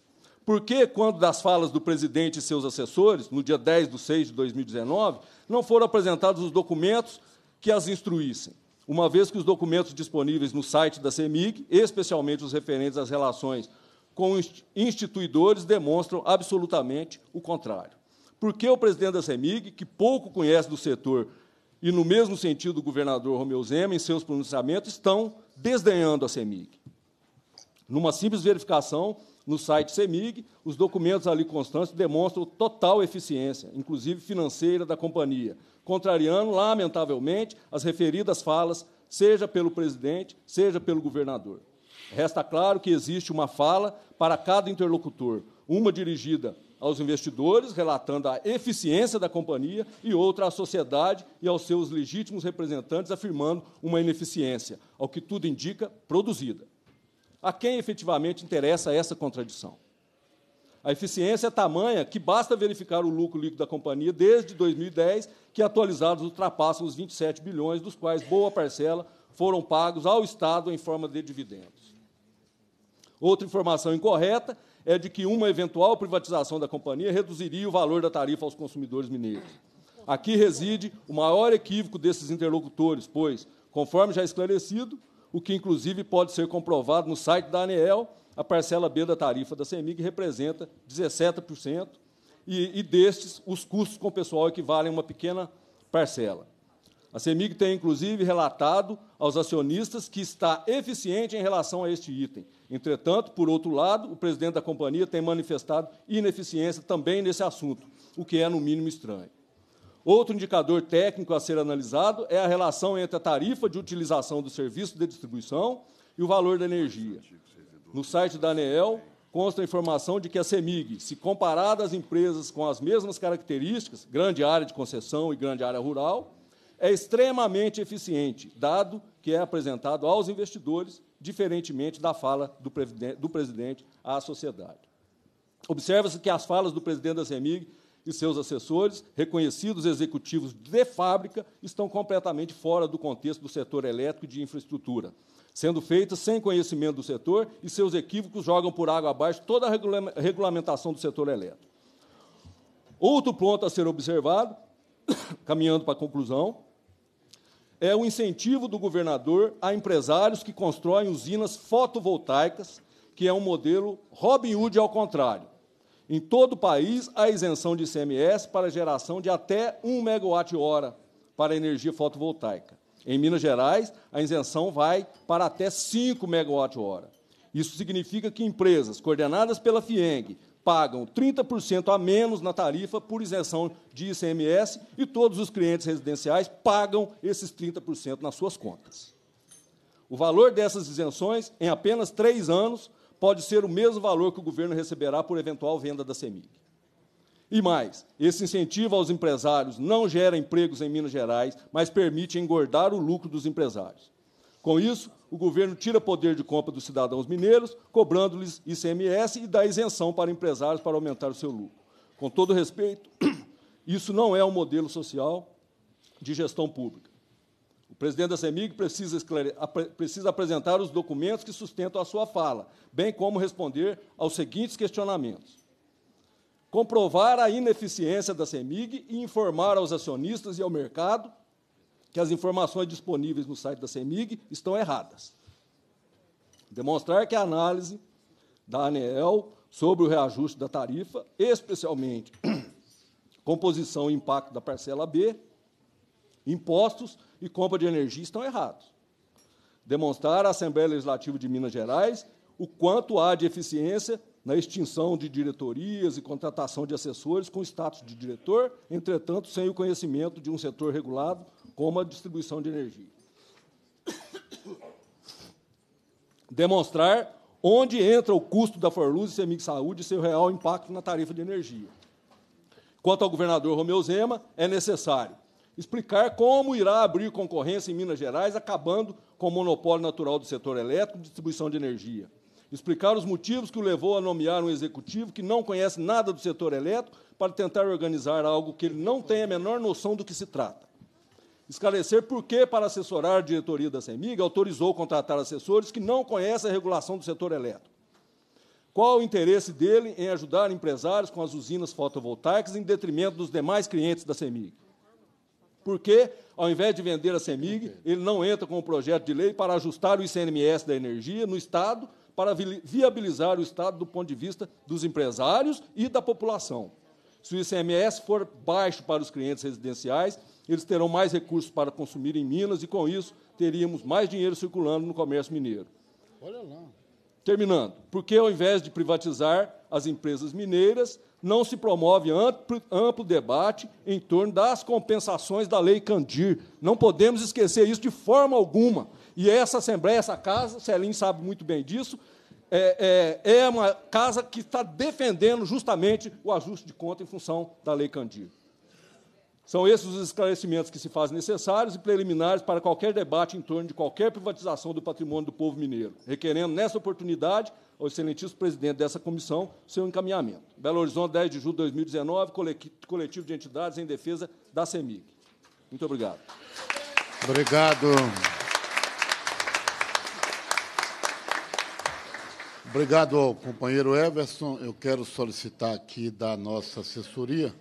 Speaker 10: Porque, quando das falas do presidente e seus assessores, no dia 10 de 6 de 2019, não foram apresentados os documentos que as instruíssem? Uma vez que os documentos disponíveis no site da CEMIG, especialmente os referentes às relações com instituidores, demonstram absolutamente o contrário. Por que o presidente da CEMIG, que pouco conhece do setor, e no mesmo sentido o governador Romeu Zema, em seus pronunciamentos, estão desdenhando a CEMIG? Numa simples verificação, no site CEMIG, os documentos ali constantes demonstram total eficiência, inclusive financeira, da companhia, contrariando, lamentavelmente, as referidas falas, seja pelo presidente, seja pelo governador. Resta claro que existe uma fala para cada interlocutor, uma dirigida aos investidores, relatando a eficiência da companhia, e outra à sociedade e aos seus legítimos representantes, afirmando uma ineficiência, ao que tudo indica, produzida. A quem efetivamente interessa essa contradição? A eficiência é tamanha que basta verificar o lucro líquido da companhia desde 2010, que atualizados ultrapassam os 27 bilhões, dos quais boa parcela foram pagos ao Estado em forma de dividendos. Outra informação incorreta é de que uma eventual privatização da companhia reduziria o valor da tarifa aos consumidores mineiros. Aqui reside o maior equívoco desses interlocutores, pois, conforme já esclarecido, o que inclusive pode ser comprovado no site da ANEEL, a parcela B da tarifa da CEMIG representa 17%, e, e destes, os custos com pessoal equivalem é a uma pequena parcela. A CEMIG tem, inclusive, relatado aos acionistas que está eficiente em relação a este item. Entretanto, por outro lado, o presidente da companhia tem manifestado ineficiência também nesse assunto, o que é, no mínimo, estranho. Outro indicador técnico a ser analisado é a relação entre a tarifa de utilização do serviço de distribuição e o valor da energia. No site da ANEEL consta a informação de que a CEMIG, se comparada às empresas com as mesmas características, grande área de concessão e grande área rural, é extremamente eficiente, dado que é apresentado aos investidores, diferentemente da fala do, do presidente à sociedade. Observa-se que as falas do presidente da CEMIG e seus assessores, reconhecidos executivos de fábrica, estão completamente fora do contexto do setor elétrico de infraestrutura, sendo feitas sem conhecimento do setor e seus equívocos jogam por água abaixo toda a regulamentação do setor elétrico. Outro ponto a ser observado, caminhando para a conclusão, é o incentivo do governador a empresários que constroem usinas fotovoltaicas, que é um modelo Robin Hood ao contrário em todo o país a isenção de ICMS para geração de até 1 megawatt-hora para energia fotovoltaica. Em Minas Gerais, a isenção vai para até 5 megawatt-hora. Isso significa que empresas coordenadas pela FIENG pagam 30% a menos na tarifa por isenção de ICMS e todos os clientes residenciais pagam esses 30% nas suas contas. O valor dessas isenções, em apenas três anos, pode ser o mesmo valor que o governo receberá por eventual venda da CEMIG. E mais, esse incentivo aos empresários não gera empregos em Minas Gerais, mas permite engordar o lucro dos empresários. Com isso, o governo tira poder de compra dos cidadãos mineiros, cobrando-lhes ICMS e dá isenção para empresários para aumentar o seu lucro. Com todo respeito, isso não é um modelo social de gestão pública. O presidente da CEMIG precisa, precisa apresentar os documentos que sustentam a sua fala, bem como responder aos seguintes questionamentos. Comprovar a ineficiência da CEMIG e informar aos acionistas e ao mercado que as informações disponíveis no site da CEMIG estão erradas. Demonstrar que a análise da ANEEL sobre o reajuste da tarifa, especialmente composição e impacto da parcela B, Impostos e compra de energia estão errados. Demonstrar à Assembleia Legislativa de Minas Gerais o quanto há de eficiência na extinção de diretorias e contratação de assessores com status de diretor, entretanto, sem o conhecimento de um setor regulado como a distribuição de energia. Demonstrar onde entra o custo da Forluz e Semig Saúde e seu real impacto na tarifa de energia. Quanto ao governador Romeu Zema, é necessário explicar como irá abrir concorrência em Minas Gerais, acabando com o monopólio natural do setor elétrico e distribuição de energia. Explicar os motivos que o levou a nomear um executivo que não conhece nada do setor elétrico para tentar organizar algo que ele não tem a menor noção do que se trata. Esclarecer por que, para assessorar a diretoria da CEMIG, autorizou contratar assessores que não conhecem a regulação do setor elétrico. Qual o interesse dele em ajudar empresários com as usinas fotovoltaicas em detrimento dos demais clientes da CEMIG? Porque, ao invés de vender a CEMIG, ele não entra com o um projeto de lei para ajustar o ICMS da energia no Estado, para viabilizar o Estado do ponto de vista dos empresários e da população. Se o ICMS for baixo para os clientes residenciais, eles terão mais recursos para consumir em Minas e, com isso, teríamos mais dinheiro circulando no comércio mineiro. Olha lá. Terminando, porque ao invés de privatizar as empresas mineiras, não se promove amplo, amplo, debate em torno das compensações da Lei Candir. Não podemos esquecer isso de forma alguma. E essa Assembleia, essa casa, Celim sabe muito bem disso, é, é, é uma casa que está defendendo justamente o ajuste de conta em função da Lei Candir. São esses os esclarecimentos que se fazem necessários e preliminares para qualquer debate em torno de qualquer privatização do patrimônio do povo mineiro, requerendo, nessa oportunidade, ao excelentíssimo presidente dessa comissão seu encaminhamento. Belo Horizonte, 10 de julho de 2019, coletivo de entidades em defesa da CEMIG. Muito obrigado.
Speaker 2: Obrigado. Obrigado ao companheiro Everson. Eu quero solicitar aqui da nossa assessoria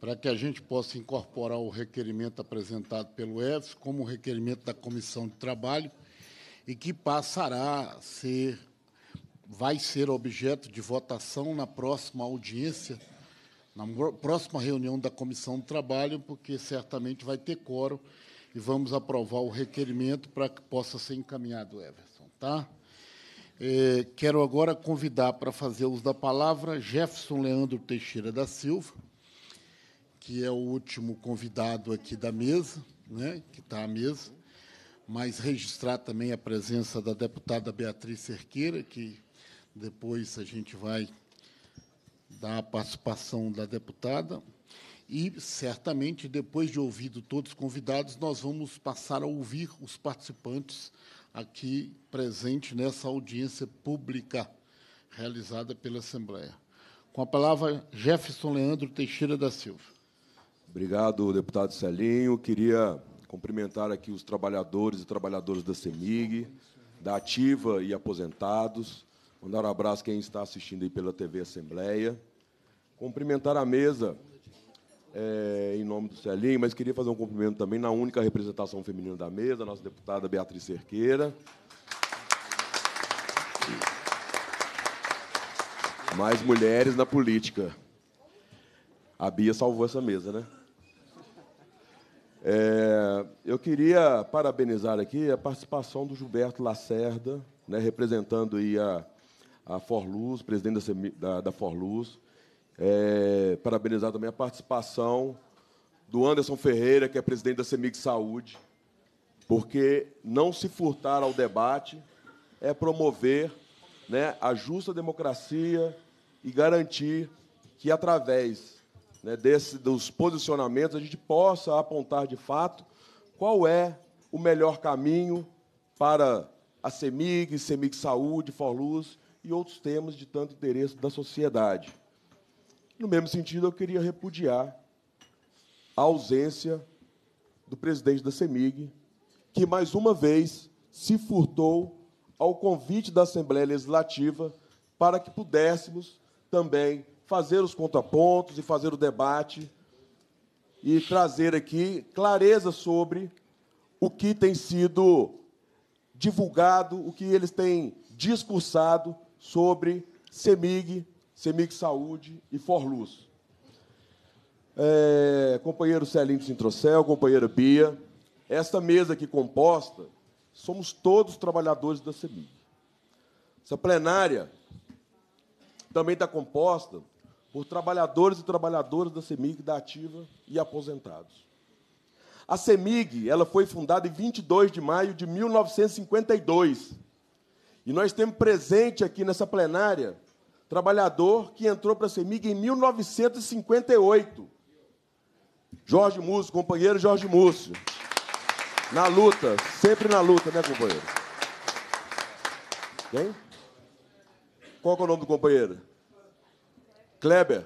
Speaker 2: para que a gente possa incorporar o requerimento apresentado pelo Everson como requerimento da Comissão de Trabalho e que passará a ser vai ser objeto de votação na próxima audiência, na próxima reunião da Comissão do Trabalho, porque certamente vai ter coro e vamos aprovar o requerimento para que possa ser encaminhado, Everson. Tá? É, quero agora convidar para fazer uso da palavra Jefferson Leandro Teixeira da Silva, que é o último convidado aqui da mesa, né, que está à mesa, mas registrar também a presença da deputada Beatriz Cerqueira, que depois a gente vai dar a participação da deputada. E, certamente, depois de ouvido todos os convidados, nós vamos passar a ouvir os participantes aqui presentes nessa audiência pública realizada pela Assembleia. Com a palavra, Jefferson Leandro Teixeira da Silva.
Speaker 11: Obrigado, deputado Celinho. Queria cumprimentar aqui os trabalhadores e trabalhadoras da CEMIG, da Ativa e aposentados, Mandar um abraço quem está assistindo aí pela TV Assembleia. Cumprimentar a mesa é, em nome do Celinho, mas queria fazer um cumprimento também na única representação feminina da mesa, a nossa deputada Beatriz Cerqueira. Mais mulheres na política. A Bia salvou essa mesa, né? É, eu queria parabenizar aqui a participação do Gilberto Lacerda, né, representando aí a a Forluz, presidente da, da, da Forluz. É, parabenizar também a participação do Anderson Ferreira, que é presidente da CEMIG Saúde, porque não se furtar ao debate é promover né, a justa democracia e garantir que, através né, desse, dos posicionamentos, a gente possa apontar de fato qual é o melhor caminho para a CEMIG, CEMIG Saúde, Forluz e outros temas de tanto interesse da sociedade. No mesmo sentido, eu queria repudiar a ausência do presidente da CEMIG, que mais uma vez se furtou ao convite da Assembleia Legislativa para que pudéssemos também fazer os contrapontos e fazer o debate e trazer aqui clareza sobre o que tem sido divulgado, o que eles têm discursado sobre CEMIG, CEMIG Saúde e Forluz. É, companheiro Celinho Sintrocel, companheira Bia, esta mesa aqui composta, somos todos trabalhadores da CEMIG. Essa plenária também está composta por trabalhadores e trabalhadoras da CEMIG, da ativa e aposentados. A CEMIG ela foi fundada em 22 de maio de 1952 e nós temos presente aqui nessa plenária trabalhador que entrou para a CEMIG em 1958. Jorge Múcio, companheiro Jorge Múcio. Na luta, sempre na luta, né, companheiro? Quem? Qual que é o nome do companheiro? Kleber.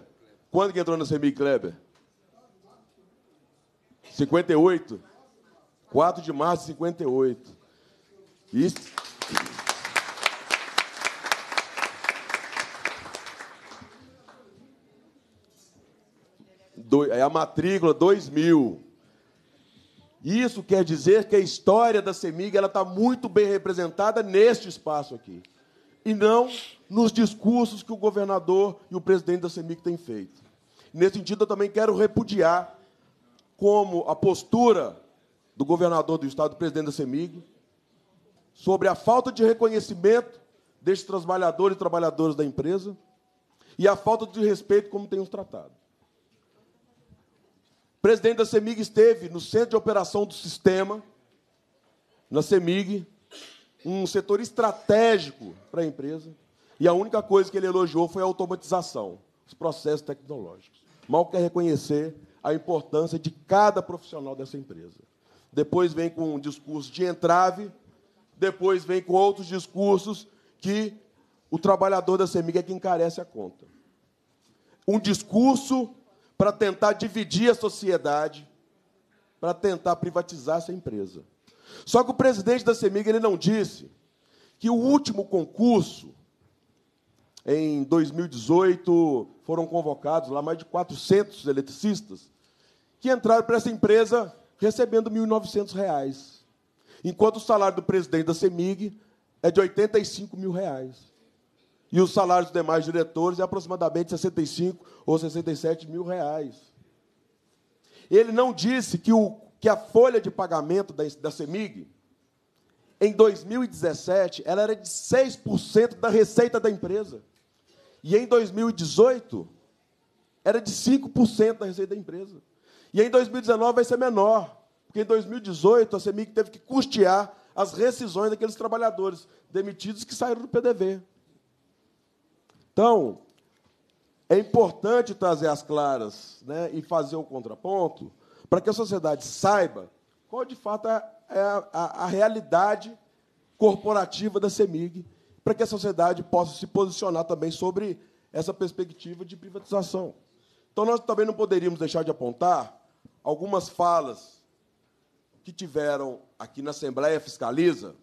Speaker 11: Quando que entrou na CEMIG, Kleber? 58. 4 de março de 58. Isso. do, é a matrícula 2000. Isso quer dizer que a história da Semig está muito bem representada neste espaço aqui. E não nos discursos que o governador e o presidente da Semig têm feito. Nesse sentido, eu também quero repudiar como a postura do governador do Estado, do presidente da Semig, sobre a falta de reconhecimento destes trabalhadores e trabalhadoras da empresa e a falta de respeito como tem os tratado. O presidente da CEMIG esteve no centro de operação do sistema, na CEMIG, um setor estratégico para a empresa, e a única coisa que ele elogiou foi a automatização, os processos tecnológicos. Mal quer reconhecer a importância de cada profissional dessa empresa. Depois vem com um discurso de entrave, depois vem com outros discursos que o trabalhador da CEMIG é que encarece a conta. Um discurso para tentar dividir a sociedade, para tentar privatizar essa empresa. Só que o presidente da CEMIG ele não disse que o último concurso, em 2018, foram convocados lá mais de 400 eletricistas que entraram para essa empresa recebendo R$ 1.900, enquanto o salário do presidente da CEMIG é de R$ 85 mil. Reais. E os salários dos demais diretores é aproximadamente 65 ou 67 mil reais. Ele não disse que, o, que a folha de pagamento da, da CEMIG, em 2017, ela era de 6% da receita da empresa. E em 2018, era de 5% da receita da empresa. E em 2019 vai ser menor, porque em 2018 a CEMIG teve que custear as rescisões daqueles trabalhadores demitidos que saíram do PDV. Então, é importante trazer as claras né, e fazer o contraponto para que a sociedade saiba qual, de fato, é, é a, a, a realidade corporativa da CEMIG, para que a sociedade possa se posicionar também sobre essa perspectiva de privatização. Então, nós também não poderíamos deixar de apontar algumas falas que tiveram aqui na Assembleia Fiscaliza,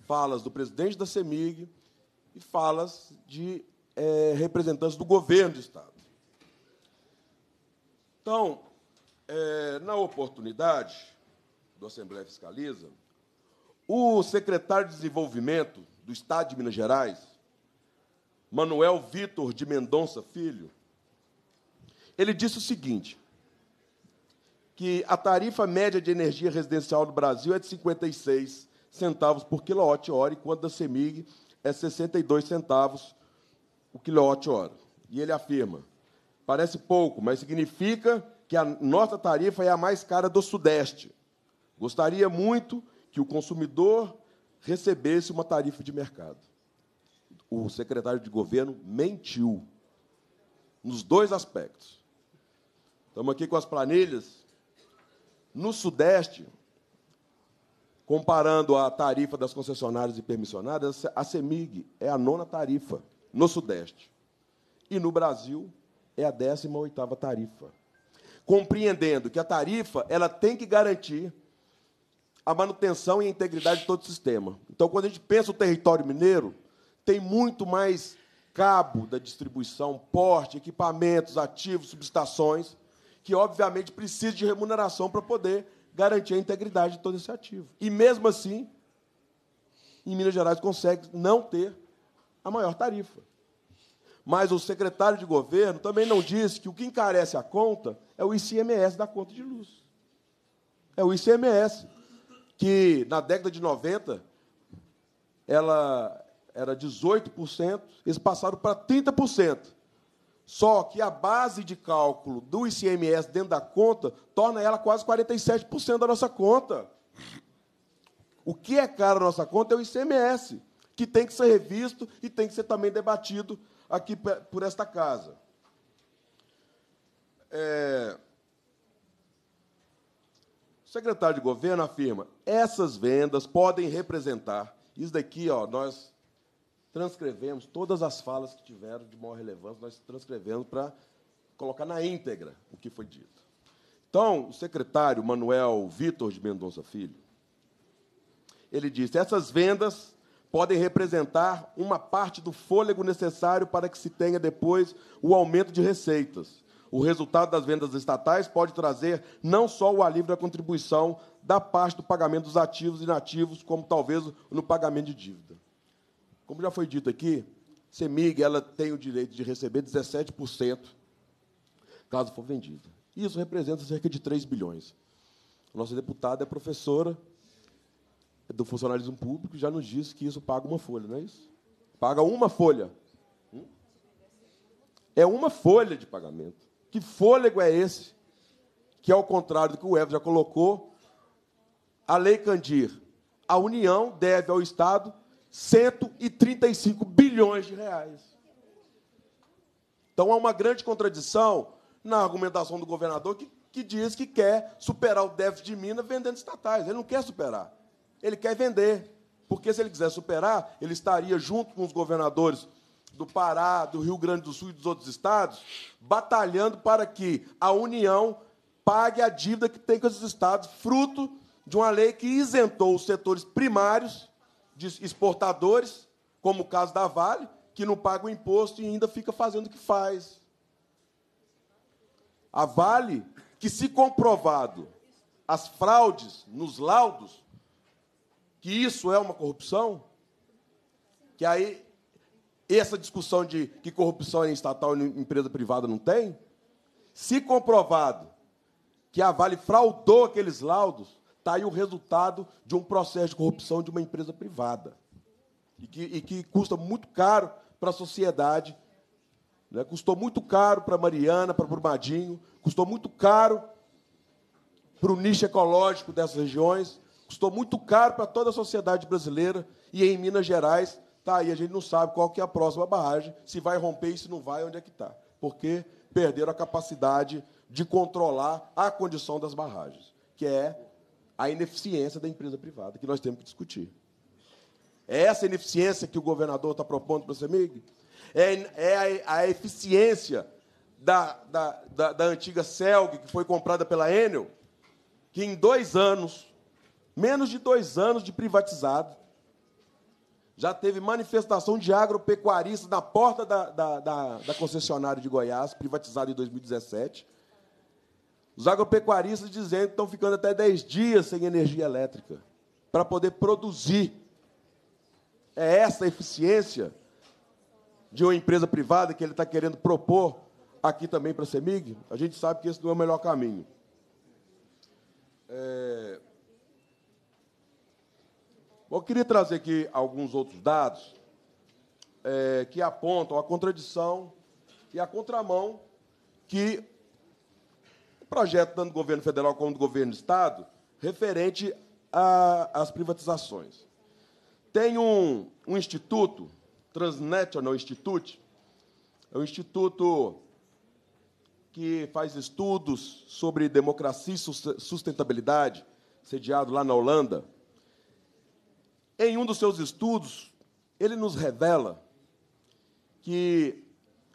Speaker 11: falas do presidente da CEMIG e falas de é, representantes do governo do Estado. Então, é, na oportunidade do Assembleia Fiscaliza, o secretário de Desenvolvimento do Estado de Minas Gerais, Manuel Vitor de Mendonça Filho, ele disse o seguinte, que a tarifa média de energia residencial do Brasil é de 56 centavos por quilowatt-hora, enquanto da CEMIG é 62 centavos o quilowatt-hora. E ele afirma: parece pouco, mas significa que a nossa tarifa é a mais cara do Sudeste. Gostaria muito que o consumidor recebesse uma tarifa de mercado. O secretário de governo mentiu nos dois aspectos. Estamos aqui com as planilhas. No Sudeste, comparando a tarifa das concessionárias e permissionárias, a CEMIG é a nona tarifa no Sudeste. E no Brasil é a 18ª tarifa. Compreendendo que a tarifa ela tem que garantir a manutenção e a integridade de todo o sistema. Então, quando a gente pensa o território mineiro, tem muito mais cabo da distribuição, porte, equipamentos, ativos, subestações, que obviamente precisa de remuneração para poder garantir a integridade de todo esse ativo. E mesmo assim, em Minas Gerais consegue não ter a maior tarifa. Mas o secretário de governo também não disse que o que encarece a conta é o ICMS da conta de luz. É o ICMS, que na década de 90 ela era 18%, eles passaram para 30%. Só que a base de cálculo do ICMS dentro da conta torna ela quase 47% da nossa conta. O que é caro na nossa conta é o ICMS que tem que ser revisto e tem que ser também debatido aqui por esta casa. É... O secretário de governo afirma: essas vendas podem representar. Isso daqui, ó, nós transcrevemos todas as falas que tiveram de maior relevância, nós transcrevemos para colocar na íntegra o que foi dito. Então, o secretário Manuel Vitor de Mendonça Filho, ele disse: essas vendas podem representar uma parte do fôlego necessário para que se tenha depois o aumento de receitas. O resultado das vendas estatais pode trazer não só o alívio da contribuição da parte do pagamento dos ativos e inativos, como talvez no pagamento de dívida. Como já foi dito aqui, CEMIG ela tem o direito de receber 17% caso for vendida. Isso representa cerca de 3 bilhões. Nossa deputada é professora, é do funcionalismo público já nos diz que isso paga uma folha, não é isso? Paga uma folha. Hum? É uma folha de pagamento. Que fôlego é esse? Que, ao é contrário do que o Evo já colocou, a Lei Candir, a União deve ao Estado 135 bilhões de reais. Então, há uma grande contradição na argumentação do governador que, que diz que quer superar o déficit de Minas vendendo estatais. Ele não quer superar ele quer vender. Porque se ele quiser superar, ele estaria junto com os governadores do Pará, do Rio Grande do Sul e dos outros estados, batalhando para que a União pague a dívida que tem com os estados, fruto de uma lei que isentou os setores primários de exportadores, como o caso da Vale, que não paga o imposto e ainda fica fazendo o que faz. A Vale, que se comprovado as fraudes nos laudos, que isso é uma corrupção? Que aí essa discussão de que corrupção é estatal e empresa privada não tem? Se comprovado que a Vale fraudou aqueles laudos, está aí o resultado de um processo de corrupção de uma empresa privada. E que, e que custa muito caro para a sociedade. Né? Custou muito caro para Mariana, para Brumadinho, custou muito caro para o nicho ecológico dessas regiões, custou muito caro para toda a sociedade brasileira e em Minas Gerais tá aí, a gente não sabe qual que é a próxima barragem, se vai romper e se não vai, onde é que está. Porque perderam a capacidade de controlar a condição das barragens, que é a ineficiência da empresa privada, que nós temos que discutir. É essa ineficiência que o governador está propondo para o CEMIG? É, é a, eficiência da, da, da, da antiga CELG, que foi comprada pela Enel, que em dois anos Menos de dois anos de privatizado. Já teve manifestação de agropecuaristas na porta da, da, da, da concessionária de Goiás, privatizada em 2017. Os agropecuaristas dizendo que estão ficando até 10 dias sem energia elétrica para poder produzir. É essa a eficiência de uma empresa privada que ele está querendo propor aqui também para a CEMIG? A gente sabe que esse não é o melhor caminho.
Speaker 6: É...
Speaker 11: Eu queria trazer aqui alguns outros dados é, que apontam a contradição e a contramão que o projeto tanto do governo federal como do governo do Estado referente às privatizações. Tem um, um instituto, Transnational Institute, é um instituto que faz estudos sobre democracia e sustentabilidade, sediado lá na Holanda, em um dos seus estudos, ele nos revela que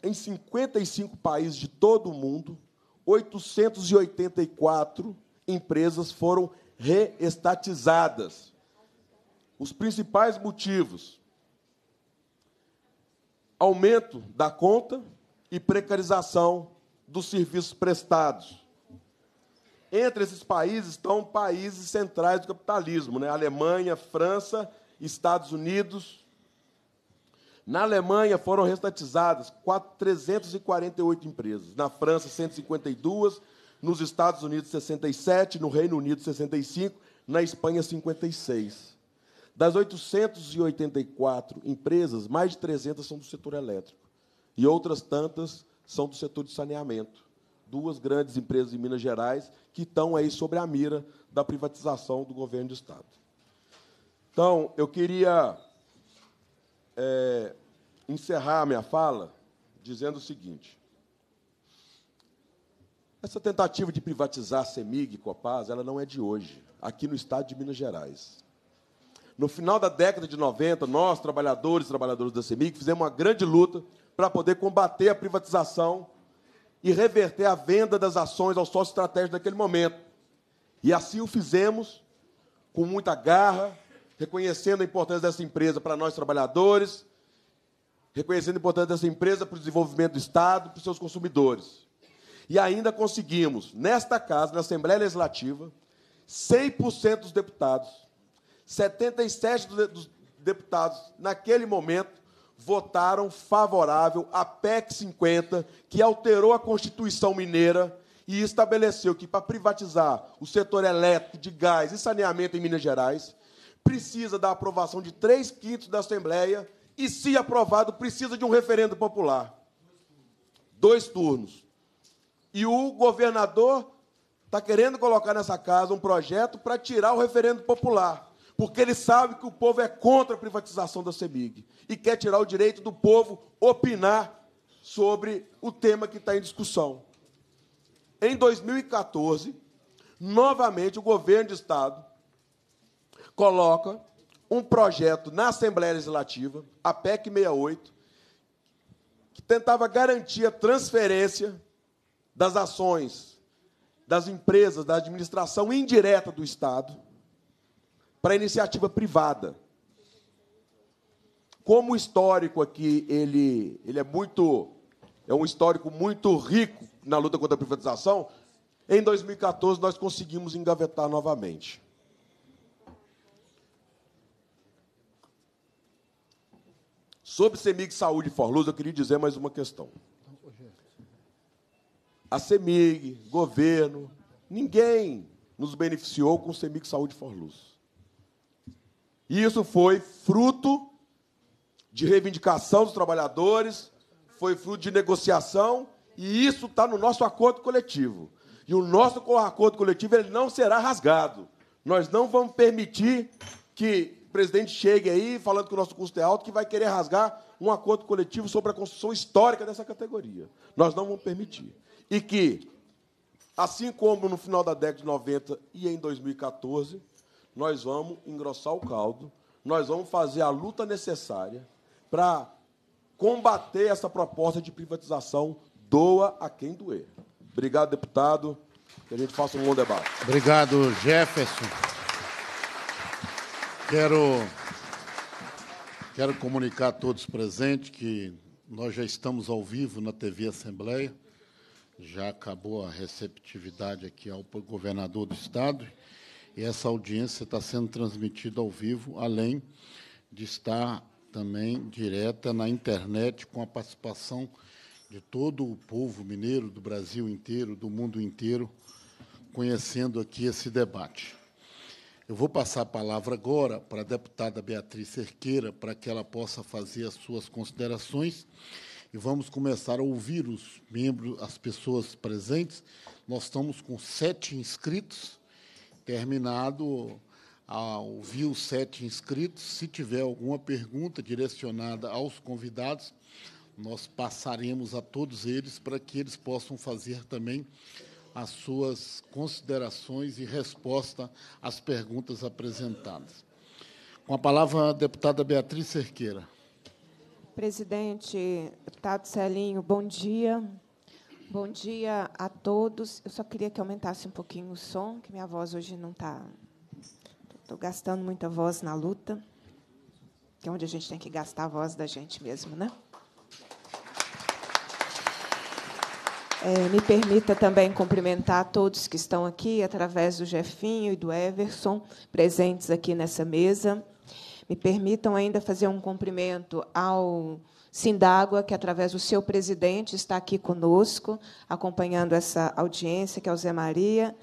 Speaker 11: em 55 países de todo o mundo, 884 empresas foram reestatizadas. Os principais motivos: aumento da conta e precarização dos serviços prestados. Entre esses países estão países centrais do capitalismo, né? Alemanha, França, Estados Unidos. Na Alemanha foram restatizadas 348 empresas, na França 152, nos Estados Unidos 67, no Reino Unido 65, na Espanha 56. Das 884 empresas, mais de 300 são do setor elétrico e outras tantas são do setor de saneamento duas grandes empresas de Minas Gerais que estão aí sobre a mira da privatização do governo do Estado. Então, eu queria é, encerrar minha fala dizendo o seguinte. Essa tentativa de privatizar a CEMIG e Copaz, ela não é de hoje, aqui no estado de Minas Gerais. No final da década de 90, nós, trabalhadores e trabalhadoras da CEMIG, fizemos uma grande luta para poder combater a privatização e reverter a venda das ações ao sócio estratégico naquele momento. E assim o fizemos, com muita garra, reconhecendo a importância dessa empresa para nós trabalhadores, reconhecendo a importância dessa empresa para o desenvolvimento do Estado, para os seus consumidores. E ainda conseguimos, nesta casa, na Assembleia Legislativa, 100% dos deputados, 77 dos deputados, naquele momento, votaram favorável à PEC 50, que alterou a Constituição Mineira e estabeleceu que, para privatizar o setor elétrico, de gás e saneamento em Minas Gerais, precisa da aprovação de três quintos da Assembleia e, se aprovado, precisa de um referendo popular. Dois turnos. E o governador está querendo colocar nessa casa um projeto para tirar o referendo popular porque ele sabe que o povo é contra a privatização da CEMIG e quer tirar o direito do povo opinar sobre o tema que está em discussão. Em 2014, novamente o governo de Estado coloca um projeto na Assembleia Legislativa, a PEC 68, que tentava garantir a transferência das ações das empresas da administração indireta do Estado para iniciativa privada. Como o histórico aqui ele, ele é muito é um histórico muito rico na luta contra a privatização, em 2014 nós conseguimos engavetar novamente. Sobre CEMIG Saúde Forluz, eu queria dizer mais uma questão. A CEMIG, governo, ninguém nos beneficiou com o CEMIG Saúde Forluz. Isso foi fruto de reivindicação dos trabalhadores, foi fruto de negociação, e isso está no nosso acordo coletivo. E o nosso acordo coletivo ele não será rasgado. Nós não vamos permitir que o presidente chegue aí falando que o nosso custo é alto, que vai querer rasgar um acordo coletivo sobre a construção histórica dessa categoria. Nós não vamos permitir. E que, assim como no final da década de 90 e em 2014, nós vamos engrossar o caldo, nós vamos fazer a luta necessária para combater essa proposta de privatização, doa a quem doer. Obrigado, deputado. Que a gente faça um bom debate.
Speaker 2: Obrigado, Jefferson. Quero, quero comunicar a todos presentes que nós já estamos ao vivo na TV Assembleia. Já acabou a receptividade aqui ao governador do Estado. E essa audiência está sendo transmitida ao vivo, além de estar também direta na internet, com a participação de todo o povo mineiro, do Brasil inteiro, do mundo inteiro, conhecendo aqui esse debate. Eu vou passar a palavra agora para a deputada Beatriz Cerqueira, para que ela possa fazer as suas considerações. E vamos começar a ouvir os membros, as pessoas presentes. Nós estamos com sete inscritos terminado ouvir os sete inscritos. Se tiver alguma pergunta direcionada aos convidados, nós passaremos a todos eles para que eles possam fazer também as suas considerações e resposta às perguntas apresentadas. Com a palavra, a deputada Beatriz Cerqueira.
Speaker 12: Presidente Tato Celinho, bom dia. Bom dia a todos. Eu só queria que aumentasse um pouquinho o som, que minha voz hoje não está. Estou gastando muita voz na luta, que é onde a gente tem que gastar a voz da gente mesmo, né? É, me permita também cumprimentar a todos que estão aqui, através do Jefinho e do Everson, presentes aqui nessa mesa. Me permitam ainda fazer um cumprimento ao Sindágua, que através do seu presidente está aqui conosco, acompanhando essa audiência, que é o Zé Maria.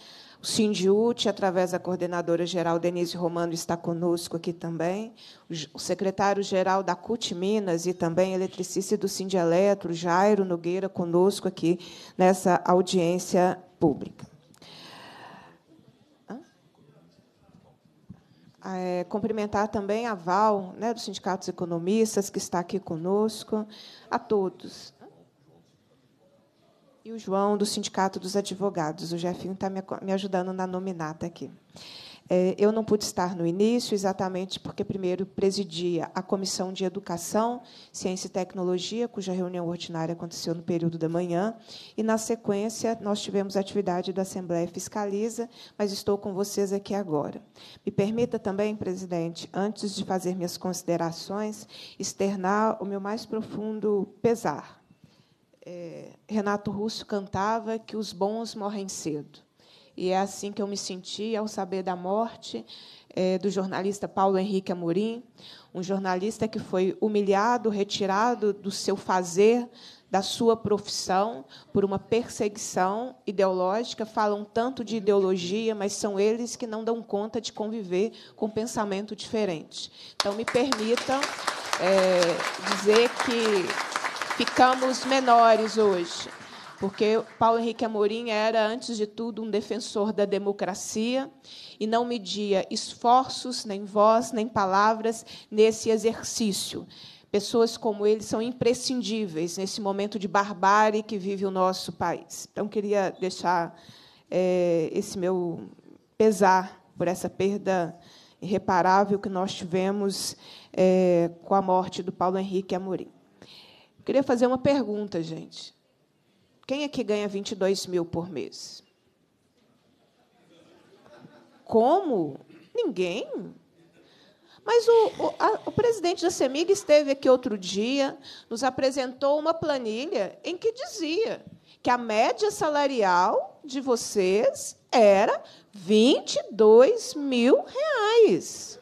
Speaker 12: O Sindiute, através da coordenadora geral Denise Romano, está conosco aqui também. O secretário geral da CUT Minas e também eletricista do Sindieletro, Jairo Nogueira, conosco aqui nessa audiência pública. É, cumprimentar também a Val, né, dos sindicatos economistas, que está aqui conosco, a todos. E o João, do Sindicato dos Advogados. O Jefinho está me, me ajudando na nominata aqui. É, eu não pude estar no início, exatamente porque, primeiro, presidia a Comissão de Educação, Ciência e Tecnologia, cuja reunião ordinária aconteceu no período da manhã, e, na sequência, nós tivemos a atividade da Assembleia Fiscaliza, mas estou com vocês aqui agora. Me permita também, presidente, antes de fazer minhas considerações, externar o meu mais profundo pesar. É, Renato Russo cantava que os bons morrem cedo. E é assim que eu me senti ao saber da morte é, do jornalista Paulo Henrique Amorim, um jornalista que foi humilhado, retirado do seu fazer, da sua profissão, por uma perseguição ideológica. Falam tanto de ideologia, mas são eles que não dão conta de conviver com pensamento diferente. Então, me permita é, dizer que ficamos menores hoje, porque Paulo Henrique Amorim era, antes de tudo, um defensor da democracia e não media esforços, nem voz, nem palavras nesse exercício. Pessoas como ele são imprescindíveis nesse momento de barbárie que vive o nosso país. Então, queria deixar é, esse meu pesar por essa perda irreparável que nós tivemos é, com a morte do Paulo Henrique Amorim. queria fazer uma pergunta, gente. Quem é que ganha 22 mil por mês? Como? Ninguém. Mas o, o, a, o, presidente da CEMIG esteve aqui outro dia, nos apresentou uma planilha em que dizia que a média salarial de vocês era 22 mil reais.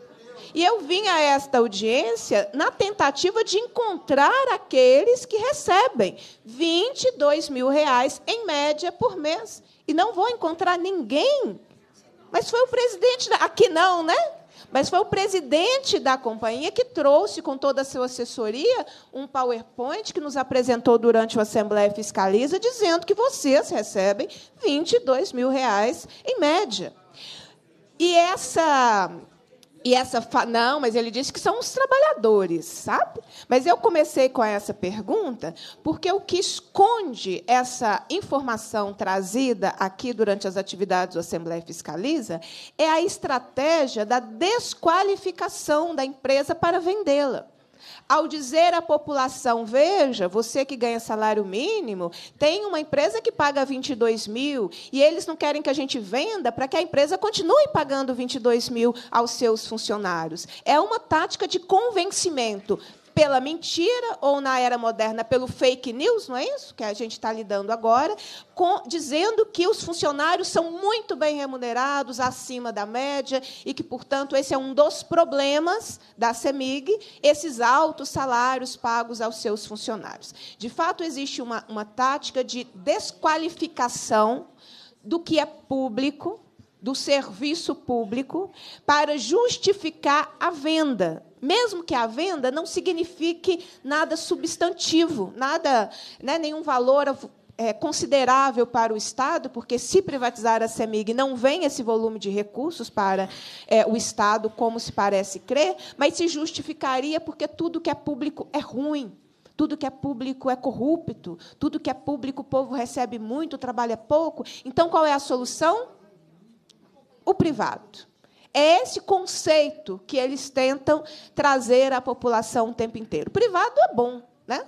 Speaker 12: E eu vim a esta audiência na tentativa de encontrar aqueles que recebem 22 mil reais em média por mês. E não vou encontrar ninguém. Mas foi o presidente. Da... Aqui não, né? Mas foi o presidente da companhia que trouxe, com toda a sua assessoria, um PowerPoint que nos apresentou durante a Assembleia Fiscaliza, dizendo que vocês recebem 22 mil reais em média. E essa e essa fa... não, mas ele disse que são os trabalhadores, sabe? Mas eu comecei com essa pergunta porque o que esconde essa informação trazida aqui durante as atividades do Assembleia Fiscaliza é a estratégia da desqualificação da empresa para vendê-la ao dizer à população: veja, você que ganha salário mínimo, tem uma empresa que paga 22 mil e eles não querem que a gente venda para que a empresa continue pagando 22 mil aos seus funcionários. É uma tática de convencimento pela mentira, ou na era moderna, pelo fake news, não é isso? Que a gente está lidando agora, com, dizendo que os funcionários são muito bem remunerados, acima da média, e que, portanto, esse é um dos problemas da CEMIG, esses altos salários pagos aos seus funcionários. De fato, existe uma, uma tática de desqualificação do que é público, do serviço público para justificar a venda mesmo que a venda não signifique nada substantivo, nada, né, nenhum valor é, considerável para o Estado, porque se privatizar a CEMIG não vem esse volume de recursos para é, o Estado, como se parece crer, mas se justificaria porque tudo que é público é ruim. Tudo que é público é corrupto, tudo que é público o povo recebe muito, trabalha pouco. Então, qual é a solução? O privado. É esse conceito que eles tentam trazer à população o tempo inteiro. Privado é bom, né?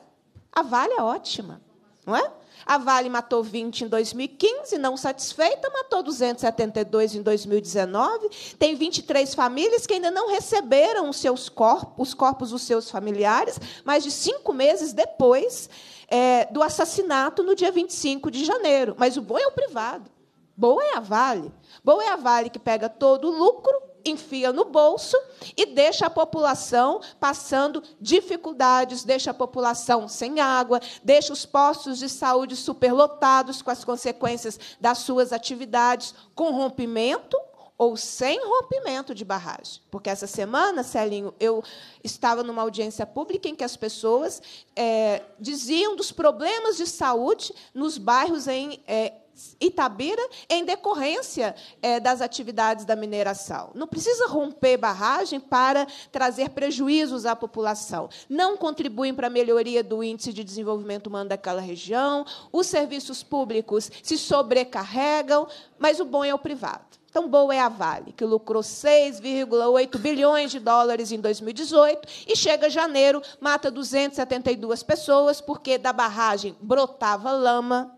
Speaker 12: A Vale é ótima, não é? A Vale matou 20 em 2015, não satisfeita, matou 272 em 2019. Tem 23 famílias que ainda não receberam os seus corpos, os corpos dos seus familiares, mais de cinco meses depois é, do assassinato no dia 25 de janeiro. Mas o bom é o privado. Boa é a Vale. Boa é a Vale que pega todo o lucro, enfia no bolso e deixa a população passando dificuldades, deixa a população sem água, deixa os postos de saúde superlotados com as consequências das suas atividades, com rompimento ou sem rompimento de barragem. Porque essa semana, Celinho, eu estava numa audiência pública em que as pessoas é, diziam dos problemas de saúde nos bairros em, é, Itabira em decorrência é, das atividades da mineração. Não precisa romper barragem para trazer prejuízos à população. Não contribuem para a melhoria do índice de desenvolvimento humano daquela região. Os serviços públicos se sobrecarregam, mas o bom é o privado. Tão boa é a Vale, que lucrou 6,8 bilhões de dólares em 2018 e chega a janeiro, mata 272 pessoas, porque da barragem brotava lama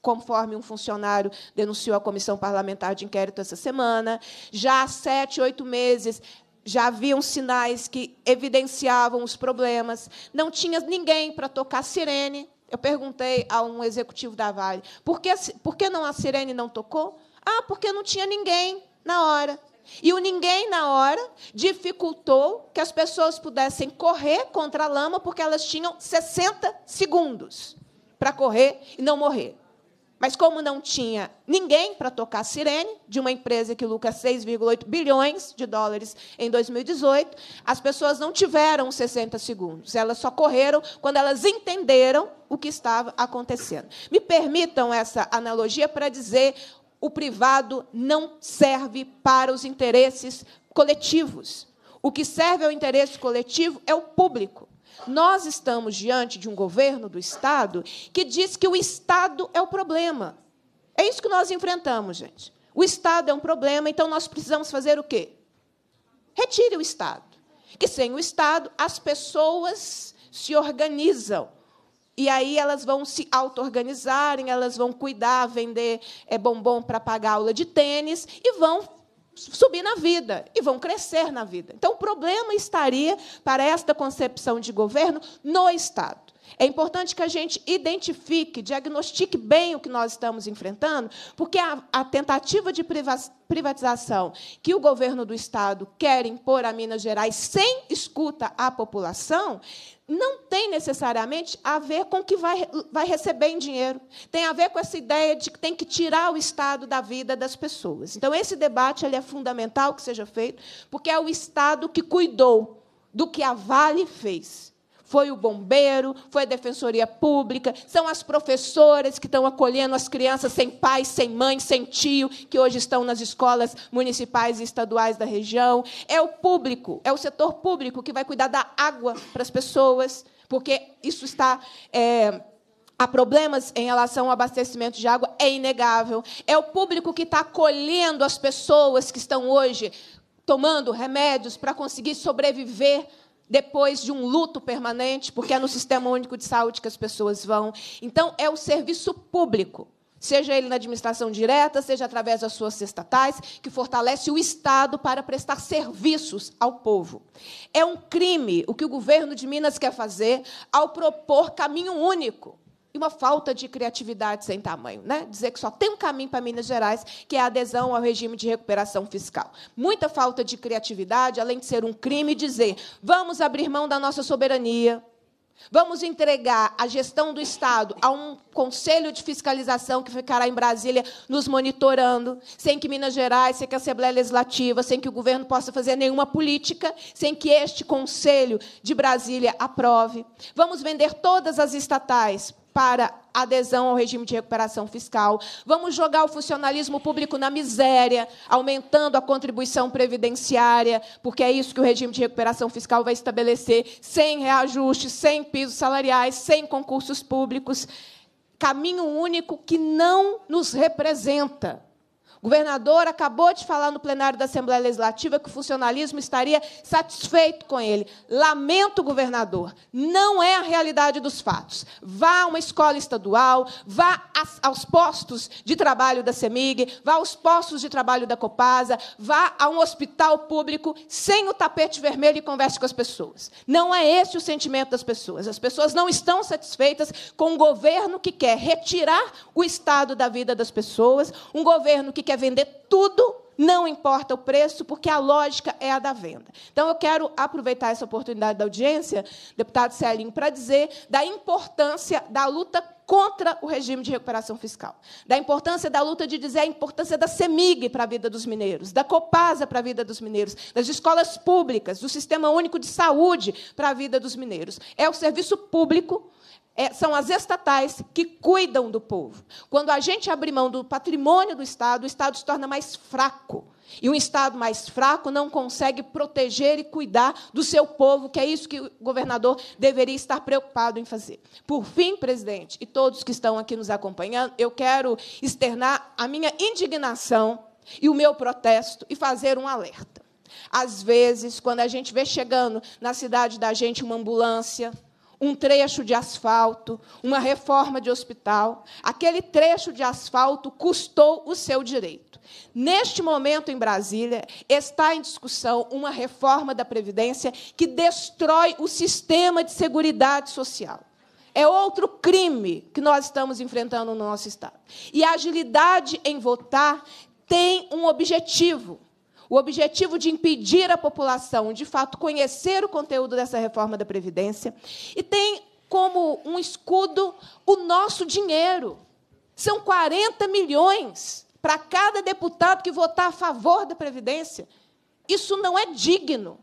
Speaker 12: conforme um funcionário denunciou à Comissão Parlamentar de Inquérito essa semana. Já há sete, oito meses já haviam sinais que evidenciavam os problemas. Não tinha ninguém para tocar sirene. Eu perguntei a um executivo da Vale, por que, por que não a sirene não tocou? Ah, porque não tinha ninguém na hora. E o ninguém na hora dificultou que as pessoas pudessem correr contra a lama, porque elas tinham 60 segundos para correr e não morrer. Mas como não tinha ninguém para tocar a sirene, de uma empresa que lucra 6,8 bilhões de dólares em 2018, as pessoas não tiveram 60 segundos. Elas só correram quando elas entenderam o que estava acontecendo. Me permitam essa analogia para dizer o privado não serve para os interesses coletivos. O que serve ao interesse coletivo é o público. Nós estamos diante de um governo do Estado que diz que o Estado é o problema. É isso que nós enfrentamos, gente. O Estado é um problema, então nós precisamos fazer o quê? Retire o Estado. Que sem o Estado, as pessoas se organizam. E aí elas vão se auto-organizarem, elas vão cuidar, vender é, bombom para pagar aula de tênis e vão subir na vida e vão crescer na vida. Então, o problema estaria para esta concepção de governo no Estado. É importante que a gente identifique, diagnostique bem o que nós estamos enfrentando, porque a, a, tentativa de privatização que o governo do Estado quer impor a Minas Gerais sem escuta à população não tem necessariamente a ver com o que vai, vai receber em dinheiro. Tem a ver com essa ideia de que tem que tirar o Estado da vida das pessoas. Então, esse debate ele é fundamental que seja feito, porque é o Estado que cuidou do que a Vale fez foi o bombeiro, foi a defensoria pública, são as professoras que estão acolhendo as crianças sem pai, sem mãe, sem tio, que hoje estão nas escolas municipais e estaduais da região. É o público, é o setor público que vai cuidar da água para as pessoas, porque isso está. É, Há problemas em relação ao abastecimento de água, é inegável. É o público que está acolhendo as pessoas que estão hoje tomando remédios para conseguir sobreviver depois de um luto permanente, porque é no Sistema Único de Saúde que as pessoas vão. Então, é o serviço público, seja ele na administração direta, seja através das suas estatais, que fortalece o Estado para prestar serviços ao povo. É um crime o que o governo de Minas quer fazer ao propor caminho único e uma falta de criatividade sem tamanho, né? Dizer que só tem um caminho para Minas Gerais, que é a adesão ao regime de recuperação fiscal. Muita falta de criatividade, além de ser um crime, dizer vamos abrir mão da nossa soberania, vamos entregar a gestão do Estado a um conselho de fiscalização que ficará em Brasília nos monitorando, sem que Minas Gerais, sem que a Assembleia Legislativa, sem que o governo possa fazer nenhuma política, sem que este conselho de Brasília aprove. Vamos vender todas as estatais para adesão ao regime de recuperação fiscal. Vamos jogar o funcionalismo público na miséria, aumentando a contribuição previdenciária, porque é isso que o regime de recuperação fiscal vai estabelecer, sem reajuste, sem pisos salariais, sem concursos públicos. Caminho único que não nos representa. O governador acabou de falar no plenário da Assembleia Legislativa que o funcionalismo estaria satisfeito com ele. Lamento, governador, não é a realidade dos fatos. Vá a uma escola estadual, vá aos postos de trabalho da CEMIG, vá aos postos de trabalho da Copasa, vá a um hospital público sem o tapete vermelho e converse com as pessoas. Não é esse o sentimento das pessoas. As pessoas não estão satisfeitas com um governo que quer retirar o Estado da vida das pessoas, um governo que quer vender tudo, não importa o preço, porque a lógica é a da venda. Então, eu quero aproveitar essa oportunidade da audiência, deputado Celinho, para dizer da importância da luta contra o regime de recuperação fiscal, da importância da luta de dizer a importância da CEMIG para a vida dos mineiros, da Copasa para a vida dos mineiros, das escolas públicas, do Sistema Único de Saúde para a vida dos mineiros. É o serviço público é, são as estatais que cuidam do povo. Quando a gente abre mão do patrimônio do Estado, o Estado se torna mais fraco. E um Estado mais fraco não consegue proteger e cuidar do seu povo, que é isso que o governador deveria estar preocupado em fazer. Por fim, presidente, e todos que estão aqui nos acompanhando, eu quero externar a minha indignação e o meu protesto e fazer um alerta. Às vezes, quando a gente vê chegando na cidade da gente uma ambulância, um trecho de asfalto, uma reforma de hospital. Aquele trecho de asfalto custou o seu direito. Neste momento, em Brasília, está em discussão uma reforma da Previdência que destrói o sistema de seguridade social. É outro crime que nós estamos enfrentando no nosso Estado. E a agilidade em votar tem um objetivo o objetivo de impedir a população, de fato, conhecer o conteúdo dessa reforma da Previdência. E tem como um escudo o nosso dinheiro. São 40 milhões para cada deputado que votar a favor da Previdência. Isso não é digno.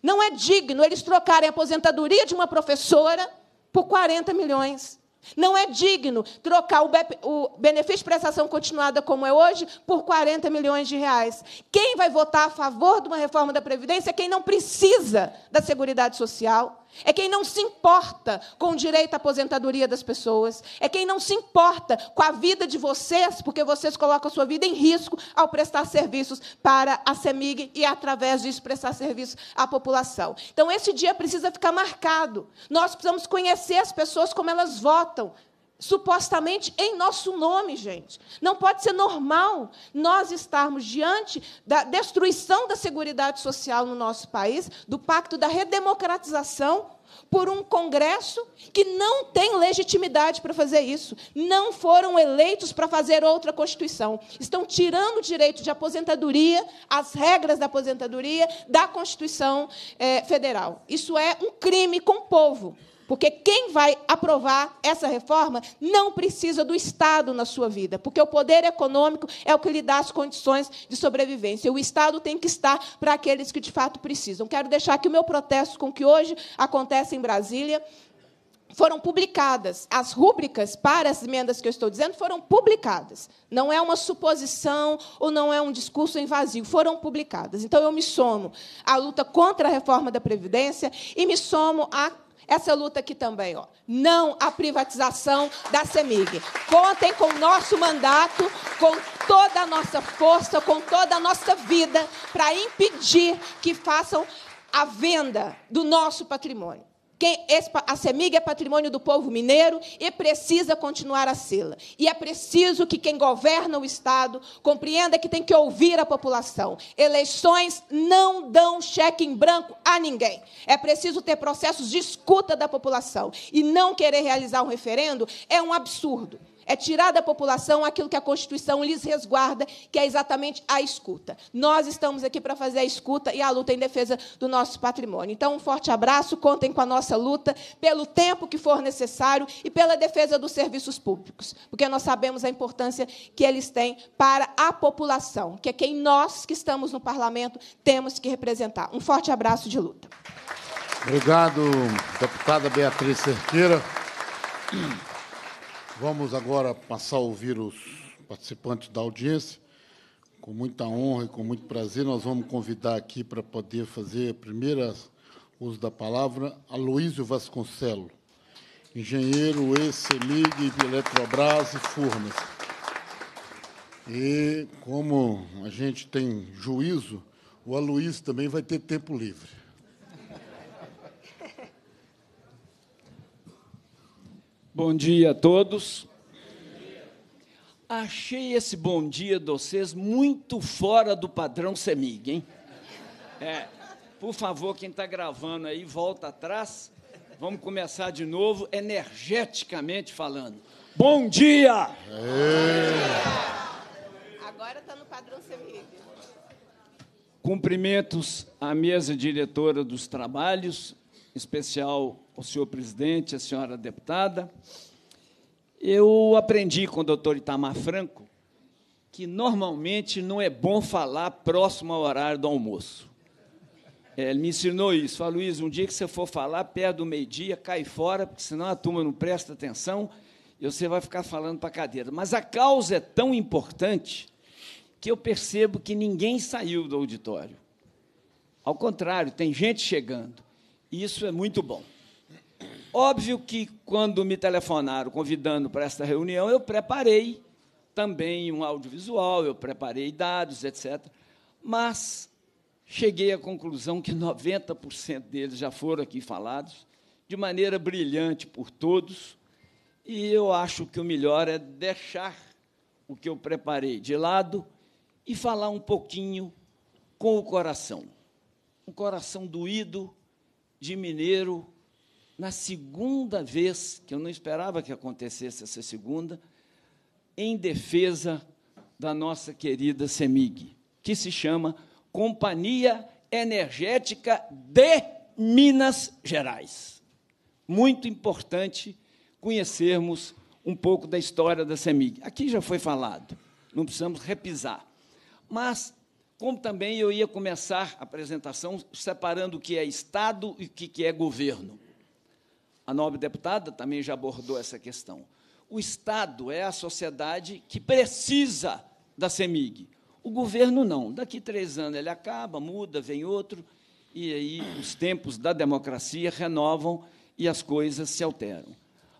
Speaker 12: Não é digno eles trocarem a aposentadoria de uma professora por 40 milhões. Não é digno trocar o benefício de prestação continuada como é hoje por 40 milhões de reais. Quem vai votar a favor de uma reforma da Previdência é quem não precisa da Seguridade Social, é quem não se importa com o direito à aposentadoria das pessoas. É quem não se importa com a vida de vocês, porque vocês colocam a sua vida em risco ao prestar serviços para a CEMIG e, através disso, prestar serviços à população. Então, esse dia precisa ficar marcado. Nós precisamos conhecer as pessoas como elas votam, supostamente em nosso nome, gente. Não pode ser normal nós estarmos diante da destruição da Seguridade Social no nosso país, do pacto da redemocratização, por um Congresso que não tem legitimidade para fazer isso. Não foram eleitos para fazer outra Constituição. Estão tirando o direito de aposentadoria, as regras da aposentadoria, da Constituição eh, Federal. Isso é um crime com o povo. Porque quem vai aprovar essa reforma não precisa do Estado na sua vida, porque o poder econômico é o que lhe dá as condições de sobrevivência. O Estado tem que estar para aqueles que de fato precisam. Quero deixar aqui o meu protesto com o que hoje acontece em Brasília foram publicadas, as rúbricas para as emendas que eu estou dizendo foram publicadas. Não é uma suposição ou não é um discurso em vazio, foram publicadas. Então eu me somo à luta contra a reforma da Previdência e me somo à essa luta aqui também, ó. Não à privatização da CEMIG. Contem com o nosso mandato, com toda a nossa força, com toda a nossa vida para impedir que façam a venda do nosso patrimônio. Quem, a Semig é patrimônio do povo mineiro e precisa continuar a sê-la. E é preciso que quem governa o Estado compreenda que tem que ouvir a população. Eleições não dão cheque em branco a ninguém. É preciso ter processos de escuta da população. E não querer realizar um referendo é um absurdo. É tirar da população aquilo que a Constituição lhes resguarda, que é exatamente a escuta. Nós estamos aqui para fazer a escuta e a luta em defesa do nosso patrimônio. Então, um forte abraço, contem com a nossa luta pelo tempo que for necessário e pela defesa dos serviços públicos, porque nós sabemos a importância que eles têm para a população, que é quem nós que estamos no parlamento temos que representar. Um forte abraço de luta.
Speaker 2: Obrigado, deputada Beatriz Cerqueira. Vamos agora passar a ouvir os participantes da audiência. Com muita honra e com muito prazer, nós vamos convidar aqui para poder fazer a primeira uso da palavra Aloísio Vasconcelo, engenheiro ex semig de Eletrobras e Furnas. E como a gente tem juízo, o Aloísio também vai ter tempo livre.
Speaker 13: Bom dia a todos. Achei esse bom dia de vocês muito fora do padrão Semig, hein? É, por favor, quem está gravando aí, volta atrás. Vamos começar de novo, energeticamente falando. Bom dia! É.
Speaker 12: Agora está no padrão Semig.
Speaker 13: Cumprimentos à mesa diretora dos trabalhos, especial o senhor presidente, a senhora deputada. Eu aprendi com o doutor Itamar Franco que normalmente não é bom falar próximo ao horário do almoço. É, ele me ensinou isso. Falou, Luiz, um dia que você for falar perto do meio-dia, cai fora, porque senão a turma não presta atenção e você vai ficar falando para a cadeira. Mas a causa é tão importante que eu percebo que ninguém saiu do auditório. Ao contrário, tem gente chegando. E isso é muito bom. Óbvio que quando me telefonaram convidando para esta reunião, eu preparei também um audiovisual, eu preparei dados, etc. Mas cheguei à conclusão que 90% deles já foram aqui falados, de maneira brilhante por todos, e eu acho que o melhor é deixar o que eu preparei de lado e falar um pouquinho com o coração. um coração doído de mineiro na segunda vez, que eu não esperava que acontecesse essa segunda, em defesa da nossa querida CEMIG, que se chama Companhia Energética de Minas Gerais. Muito importante conhecermos um pouco da história da CEMIG. Aqui já foi falado, não precisamos repisar. Mas, como também eu ia começar a apresentação separando o que é Estado e o que é governo a nobre deputada também já abordou essa questão. O Estado é a sociedade que precisa da CEMIG. O governo não. Daqui três anos ele acaba, muda, vem outro, e aí os tempos da democracia renovam e as coisas se alteram.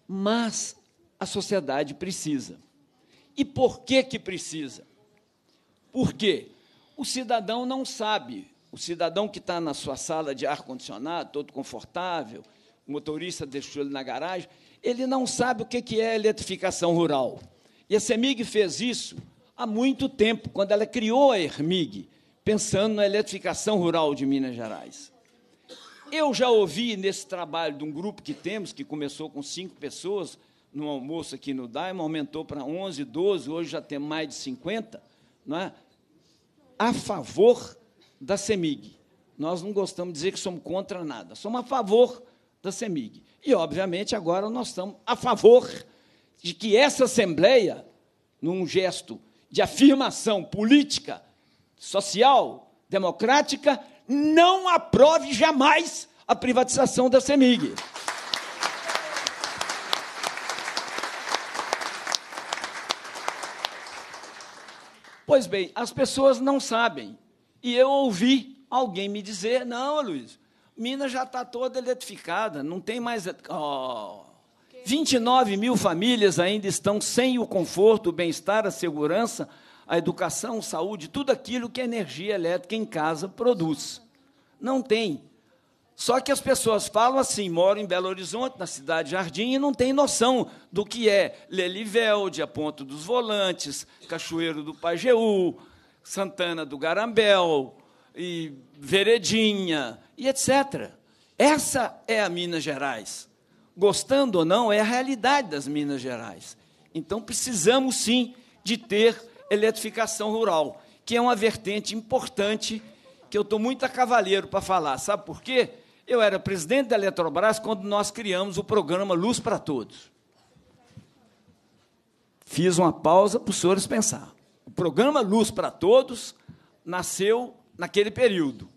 Speaker 13: Mas a sociedade precisa. E por que que precisa? quê? o cidadão não sabe. O cidadão que está na sua sala de ar-condicionado, todo confortável, o motorista deixou ele na garagem, ele não sabe o que é eletrificação rural. E a CEMIG fez isso há muito tempo, quando ela criou a ERMIG, pensando na eletrificação rural de Minas Gerais. Eu já ouvi nesse trabalho de um grupo que temos, que começou com cinco pessoas, no almoço aqui no Daima, aumentou para 11, 12, hoje já tem mais de 50, não é? a favor da CEMIG. Nós não gostamos de dizer que somos contra nada, somos a favor da CEMIG. E, obviamente, agora nós estamos a favor de que essa Assembleia, num gesto de afirmação política, social, democrática, não aprove jamais a privatização da CEMIG. Pois bem, as pessoas não sabem. E eu ouvi alguém me dizer: não, Luiz, Minas já está toda eletrificada, não tem mais. Oh, 29 mil famílias ainda estão sem o conforto, o bem-estar, a segurança, a educação, a saúde, tudo aquilo que a energia elétrica em casa produz. Não tem. Só que as pessoas falam assim, moram em Belo Horizonte, na cidade Jardim, e não têm noção do que é Lelivelde, a Ponto dos Volantes, Cachoeiro do Pajeú, Santana do Garambel, e Veredinha, e etc. Essa é a Minas Gerais. Gostando ou não, é a realidade das Minas Gerais. Então precisamos sim de ter eletrificação rural, que é uma vertente importante que eu estou muito a cavaleiro para falar. Sabe por quê? Eu era presidente da Eletrobras quando nós criamos o programa Luz para Todos. Fiz uma pausa para os senhores pensar. O programa Luz para Todos nasceu naquele período.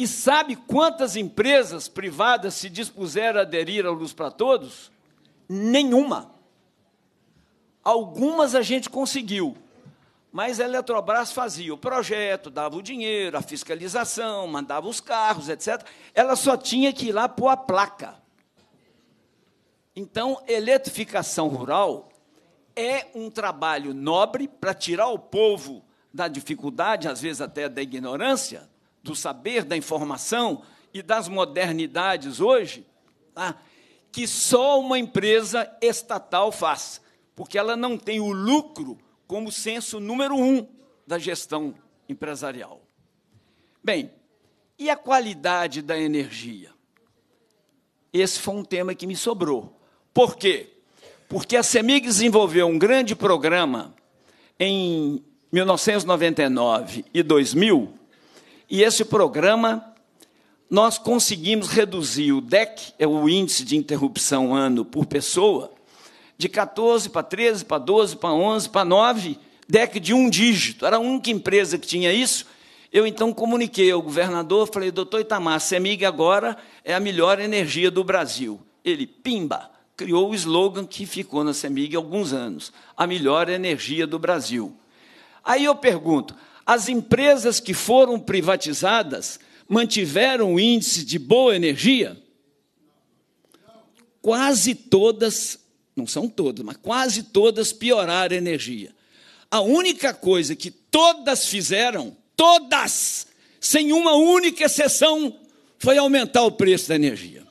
Speaker 13: E sabe quantas empresas privadas se dispuseram a aderir à Luz para Todos? Nenhuma. Algumas a gente conseguiu, mas a Eletrobras fazia o projeto, dava o dinheiro, a fiscalização, mandava os carros, etc. Ela só tinha que ir lá pôr a placa. Então, eletrificação rural é um trabalho nobre para tirar o povo da dificuldade, às vezes até da ignorância, do saber, da informação e das modernidades hoje, tá? que só uma empresa estatal faz, porque ela não tem o lucro como senso número um da gestão empresarial. Bem, e a qualidade da energia? Esse foi um tema que me sobrou. Por quê? Porque a CEMIG desenvolveu um grande programa em 1999 e 2000 e esse programa, nós conseguimos reduzir o DEC, é o índice de interrupção ano por pessoa, de 14 para 13, para 12, para 11, para 9, DEC de um dígito. Era a única empresa que tinha isso. Eu então comuniquei ao governador, falei, doutor Itamar, a Semig é agora é a melhor energia do Brasil. Ele, pimba, criou o slogan que ficou na Semig há alguns anos: a melhor energia do Brasil. Aí eu pergunto, as empresas que foram privatizadas mantiveram o índice de boa energia? Quase todas, não são todas, mas quase todas pioraram a energia. A única coisa que todas fizeram, todas, sem uma única exceção, foi aumentar o preço da energia.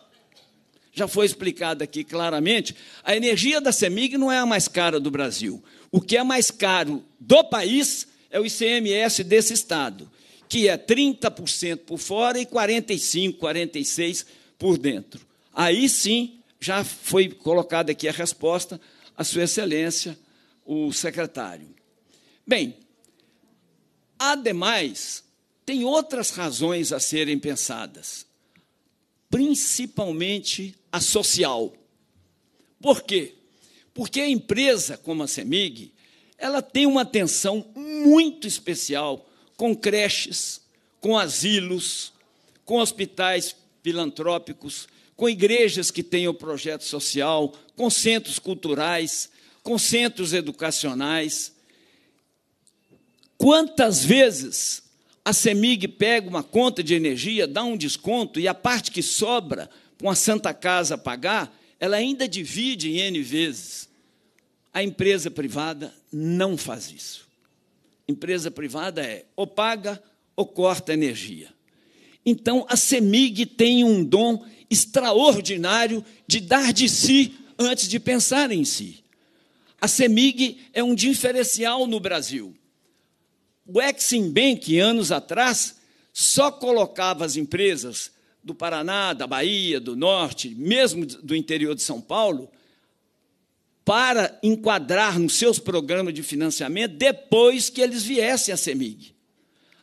Speaker 13: Já foi explicado aqui claramente, a energia da Semig não é a mais cara do Brasil. O que é mais caro do país é o ICMS desse estado, que é 30% por fora e 45%, 46% por dentro. Aí sim, já foi colocada aqui a resposta, a Sua Excelência, o secretário. Bem, ademais, tem outras razões a serem pensadas, principalmente a social. Por quê? Porque a empresa, como a CEMIG, ela tem uma atenção muito especial com creches, com asilos, com hospitais filantrópicos, com igrejas que tenham projeto social, com centros culturais, com centros educacionais. Quantas vezes a CEMIG pega uma conta de energia, dá um desconto e a parte que sobra com a Santa Casa pagar, ela ainda divide em N vezes. A empresa privada não faz isso. Empresa privada é ou paga ou corta energia. Então a CEMIG tem um dom extraordinário de dar de si antes de pensar em si. A CEMIG é um diferencial no Brasil. O Exim Bank, anos atrás, só colocava as empresas do Paraná, da Bahia, do Norte, mesmo do interior de São Paulo, para enquadrar nos seus programas de financiamento depois que eles viessem à CEMIG.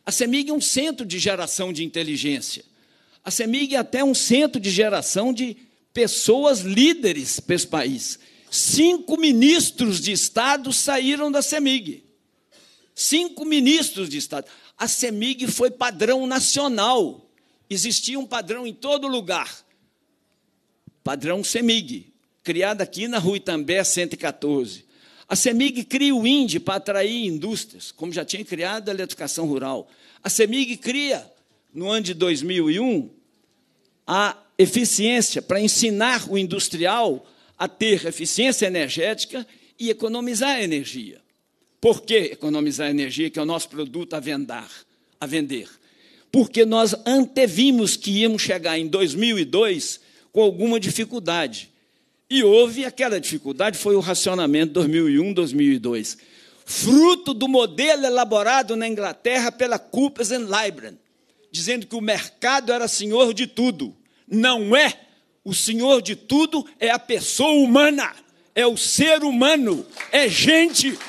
Speaker 13: A CEMIG é um centro de geração de inteligência. A CEMIG é até um centro de geração de pessoas líderes para esse país. Cinco ministros de Estado saíram da CEMIG. Cinco ministros de Estado. A CEMIG foi padrão nacional. Existia um padrão em todo lugar. Padrão CEMIG criada aqui na Rua Itambé 114. A CEMIG cria o INDE para atrair indústrias, como já tinha criado a eletrificação rural. A CEMIG cria, no ano de 2001, a eficiência para ensinar o industrial a ter eficiência energética e economizar energia. Por que economizar energia, que é o nosso produto a, vendar, a vender? Porque nós antevimos que íamos chegar em 2002 com alguma dificuldade. E houve aquela dificuldade, foi o racionamento 2001, 2002, fruto do modelo elaborado na Inglaterra pela Coopers and Lybrand, dizendo que o mercado era senhor de tudo. Não é. O senhor de tudo é a pessoa humana, é o ser humano, é gente.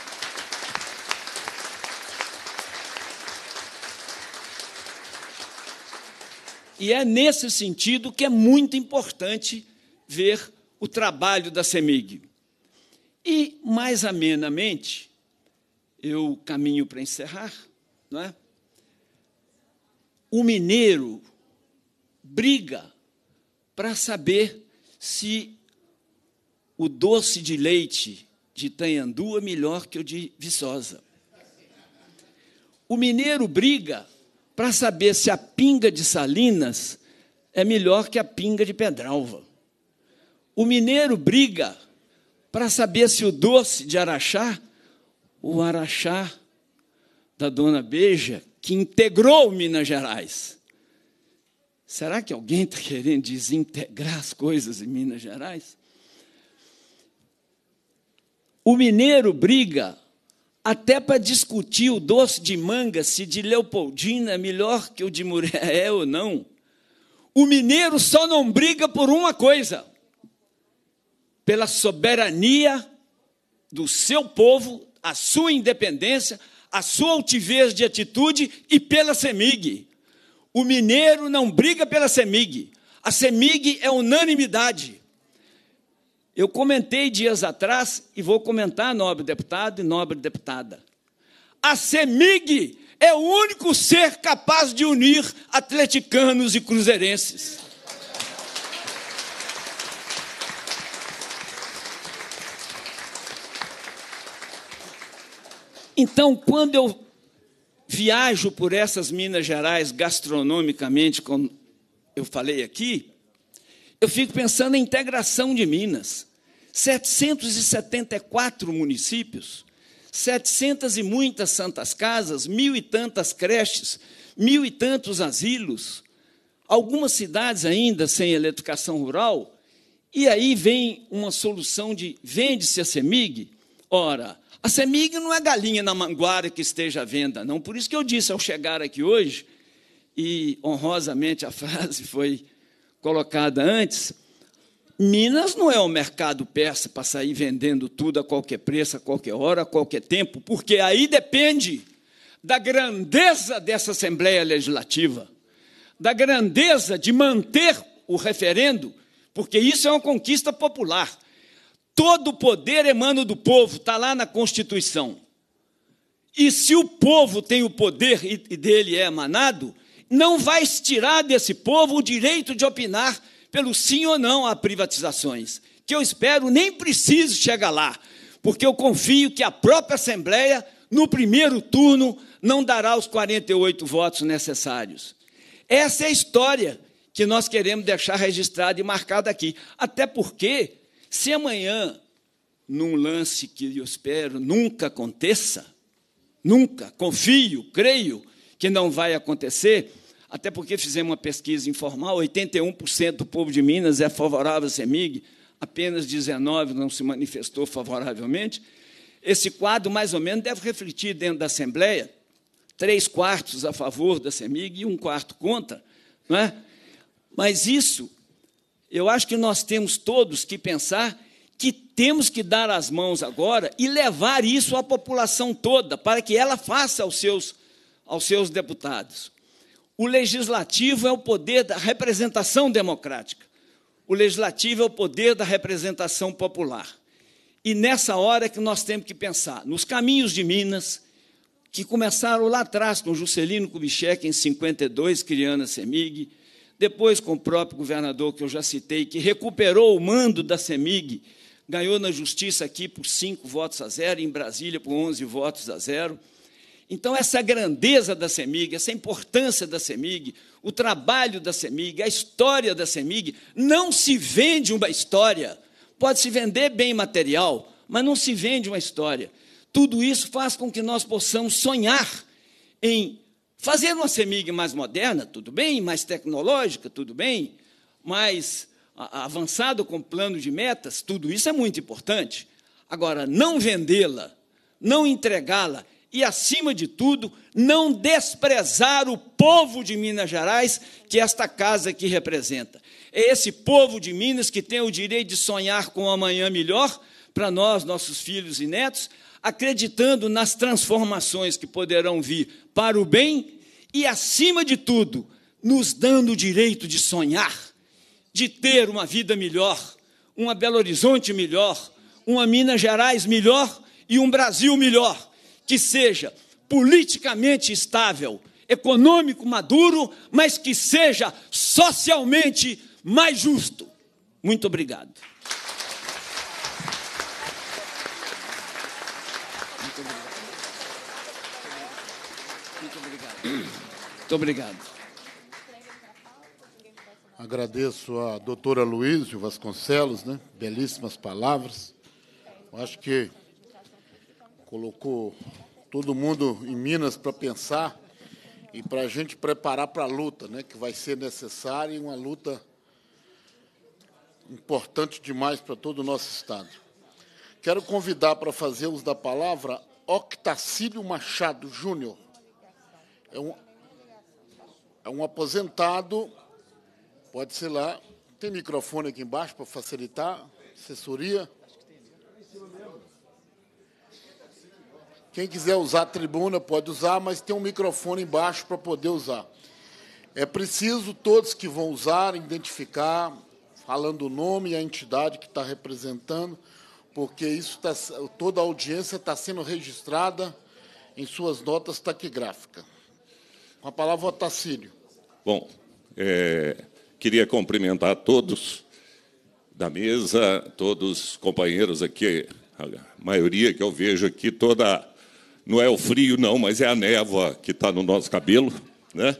Speaker 13: E é nesse sentido que é muito importante ver o trabalho da CEMIG. E, mais amenamente, eu caminho para encerrar, não é? o mineiro briga para saber se o doce de leite de Tanhandu é melhor que o de Viçosa. O mineiro briga para saber se a pinga de Salinas é melhor que a pinga de Pedralva. O mineiro briga para saber se o doce de araxá, o araxá da dona Beija, que integrou Minas Gerais. Será que alguém está querendo desintegrar as coisas em Minas Gerais? O mineiro briga até para discutir o doce de manga, se de Leopoldina é melhor que o de Murié é ou não. O mineiro só não briga por uma coisa: pela soberania do seu povo, a sua independência, a sua altivez de atitude e pela CEMIG. O mineiro não briga pela CEMIG. A CEMIG é unanimidade. Eu comentei dias atrás e vou comentar, nobre deputado e nobre deputada. A CEMIG é o único ser capaz de unir atleticanos e cruzeirenses. Então, quando eu viajo por essas Minas Gerais gastronomicamente, como eu falei aqui, eu fico pensando na integração de Minas. 774 municípios, 700 e muitas santas casas, mil e tantas creches, mil e tantos asilos, algumas cidades ainda sem eletrificação rural, e aí vem uma solução de vende-se a CEMIG. Ora, a CEMIG não é galinha na manguara que esteja à venda, não. Por isso que eu disse ao chegar aqui hoje, e honrosamente a frase foi colocada antes, Minas não é um mercado persa para sair vendendo tudo a qualquer preço, a qualquer hora, a qualquer tempo, porque aí depende da grandeza dessa Assembleia Legislativa, da grandeza de manter o referendo, porque isso é uma conquista popular. Todo poder emana do povo, está lá na Constituição. E se o povo tem o poder e dele é emanado, não vai tirar desse povo o direito de opinar pelo sim ou não a privatizações. Que eu espero nem preciso chegar lá, porque eu confio que a própria Assembleia, no primeiro turno, não dará os 48 votos necessários. Essa é a história que nós queremos deixar registrada e marcada aqui. Até porque se amanhã, num lance que eu espero nunca aconteça, nunca, confio, creio que não vai acontecer, até porque fizemos uma pesquisa informal, 81% do povo de Minas é favorável à CEMIG, apenas 19 não se manifestou favoravelmente. Esse quadro, mais ou menos, deve refletir dentro da Assembleia três quartos a favor da CEMIG e um quarto contra. Não é? Mas isso eu acho que nós temos todos que pensar que temos que dar as mãos agora e levar isso à população toda, para que ela faça aos seus, aos seus deputados. O legislativo é o poder da representação democrática. O legislativo é o poder da representação popular. E nessa hora é que nós temos que pensar nos caminhos de Minas, que começaram lá atrás com Juscelino Kubitschek em 52, criando a CEMIG, depois, com o próprio governador que eu já citei, que recuperou o mando da CEMIG, ganhou na justiça aqui por cinco votos a zero, em Brasília por 11 votos a zero. Então, essa grandeza da CEMIG, essa importância da CEMIG, o trabalho da CEMIG, a história da CEMIG, não se vende uma história. Pode-se vender bem material, mas não se vende uma história. Tudo isso faz com que nós possamos sonhar em Fazer uma CEMIG mais moderna, tudo bem, mais tecnológica, tudo bem, mais avançado com plano de metas, tudo isso é muito importante. Agora, não vendê-la, não entregá-la e, acima de tudo, não desprezar o povo de Minas Gerais que esta casa aqui representa. É esse povo de Minas que tem o direito de sonhar com um amanhã melhor para nós, nossos filhos e netos, acreditando nas transformações que poderão vir para o bem e, acima de tudo, nos dando o direito de sonhar, de ter uma vida melhor, uma Belo Horizonte melhor, uma Minas Gerais melhor e um Brasil melhor, que seja politicamente estável, econômico maduro, mas que seja socialmente mais justo. Muito obrigado. Muito obrigado.
Speaker 2: Agradeço a doutora Luísio Vasconcelos, né? belíssimas palavras. Eu acho que colocou todo mundo em Minas para pensar e para a gente preparar para a luta, né, que vai ser necessária e uma luta importante demais para todo o nosso Estado. Quero convidar para fazer uso da palavra Octacílio Machado Júnior. É um é um aposentado, pode ser lá, tem microfone aqui embaixo para facilitar, assessoria. Quem quiser usar a tribuna pode usar, mas tem um microfone embaixo para poder usar. É preciso todos que vão usar identificar, falando o nome e a entidade que está representando, porque isso tá, toda a audiência está sendo registrada em suas notas taquigráficas. Com a palavra, o Otacílio.
Speaker 14: Bom, é, queria cumprimentar todos da mesa, todos os companheiros aqui, a maioria que eu vejo aqui, toda. Não é o frio, não, mas é a névoa que está no nosso cabelo. Né?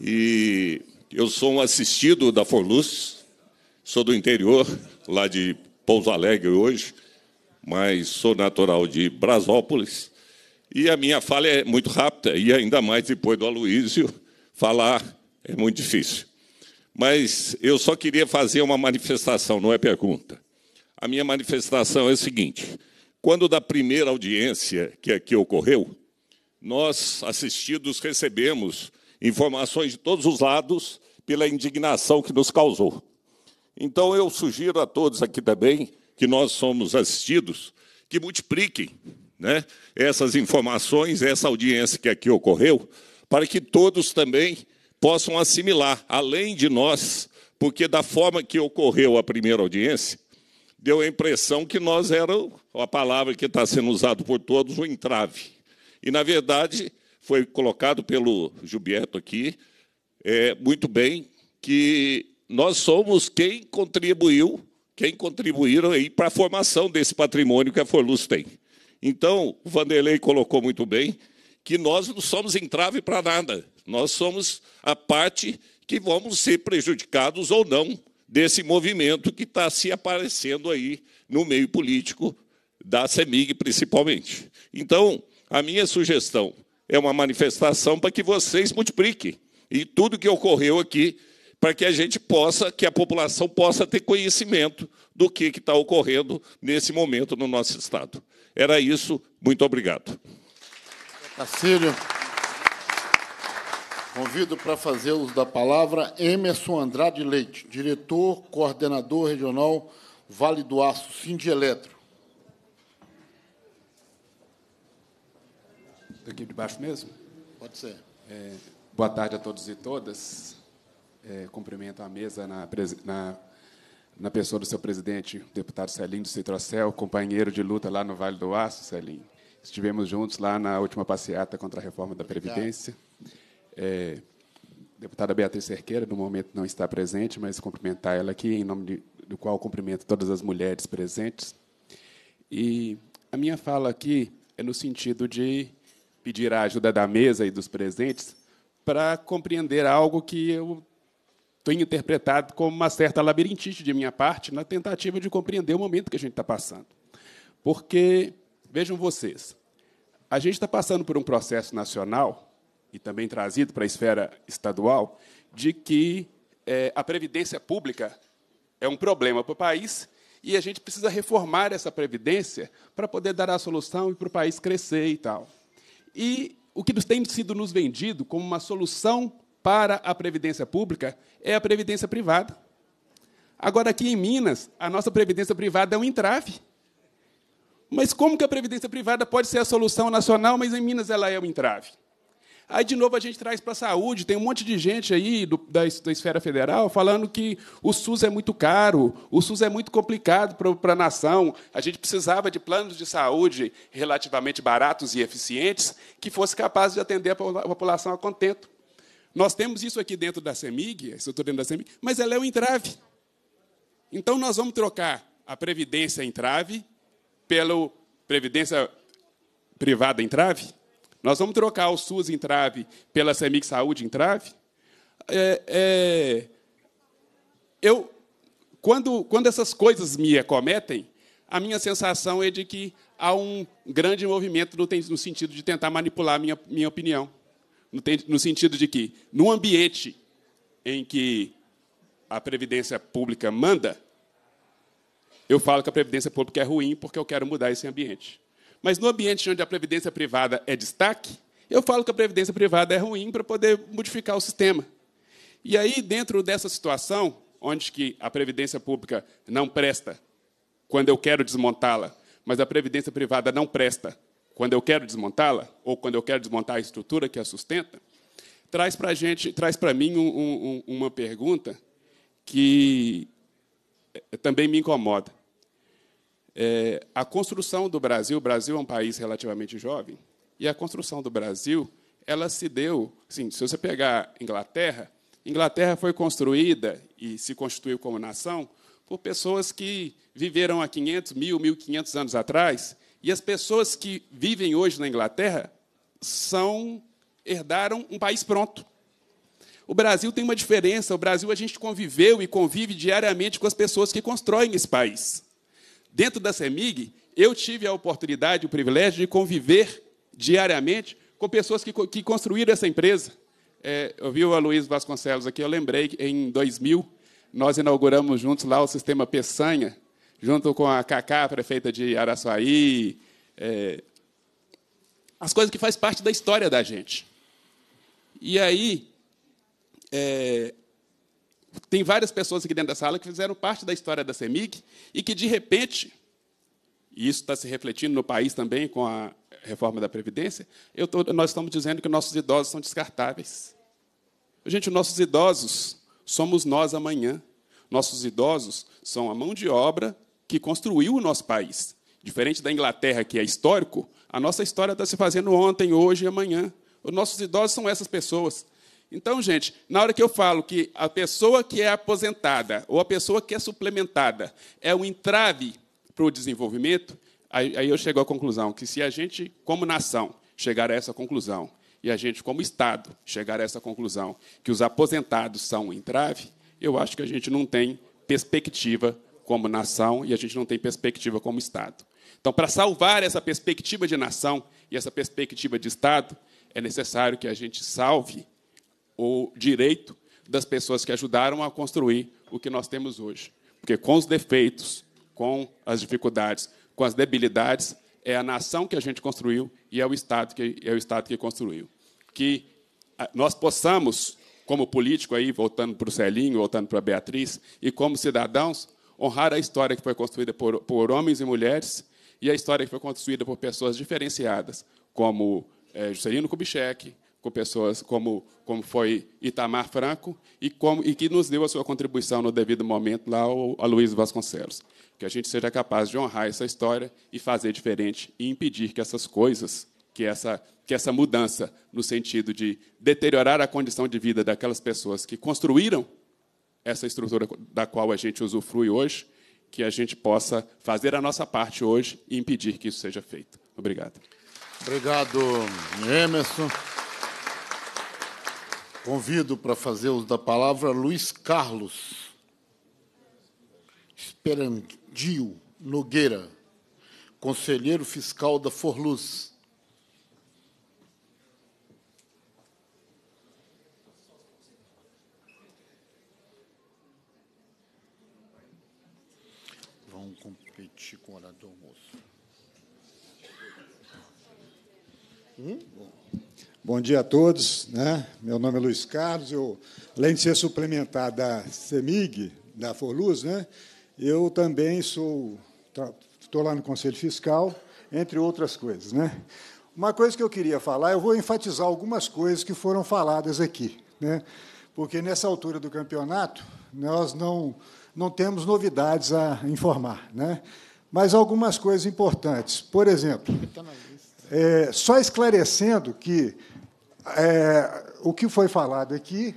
Speaker 14: E eu sou um assistido da Forluz, sou do interior, lá de Pouso Alegre hoje, mas sou natural de Brasópolis e a minha fala é muito rápida, e ainda mais depois do Aloísio, falar é muito difícil. Mas eu só queria fazer uma manifestação, não é pergunta. A minha manifestação é a seguinte: quando da primeira audiência que aqui é ocorreu, nós assistidos recebemos informações de todos os lados pela indignação que nos causou. Então eu sugiro a todos aqui também que nós somos assistidos que multipliquem né, essas informações, essa audiência que aqui ocorreu, para que todos também possam assimilar, além de nós, porque da forma que ocorreu a primeira audiência, deu a impressão que nós era a palavra que está sendo usada por todos, o entrave. E, na verdade, foi colocado pelo Gilberto aqui, é, muito bem, que nós somos quem contribuiu, quem contribuíram aí para a formação desse patrimônio que a Forluz tem. Então, o Vanderlei colocou muito bem que nós não somos entrave para nada. Nós somos a parte que vamos ser prejudicados ou não desse movimento que está se aparecendo aí no meio político da CEMIG, principalmente. Então, a minha sugestão é uma manifestação para que vocês multipliquem. E tudo que ocorreu aqui para que a gente possa, que a população possa ter conhecimento do que está ocorrendo nesse momento no nosso Estado. Era isso. Muito obrigado.
Speaker 2: Tacílio, convido para fazer uso da palavra Emerson Andrade Leite, diretor, coordenador regional Vale do Aço, Sindieletro.
Speaker 15: Daqui de baixo mesmo? Pode ser. É, boa tarde a todos e todas. É, cumprimento a mesa na, na na pessoa do seu presidente, o deputado Celinho do Citrocel, companheiro de luta lá no Vale do Aço, Celinho. Estivemos juntos lá na última passeata contra a reforma da Previdência. É, deputada Beatriz Cerqueira, no momento não está presente, mas cumprimentar ela aqui, em nome de, do qual cumprimento todas as mulheres presentes. E a minha fala aqui é no sentido de pedir a ajuda da mesa e dos presentes para compreender algo que eu estou interpretado como uma certa labirintite de minha parte na tentativa de compreender o momento que a gente está passando. Porque, vejam vocês, a gente está passando por um processo nacional, e também trazido para a esfera estadual, de que é, a previdência pública é um problema para o país e a gente precisa reformar essa previdência para poder dar a solução e para o país crescer e tal. E o que tem sido nos vendido como uma solução para a previdência pública é a previdência privada. Agora, aqui em Minas, a nossa previdência privada é um entrave. Mas como que a previdência privada pode ser a solução nacional, mas em Minas ela é um entrave? Aí, de novo, a gente traz para a saúde. Tem um monte de gente aí do, da, da, esfera federal falando que o SUS é muito caro, o SUS é muito complicado para a nação. A gente precisava de planos de saúde relativamente baratos e eficientes que fossem capazes de atender a população a contento. Nós temos isso aqui dentro da CEMIG, isso dentro da CEMIG, mas ela é um entrave. Então nós vamos trocar a previdência entrave pela previdência privada entrave? Nós vamos trocar o SUS entrave pela CEMIG Saúde entrave? É, é, eu, quando, quando essas coisas me acometem, a minha sensação é de que há um grande movimento no, no sentido de tentar manipular a minha, minha opinião no sentido de que, no ambiente em que a previdência pública manda, eu falo que a previdência pública é ruim porque eu quero mudar esse ambiente. Mas no ambiente onde a previdência privada é destaque, eu falo que a previdência privada é ruim para poder modificar o sistema. E aí, dentro dessa situação, onde que a previdência pública não presta, quando eu quero desmontá-la, mas a previdência privada não presta, quando eu quero desmontá-la, ou quando eu quero desmontar a estrutura que a sustenta, traz para gente, traz para mim um, um, uma pergunta que eh, também me incomoda. É, a construção do Brasil, o Brasil é um país relativamente jovem, e a construção do Brasil, ela se deu, assim, se você pegar Inglaterra, Inglaterra foi construída e se constituiu como nação por pessoas que viveram há 500, 1.000, 1.500 anos atrás e as pessoas que vivem hoje na Inglaterra são herdaram um país pronto. O Brasil tem uma diferença. O Brasil a gente conviveu e convive diariamente com as pessoas que constroem esse país. Dentro da CEMIG, eu tive a oportunidade, o privilégio de conviver diariamente com pessoas que, que construíram essa empresa. É, eu vi o Luiz Vasconcelos aqui, eu lembrei que em 2000 nós inauguramos juntos lá o sistema Peçanha, junto com a Cacá, prefeita de Araçuaí. É, as coisas que faz parte da história da gente. E aí, é, tem várias pessoas aqui dentro da sala que fizeram parte da história da CEMIG e que, de repente, e isso está se refletindo no país também com a reforma da Previdência, tô, nós estamos dizendo que nossos idosos são descartáveis. Gente, nossos idosos somos nós amanhã. Nossos idosos são a mão de obra que construiu o nosso país. Diferente da Inglaterra, que é histórico, a nossa história está se fazendo ontem, hoje e amanhã. Os nossos idosos são essas pessoas. Então, gente, na hora que eu falo que a pessoa que é aposentada ou a pessoa que é suplementada é um entrave para o desenvolvimento, aí, eu chego à conclusão que se a gente, como nação, chegar a essa conclusão, e a gente, como Estado, chegar a essa conclusão que os aposentados são um entrave, eu acho que a gente não tem perspectiva como nação e a gente não tem perspectiva como Estado. Então, para salvar essa perspectiva de nação e essa perspectiva de Estado, é necessário que a gente salve o direito das pessoas que ajudaram a construir o que nós temos hoje. Porque com os defeitos, com as dificuldades, com as debilidades, é a nação que a gente construiu e é o Estado que, é o Estado que construiu. Que ah, nós possamos, como político, aí, voltando para o Celinho, voltando para a Beatriz, e como cidadãos, honrar a história que foi construída por, por homens e mulheres e a história que foi construída por pessoas diferenciadas, como é, Juscelino Kubitschek, com pessoas como, como foi Itamar Franco e, como, e que nos deu a sua contribuição no devido momento lá a Luiz Vasconcelos. Que a gente seja capaz de honrar essa história e fazer diferente e impedir que essas coisas, que essa, que essa mudança no sentido de deteriorar a condição de vida daquelas pessoas que construíram essa estrutura da qual a gente usufrui hoje, que a gente possa fazer a nossa parte hoje e impedir que isso seja feito. Obrigado.
Speaker 2: Obrigado, Emerson. Convido para fazer uso da palavra Luiz Carlos Esperandio Nogueira, conselheiro fiscal da Forluz.
Speaker 8: Bom dia a todos. Né? Meu nome é Luiz Carlos. Eu, além de ser suplementar da CEMIG, da Forluz, né? eu também sou estou lá no Conselho Fiscal, entre outras coisas. Né? Uma coisa que eu queria falar, eu vou enfatizar algumas coisas que foram faladas aqui, né? porque nessa altura do campeonato nós não, não temos novidades a informar, né? mas algumas coisas importantes. Por exemplo, é, só esclarecendo que é, o que foi falado aqui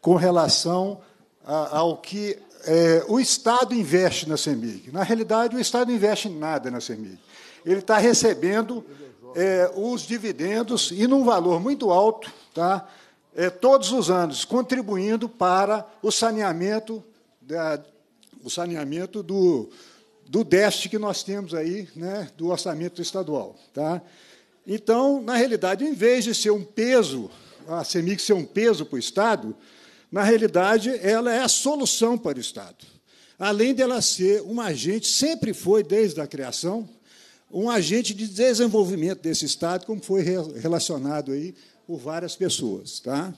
Speaker 8: com relação a, ao que é, o Estado investe na CEMIG. Na realidade, o Estado investe nada na CEMIG. Ele está recebendo é, os dividendos e num valor muito alto, tá? É, todos os anos, contribuindo para o saneamento, da, o saneamento do, do déficit que nós temos aí, né, do orçamento estadual. Tá? Então, na realidade, em vez de ser um peso, a CEMIG ser um peso para o Estado, na realidade, ela é a solução para o Estado. Além dela ser um agente, sempre foi, desde a criação, um agente de desenvolvimento desse Estado, como foi relacionado aí por várias pessoas. Tá?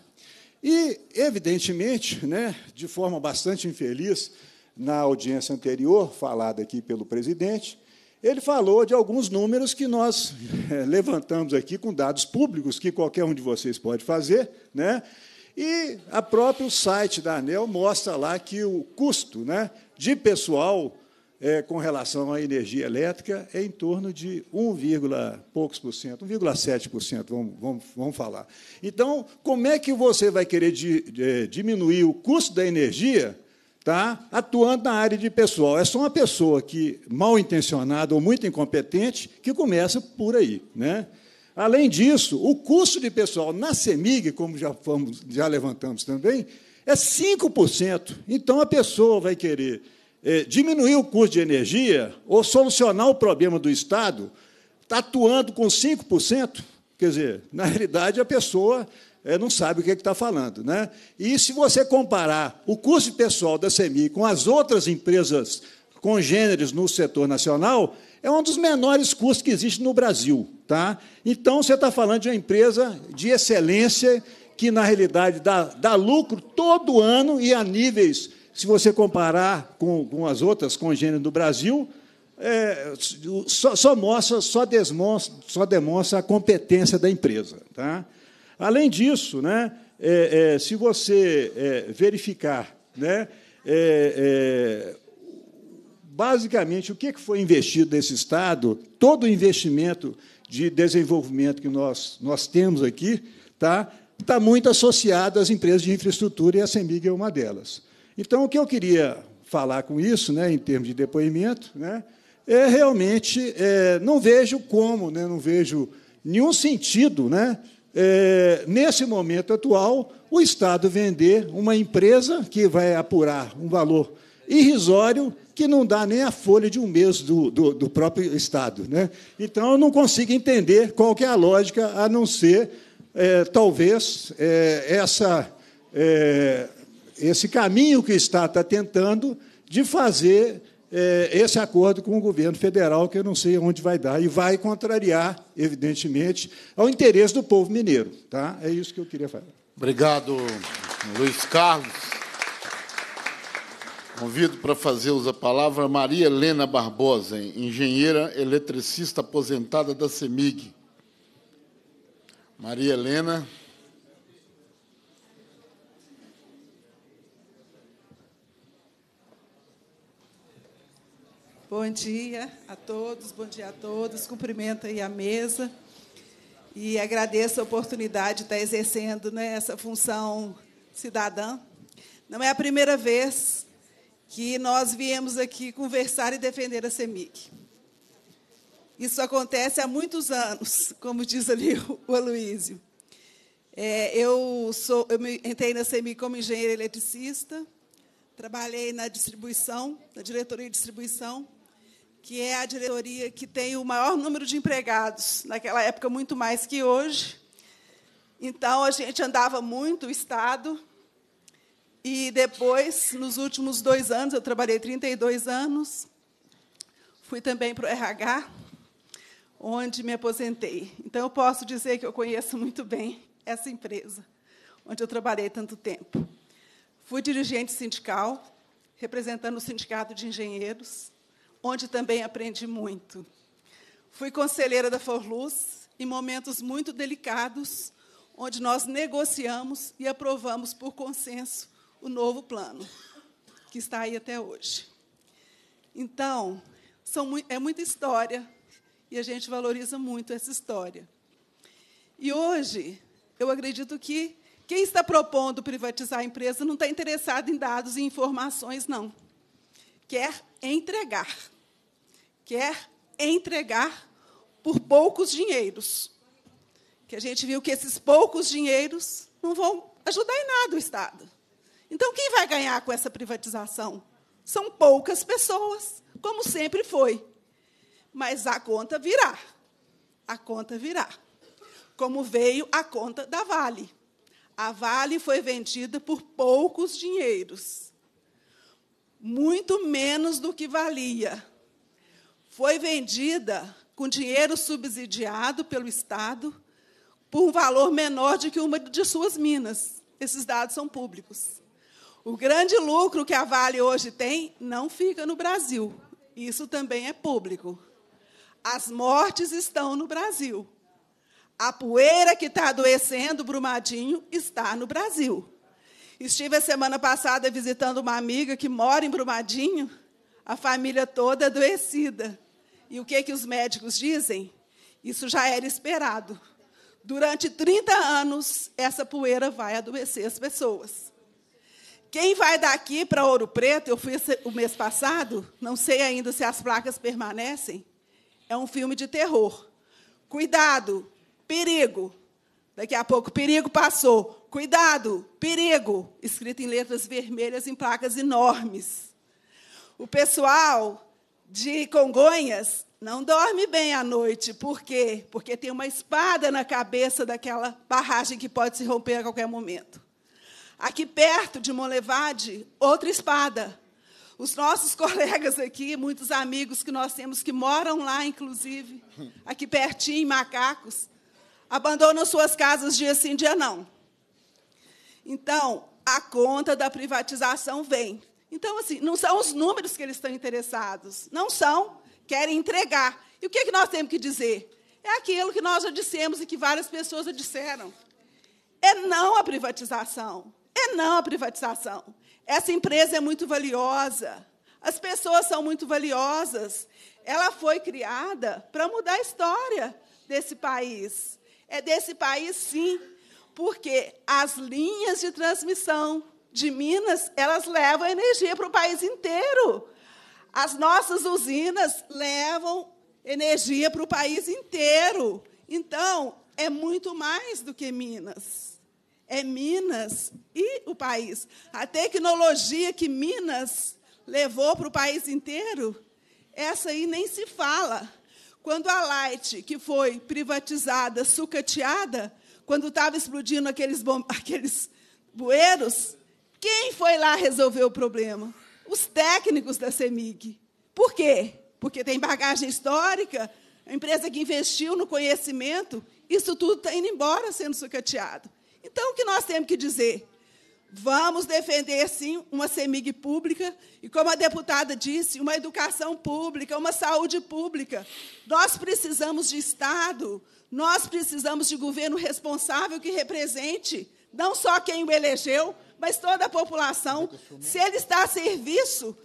Speaker 8: E, evidentemente, né, de forma bastante infeliz, na audiência anterior, falada aqui pelo presidente, ele falou de alguns números que nós eh, levantamos aqui com dados públicos que qualquer um de vocês pode fazer, né? E a próprio site da ANEL mostra lá que o custo, né, de pessoal é, com relação à energia elétrica é em torno de 1, poucos por cento, 1,7%, vamos, vamos, vamos falar. Então, como é que você vai querer eh, diminuir o custo da energia tá? atuando na área de pessoal. É só uma pessoa que mal intencionada ou muito incompetente que começa por aí. Né? Além disso, o custo de pessoal na CEMIG, como já, fomos, já levantamos também, é 5%. Então a pessoa vai querer é, diminuir o custo de energia ou solucionar o problema do Estado, tá atuando com 5%. Quer dizer, na realidade, a pessoa é, não sabe o que é está falando. Né? E se você comparar o custo pessoal da CEMI com as outras empresas congêneres no setor nacional, é um dos menores custos que existe no Brasil. Tá? Então, você está falando de uma empresa de excelência que, na realidade, dá, dá lucro todo ano e a níveis, se você comparar com, com as outras congêneres do Brasil, é, só, só, mostra, só, demonstra, só demonstra a competência da empresa. Tá? Além disso, né, é, é, se você é, verificar, né, é, é, basicamente, o que foi investido nesse Estado, todo o investimento de desenvolvimento que nós, nós temos aqui está tá muito associado às empresas de infraestrutura e a CEMIG é uma delas. Então, o que eu queria falar com isso, né, em termos de depoimento, né, é realmente é, não vejo como, né, não vejo nenhum sentido né, é, nesse momento atual, o Estado vender uma empresa que vai apurar um valor irrisório que não dá nem a folha de um mês do, do, do próprio Estado. Né? Então, eu não consigo entender qual é a lógica, a não ser, é, talvez, é, essa, é, esse caminho que o Estado está tentando de fazer é, esse acordo com o governo federal, que eu não sei onde vai dar, e vai contrariar, evidentemente, ao interesse do povo mineiro. Tá? É isso que eu queria falar.
Speaker 2: Obrigado, Luiz Carlos. Convido para fazer uso a palavra Maria Helena Barbosa, engenheira eletricista aposentada da CEMIG. Maria Helena.
Speaker 16: Bom dia a todos, bom dia a todos. Cumprimento aí a mesa e agradeço a oportunidade de estar exercendo né, essa função cidadã. Não é a primeira vez que nós viemos aqui conversar e defender a CEMIC. Isso acontece há muitos anos, como diz ali o Aloísio. É, eu, sou, eu entrei na CEMIC como engenheira eletricista, trabalhei na distribuição, na diretoria de distribuição, que é a diretoria que tem o maior número de empregados, naquela época muito mais que hoje. Então, a gente andava muito o Estado. E depois, nos últimos dois anos, eu trabalhei 32 anos, fui também para o RH, onde me aposentei. Então, eu posso dizer que eu conheço muito bem essa empresa, onde eu trabalhei tanto tempo. Fui dirigente sindical, representando o Sindicato de Engenheiros, onde também aprendi muito. Fui conselheira da Forluz em momentos muito delicados, onde nós negociamos e aprovamos por consenso o novo plano, que está aí até hoje. Então, são, é muita história e a gente valoriza muito essa história. E hoje, eu acredito que quem está propondo privatizar a empresa não está interessado em dados e informações, não. Quer entregar quer entregar por poucos dinheiros. Que a gente viu que esses poucos dinheiros não vão ajudar em nada o Estado. Então, quem vai ganhar com essa privatização? São poucas pessoas, como sempre foi. Mas a conta virá. A conta virá. Como veio a conta da Vale. A Vale foi vendida por poucos dinheiros. Muito menos do que valia foi vendida com dinheiro subsidiado pelo Estado por um valor menor do que uma de suas minas. Esses dados são públicos. O grande lucro que a Vale hoje tem não fica no Brasil. Isso também é público. As mortes estão no Brasil. A poeira que está adoecendo Brumadinho está no Brasil. Estive a semana passada visitando uma amiga que mora em Brumadinho a família toda adoecida. E o que, que os médicos dizem? Isso já era esperado. Durante 30 anos, essa poeira vai adoecer as pessoas. Quem vai daqui para Ouro Preto, eu fui o mês passado, não sei ainda se as placas permanecem, é um filme de terror. Cuidado, perigo. Daqui a pouco, perigo passou. Cuidado, perigo. Escrito em letras vermelhas, em placas enormes. O pessoal de Congonhas não dorme bem à noite. Por quê? Porque tem uma espada na cabeça daquela barragem que pode se romper a qualquer momento. Aqui perto de Molevade outra espada. Os nossos colegas aqui, muitos amigos que nós temos que moram lá, inclusive, aqui pertinho, macacos, abandonam suas casas dia sim, dia não. Então, a conta da privatização vem. Então, assim, não são os números que eles estão interessados. Não são. Querem entregar. E o que, é que nós temos que dizer? É aquilo que nós já dissemos e que várias pessoas já disseram. É não a privatização. É não a privatização. Essa empresa é muito valiosa. As pessoas são muito valiosas. Ela foi criada para mudar a história desse país. É desse país, sim, porque as linhas de transmissão de Minas, elas levam energia para o país inteiro. As nossas usinas levam energia para o país inteiro. Então, é muito mais do que Minas. É Minas e o país. A tecnologia que Minas levou para o país inteiro, essa aí nem se fala. Quando a Light, que foi privatizada, sucateada, quando estava explodindo aqueles, aqueles bueiros, quem foi lá resolver o problema? Os técnicos da CEMIG. Por quê? Porque tem bagagem histórica, a empresa que investiu no conhecimento, isso tudo está indo embora sendo sucateado. Então, o que nós temos que dizer? Vamos defender, sim, uma CEMIG pública e, como a deputada disse, uma educação pública, uma saúde pública. Nós precisamos de Estado, nós precisamos de governo responsável que represente não só quem o elegeu, mas toda a população, é se ele está a serviço,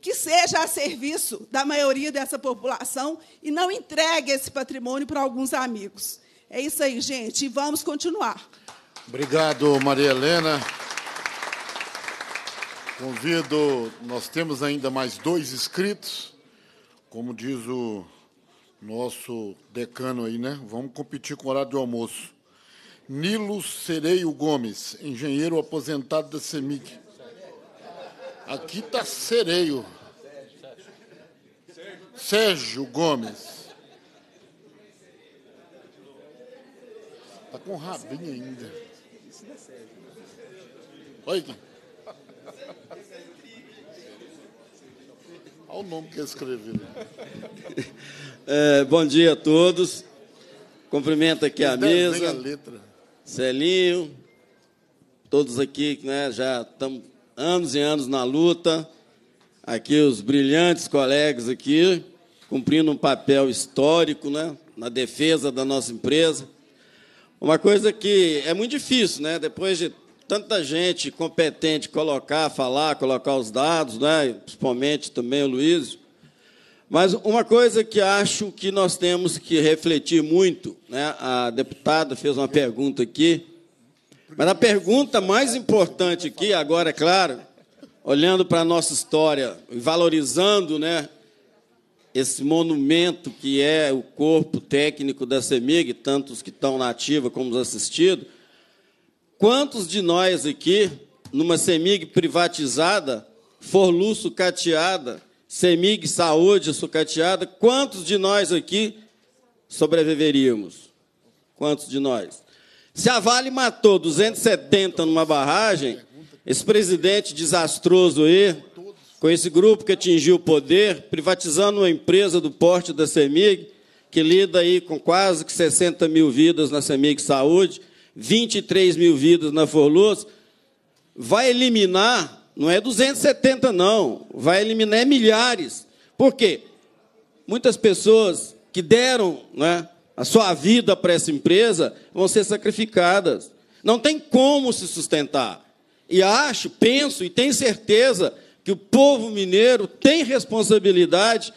Speaker 16: que seja a serviço da maioria dessa população e não entregue esse patrimônio para alguns amigos. É isso aí, gente, e vamos continuar.
Speaker 2: Obrigado, Maria Helena. Convido, nós temos ainda mais dois inscritos, como diz o nosso decano aí, né? Vamos competir com o horário de almoço. Nilo Sereio Gomes, engenheiro aposentado da CEMIC. Aqui está Sereio. Sérgio Gomes. Está com rabinho ainda. Olha aqui.
Speaker 17: Olha o nome que escreveram. É, bom dia a todos. Cumprimento aqui a mesa. A letra. Celinho, todos aqui, né, já estamos anos e anos na luta. Aqui os brilhantes colegas aqui, cumprindo um papel histórico, né, na defesa da nossa empresa. Uma coisa que é muito difícil, né, depois de tanta gente competente colocar, falar, colocar os dados, né, principalmente também o Luiz, mas uma coisa que acho que nós temos que refletir muito, né? a deputada fez uma pergunta aqui, mas a pergunta mais importante aqui, agora, é claro, olhando para a nossa história e valorizando né, esse monumento que é o corpo técnico da CEMIG, tanto os que estão na ativa como os assistidos, quantos de nós aqui, numa CEMIG privatizada, forluço cateada, Semig saúde, sucateada, quantos de nós aqui sobreviveríamos? Quantos de nós? Se a Vale matou 270 numa barragem, esse presidente desastroso aí, com esse grupo que atingiu o poder, privatizando uma empresa do porte da Semig, que lida aí com quase que 60 mil vidas na Semig Saúde, 23 mil vidas na Forluz, vai eliminar não é 270, não. Vai eliminar milhares. Por quê? Muitas pessoas que deram né, a sua vida para essa empresa vão ser sacrificadas. Não tem como se sustentar. E acho, penso e tenho certeza que o povo mineiro tem responsabilidade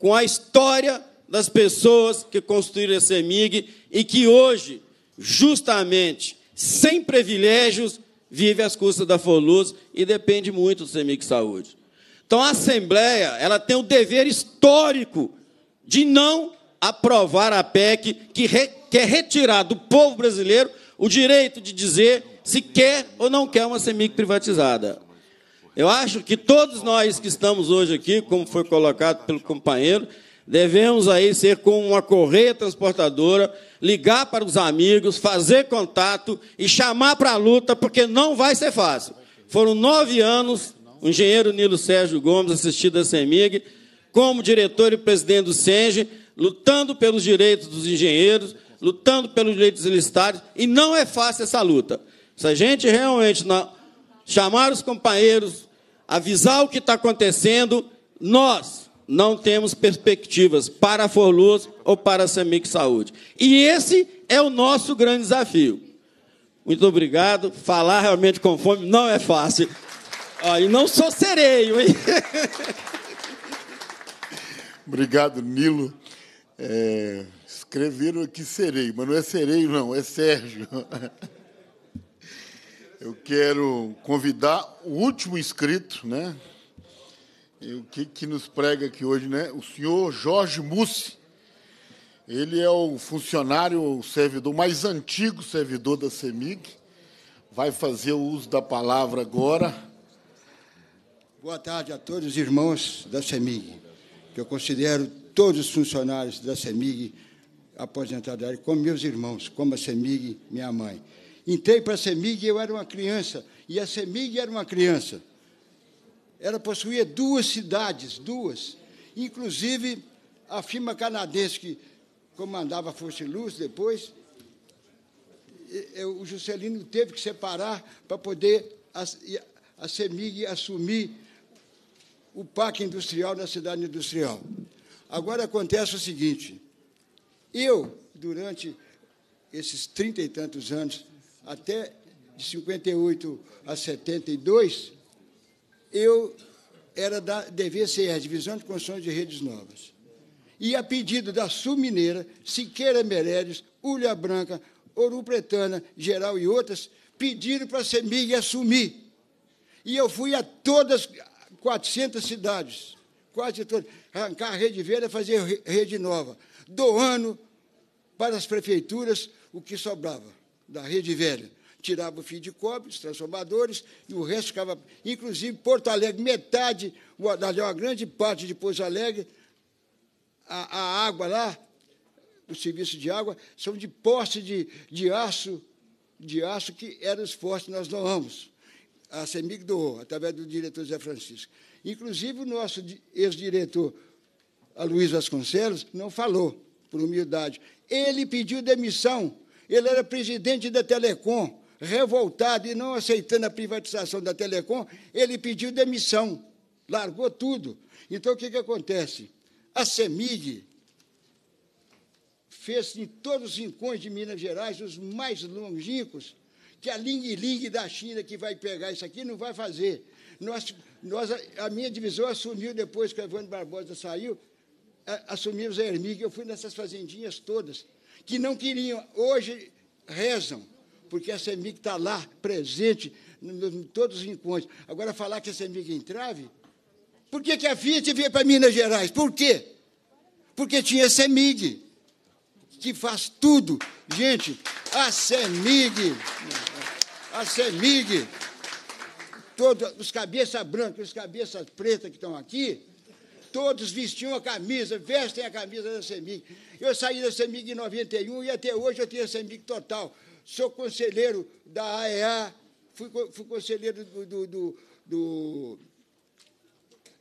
Speaker 17: com a história das pessoas que construíram esse EMIG e que hoje, justamente, sem privilégios, vive às custas da Foluz e depende muito do CEMIC Saúde. Então a Assembleia ela tem o dever histórico de não aprovar a PEC que quer retirar do povo brasileiro o direito de dizer se quer ou não quer uma CEMIC privatizada. Eu acho que todos nós que estamos hoje aqui, como foi colocado pelo companheiro, Devemos aí ser como uma correia transportadora, ligar para os amigos, fazer contato e chamar para a luta, porque não vai ser fácil. Foram nove anos, o engenheiro Nilo Sérgio Gomes, assistido a CEMIG, como diretor e presidente do SENGE, lutando pelos direitos dos engenheiros, lutando pelos direitos listados, e não é fácil essa luta. Se a gente realmente não... chamar os companheiros, avisar o que está acontecendo, nós, não temos perspectivas para a Forluz ou para a Semic Saúde. E esse é o nosso grande desafio. Muito obrigado. Falar realmente com fome não é fácil. Ah, e não sou sereio, hein? Obrigado, Nilo.
Speaker 2: É, escreveram aqui sereio, mas não é sereio, não, é Sérgio. Eu quero convidar o último inscrito, né? E o que, que nos prega aqui hoje, né? O senhor Jorge Mussi. Ele é o funcionário, o servidor mais antigo servidor da CEMIG. Vai fazer o uso da palavra agora.
Speaker 1: Boa tarde a todos os irmãos da CEMIG, que eu considero todos os funcionários da CEMIG aposentados, como meus irmãos, como a CEMIG, minha mãe. Entrei para a CEMIG e eu era uma criança, e a CEMIG era uma criança. Ela possuía duas cidades, duas. Inclusive, a firma canadense que comandava a Força e Luz depois, o Juscelino teve que separar para poder a CEMIG assumir o parque industrial na cidade industrial. Agora acontece o seguinte: eu, durante esses trinta e tantos anos, até de 58 a 72, eu era da DVCR, Divisão de Construção de Redes Novas. E a pedido da Sul Mineira, Siqueira Meredes, Ulha Branca, Ouro Pretana, Geral e outras, pediram para a CEMIG assumir. E eu fui a todas 400 cidades, quase todas, arrancar rede velha, fazer rede nova, doando para as prefeituras o que sobrava da rede velha tirava o fio de cobre, os transformadores, e o resto ficava. Inclusive, Porto Alegre, metade, aliás, uma grande parte de Porto Alegre, a, a, água lá, o serviço de água, são de poste de, de aço, de aço que eram os fortes nós doamos. A CEMIG doou, através do diretor Zé Francisco. Inclusive, o nosso ex-diretor, Luiz Vasconcelos, não falou, por humildade. Ele pediu demissão. Ele era presidente da Telecom revoltado e não aceitando a privatização da Telecom, ele pediu demissão, largou tudo. Então, o que, que acontece? A CEMIG fez em todos os rincões de Minas Gerais, os mais longínquos, que a lingue-lingue da China que vai pegar isso aqui não vai fazer. Nós, nós, a minha divisão assumiu, depois que o Evandro Barbosa saiu, assumimos a Hermig, eu fui nessas fazendinhas todas, que não queriam, hoje rezam, porque a CEMIG está lá, presente, em todos os encontros. Agora, falar que a CEMIG entrave, por que, que a Fiat veio para Minas Gerais? Por quê? Porque tinha a CEMIG, que faz tudo. Gente, a CEMIG, a CEMIG, todos os cabeças brancas, os cabeças pretas que estão aqui, todos vestiam a camisa, vestem a camisa da CEMIG. Eu saí da CEMIG em 91 e até hoje eu tenho a CEMIG total sou conselheiro da AEA, fui, fui conselheiro do, do, do, do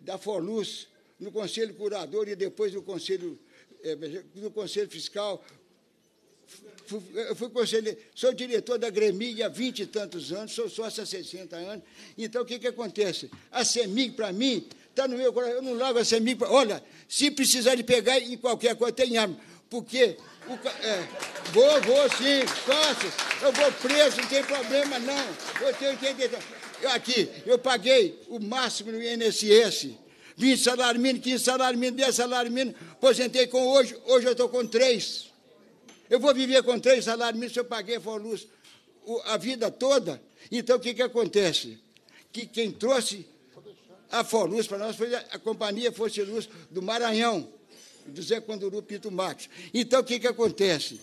Speaker 1: da Forluz, no Conselho Curador e depois no Conselho, é, no conselho Fiscal. Fui, fui conselheiro, sou diretor da Gremilha há 20 e tantos anos, sou sócio há 60 anos. Então, o que, que acontece? A CEMIG, para mim, está no meu coração. Eu não largo a CEMIG. Pra... Olha, se precisar de pegar em qualquer coisa, tem arma. Porque o, é, vou, vou sim, faço. Eu vou preso, não tem problema não. Eu tenho que entender. aqui, eu paguei o máximo no INSS. 20 salário mínimo, 15 salário mínimo, 10 salário mínimo. Aposentei com hoje, hoje eu estou com três. Eu vou viver com três salários mínimos se eu paguei a luz a vida toda. Então, o que, que acontece? Que quem trouxe a Forluz para nós foi a, a Companhia Força Luz do Maranhão. José Zé Conduru Pinto Max. Então, o que, que acontece?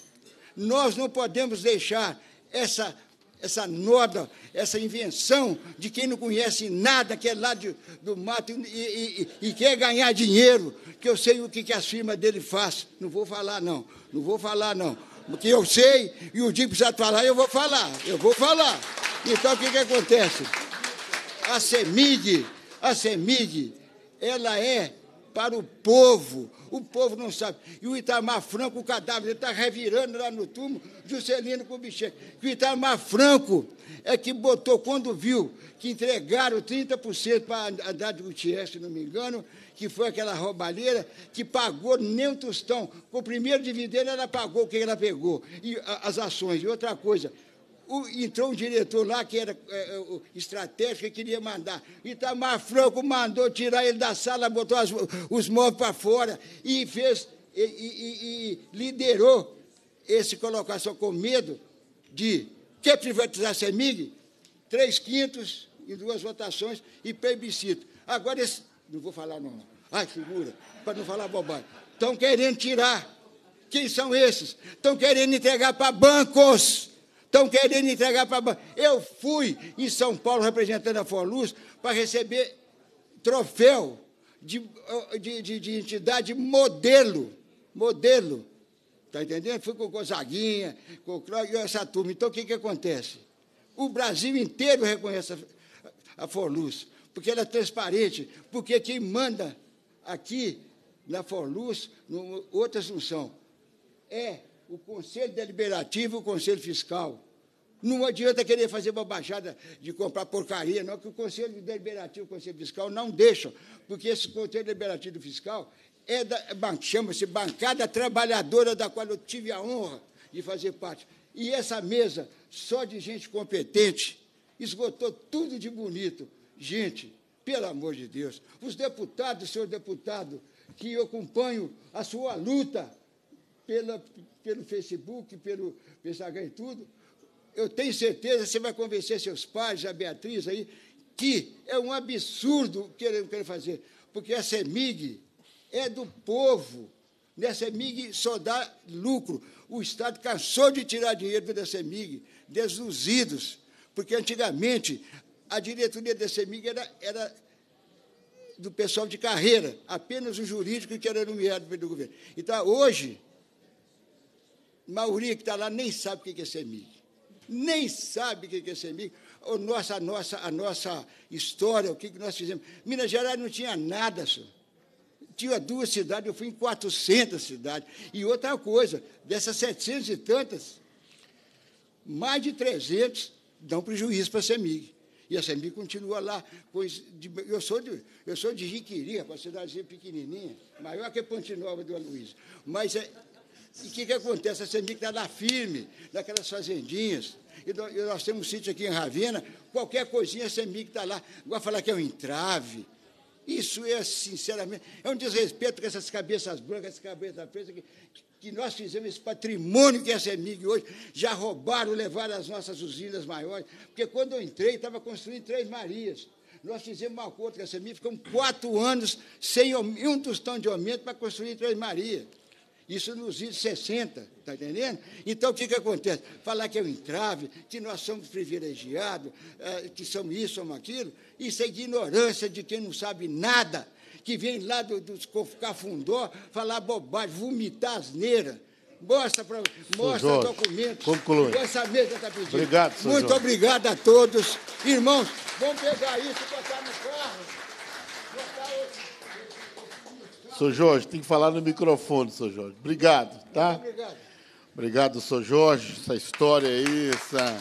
Speaker 1: Nós não podemos deixar essa, essa noda, essa invenção de quem não conhece nada, que é lá de, do mato e, e, e, quer ganhar dinheiro, que eu sei o que, que as firmas dele faz. Não vou falar, não. Não vou falar, não. Porque eu sei e o dia que precisar falar, eu vou falar. Eu vou falar. Então, o que, que acontece? A CEMIG, a CEMIG, ela é para o povo. O povo não sabe. E o Itamar Franco, o cadáver, ele está revirando lá no túmulo, Juscelino com o bichete. O Itamar Franco é que botou, quando viu que entregaram 30% para Haddad Gutierrez, se não me engano, que foi aquela roubalheira, que pagou nem um tostão. Com o primeiro dividendo, ela pagou o que ela pegou, e as ações. E outra coisa, o, entrou um diretor lá que era é, é estratégico, que queria mandar. Itamar Franco mandou tirar ele da sala, botou as, os móveis para fora e fez, e, e, e liderou esse colocação com medo de quer privatizar a CEMIG? Três quintos em duas votações e plebiscito. Agora, esse, não vou falar não, ai, figura, para não falar bobagem. Estão querendo tirar. Quem são esses? Estão querendo entregar para bancos. Estão querendo entregar para. Eu fui em São Paulo representando a Forluz para receber troféu de, de, de, de entidade modelo. Modelo. Está entendendo? Fui com o Gonzaguinha, com o Cláudio, essa turma. Então, o que, que acontece? O Brasil inteiro reconhece a, a Forluz, porque ela é transparente, porque quem manda aqui na Forluz, no, outras não são. É o Conselho Deliberativo e o Conselho Fiscal. Não adianta querer fazer uma baixada de comprar porcaria, não, que o Conselho Deliberativo e o Conselho Fiscal não deixam, porque esse Conselho Deliberativo Fiscal é chama-se Bancada Trabalhadora, da qual eu tive a honra de fazer parte. E essa mesa, só de gente competente, esgotou tudo de bonito. Gente, pelo amor de Deus, os deputados, senhor deputado, que eu acompanho a sua luta pela, pelo Facebook, pelo Instagram e tudo, eu tenho certeza que você vai convencer seus pais, a Beatriz aí, que é um absurdo o que eles querem fazer, porque a CEMIG é do povo. a CEMIG só dá lucro. O Estado cansou de tirar dinheiro da CEMIG, desusidos, porque antigamente a diretoria da CEMIG era, era do pessoal de carreira, apenas o jurídico que era nomeado pelo governo. Então, hoje, maioria que está lá nem sabe o que é CEMIG. Nem sabe o que é CEMIG. O nossa, a, nossa, a nossa história, o que, que nós fizemos. Minas Gerais não tinha nada, senhor. Tinha duas cidades, eu fui em 400 cidades. E outra coisa, dessas 700 e tantas, mais de 300 dão prejuízo para a CEMIG. E a CEMIG continua lá. Pois eu, sou de, eu sou de Jiquiri, uma cidadezinha pequenininha, maior que Ponte Nova do Aloysio. Mas é, e o que, que acontece? A Semic está lá firme, naquelas fazendinhas. E nós temos um sítio aqui em Ravena, qualquer coisinha a Semic está lá. Agora falar que é um entrave. Isso é, sinceramente, é um desrespeito com essas cabeças brancas, essas cabeças presas, que, que nós fizemos esse patrimônio que é a CEMIG hoje. Já roubaram, levaram as nossas usinas maiores. Porque quando eu entrei, estava construindo Três Marias. Nós fizemos uma conta com a CEMIG, ficamos quatro anos sem um tostão de aumento para construir Três Marias. Isso nos anos 60, está entendendo? Então, o que, que acontece? Falar que é um entrave, que nós somos privilegiados, eh, que somos isso, somos aquilo, isso é ignorância de quem não sabe nada, que vem lá dos do cafundó falar bobagem, vomitar asneira. Mostra, pra, mostra documentos. Conclui. Essa mesa está pedindo. Obrigado, senhor Muito Jorge. obrigado a todos. Irmãos, vamos pegar isso e botar no carro.
Speaker 5: Botar outro.
Speaker 2: Sou Jorge, tem que falar no microfone, Sou Jorge. Obrigado, tá? obrigado. Sou Jorge, essa história aí, essa...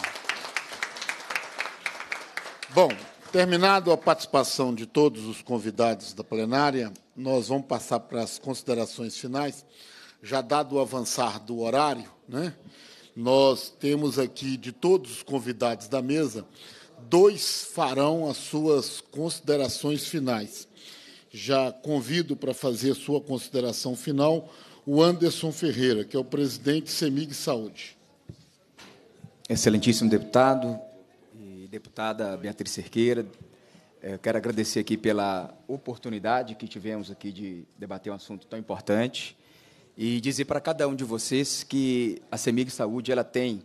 Speaker 2: Bom, terminado a participação de todos os convidados da plenária, nós vamos passar para as considerações finais. Já dado o avançar do horário, né? nós temos aqui, de todos os convidados da mesa, dois farão as suas considerações finais já convido para fazer sua consideração final o Anderson
Speaker 3: Ferreira, que é o presidente Semig Saúde. Excelentíssimo deputado e deputada Beatriz Cerqueira, eh, quero agradecer aqui pela oportunidade que tivemos aqui de debater um assunto tão importante e dizer para cada um de vocês que a Semig Saúde ela tem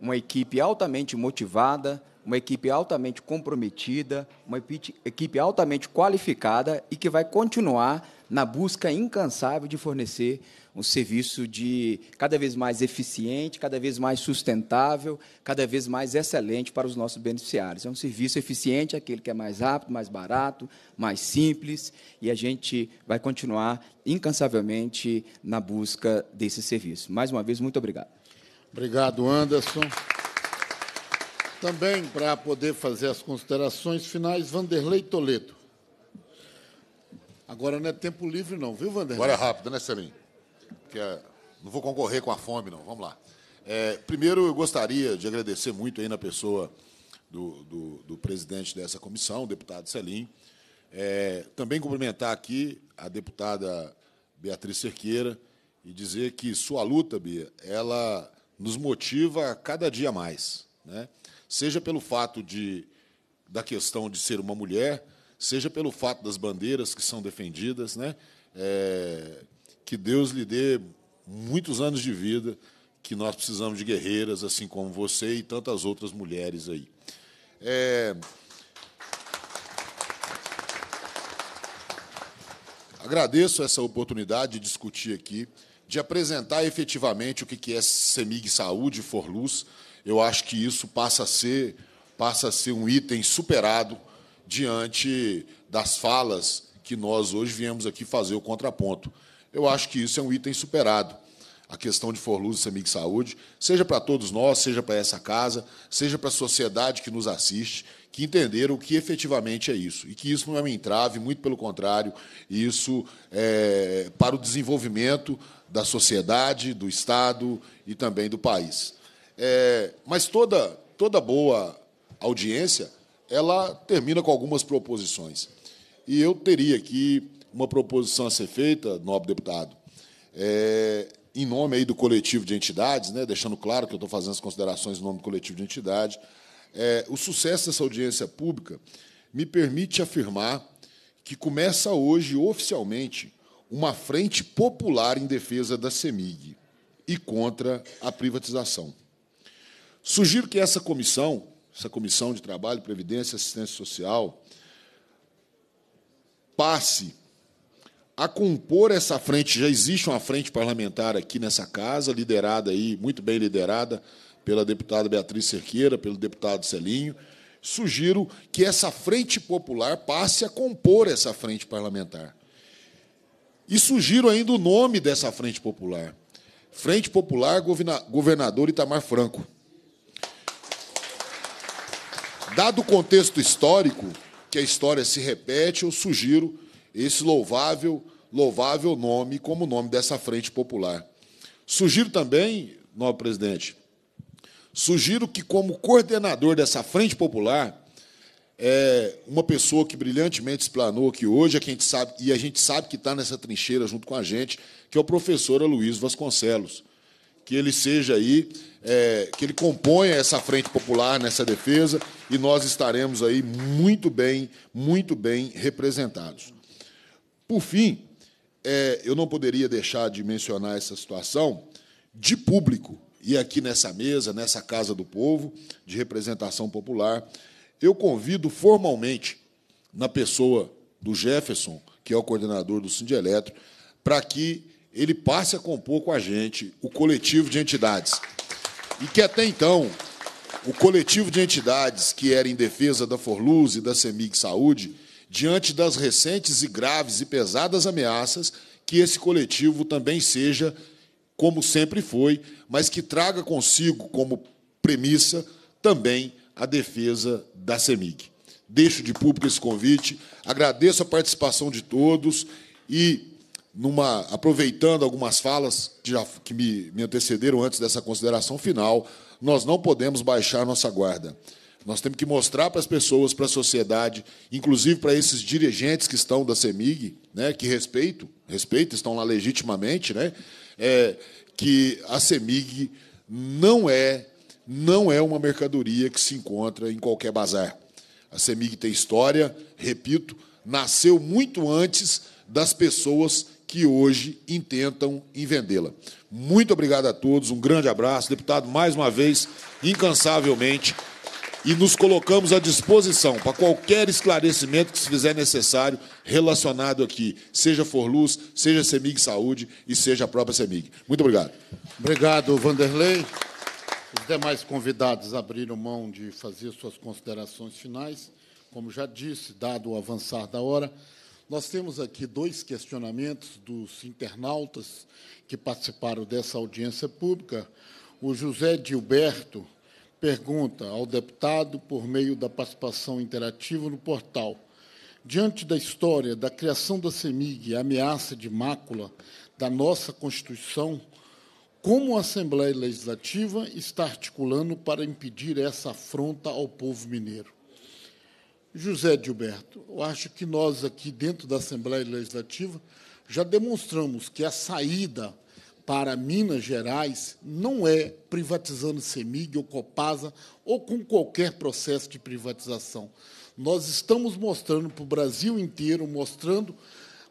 Speaker 3: uma equipe altamente motivada, uma equipe altamente comprometida, uma equipe altamente qualificada e que vai continuar na busca incansável de fornecer um serviço de cada vez mais eficiente, cada vez mais sustentável, cada vez mais excelente para os nossos beneficiários. É um serviço eficiente, aquele que é mais rápido, mais barato, mais simples, e a gente vai continuar incansavelmente na busca desse serviço. Mais uma vez, muito obrigado. Obrigado, Anderson.
Speaker 2: Também, para poder fazer as considerações finais, Vanderlei Toledo.
Speaker 7: Agora não é tempo livre, não, viu, Vanderlei? Agora é rápido, né, Selim? Porque eh, não vou concorrer com a fome, não. Vamos lá. É, primeiro, eu gostaria de agradecer muito aí na pessoa do, do, do presidente dessa comissão, o deputado Selim. É, também cumprimentar aqui a deputada Beatriz Cerqueira e dizer que sua luta, Bia, ela nos motiva cada dia mais. Né? seja pelo fato de, da questão de ser uma mulher, seja pelo fato das bandeiras que são defendidas. Né? É, que Deus lhe dê muitos anos de vida, que nós precisamos de guerreiras, assim como você e tantas outras mulheres aí. É... Agradeço essa oportunidade de discutir aqui, de apresentar efetivamente o que é Semig Saúde Forluz eu acho que isso passa a ser, passa a ser um item superado diante das falas que nós hoje viemos aqui fazer o contraponto. Eu acho que isso é um item superado. A questão de Forluz e Samig Saúde, seja para todos nós, seja para essa casa, seja para a sociedade que nos assiste, que entenderam o que efetivamente é isso. E que isso não é um entrave, muito pelo contrário, isso é para o desenvolvimento da sociedade, do Estado e também do país. É, mas toda, toda boa audiência, ela termina com algumas proposições. E eu teria aqui uma proposição a ser feita, nobre deputado, é, em nome aí do coletivo de entidades, né, deixando claro que eu estou fazendo as considerações em nome do coletivo de entidade, é, o sucesso dessa audiência pública me permite afirmar que começa hoje, oficialmente, uma frente popular em defesa da CEMIG e contra a privatização. Sugiro que essa comissão, essa comissão de trabalho, previdência, assistência social, passe a compor essa frente. Já existe uma frente parlamentar aqui nessa casa, liderada aí, muito bem liderada pela deputada Beatriz Cerqueira, pelo deputado Celinho. Sugiro que essa frente popular passe a compor essa frente parlamentar. E sugiro ainda o nome dessa frente popular. Frente Popular Governador Itamar Franco. Dado o contexto histórico, que a história se repete, eu sugiro esse louvável, louvável nome como nome dessa frente popular. Sugiro também, nobre presidente, sugiro que, como coordenador dessa frente popular, é uma pessoa que brilhantemente explanou aqui hoje, a gente sabe, e a gente sabe que está nessa trincheira junto com a gente, que é o professor Luiz Vasconcelos. Que ele seja aí, é, que ele componha essa frente popular nessa defesa, e nós estaremos aí muito bem, muito bem representados. Por fim, é, eu não poderia deixar de mencionar essa situação de público, e aqui nessa mesa, nessa Casa do Povo, de representação popular, eu convido formalmente, na pessoa do Jefferson, que é o coordenador do Sindieletro, para que ele passe a compor com a gente o coletivo de entidades. E que até então o coletivo de entidades que era em defesa da Forluz e da Semig Saúde, diante das recentes e graves e pesadas ameaças, que esse coletivo também seja, como sempre foi, mas que traga consigo como premissa também a defesa da Semig. Deixo de público esse convite, agradeço a participação de todos e numa, aproveitando algumas falas que, já, que me, me antecederam antes dessa consideração final, nós não podemos baixar nossa guarda. Nós temos que mostrar para as pessoas, para a sociedade, inclusive para esses dirigentes que estão da CEMIG, né, que respeito, respeito, estão lá legitimamente, né, é, que a CEMIG não é, não é uma mercadoria que se encontra em qualquer bazar. A CEMIG tem história, repito, nasceu muito antes das pessoas que hoje intentam em vendê-la. Muito obrigado a todos, um grande abraço. Deputado, mais uma vez, incansavelmente, e nos colocamos à disposição para qualquer esclarecimento que se fizer necessário relacionado aqui, seja Forluz, seja Semig Saúde e seja a própria Semig. Muito obrigado. Obrigado, Vanderlei.
Speaker 2: Os demais convidados abriram mão de fazer suas considerações finais. Como já disse, dado o avançar da hora, nós temos aqui dois questionamentos dos internautas que participaram dessa audiência pública. O José Gilberto pergunta ao deputado, por meio da participação interativa no portal, diante da história da criação da CEMIG e a ameaça de mácula da nossa Constituição, como a Assembleia Legislativa está articulando para impedir essa afronta ao povo mineiro? José Gilberto, eu acho que nós aqui dentro da Assembleia Legislativa já demonstramos que a saída para Minas Gerais não é privatizando CEMIG ou Copasa ou com qualquer processo de privatização. Nós estamos mostrando para o Brasil inteiro, mostrando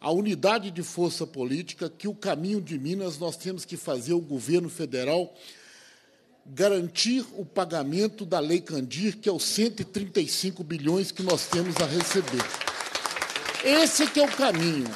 Speaker 2: a unidade de força política que o caminho de Minas nós temos que fazer o governo federal garantir o pagamento da Lei Candir, que é os 135 bilhões que nós temos a receber.
Speaker 5: Esse é que é
Speaker 2: o caminho.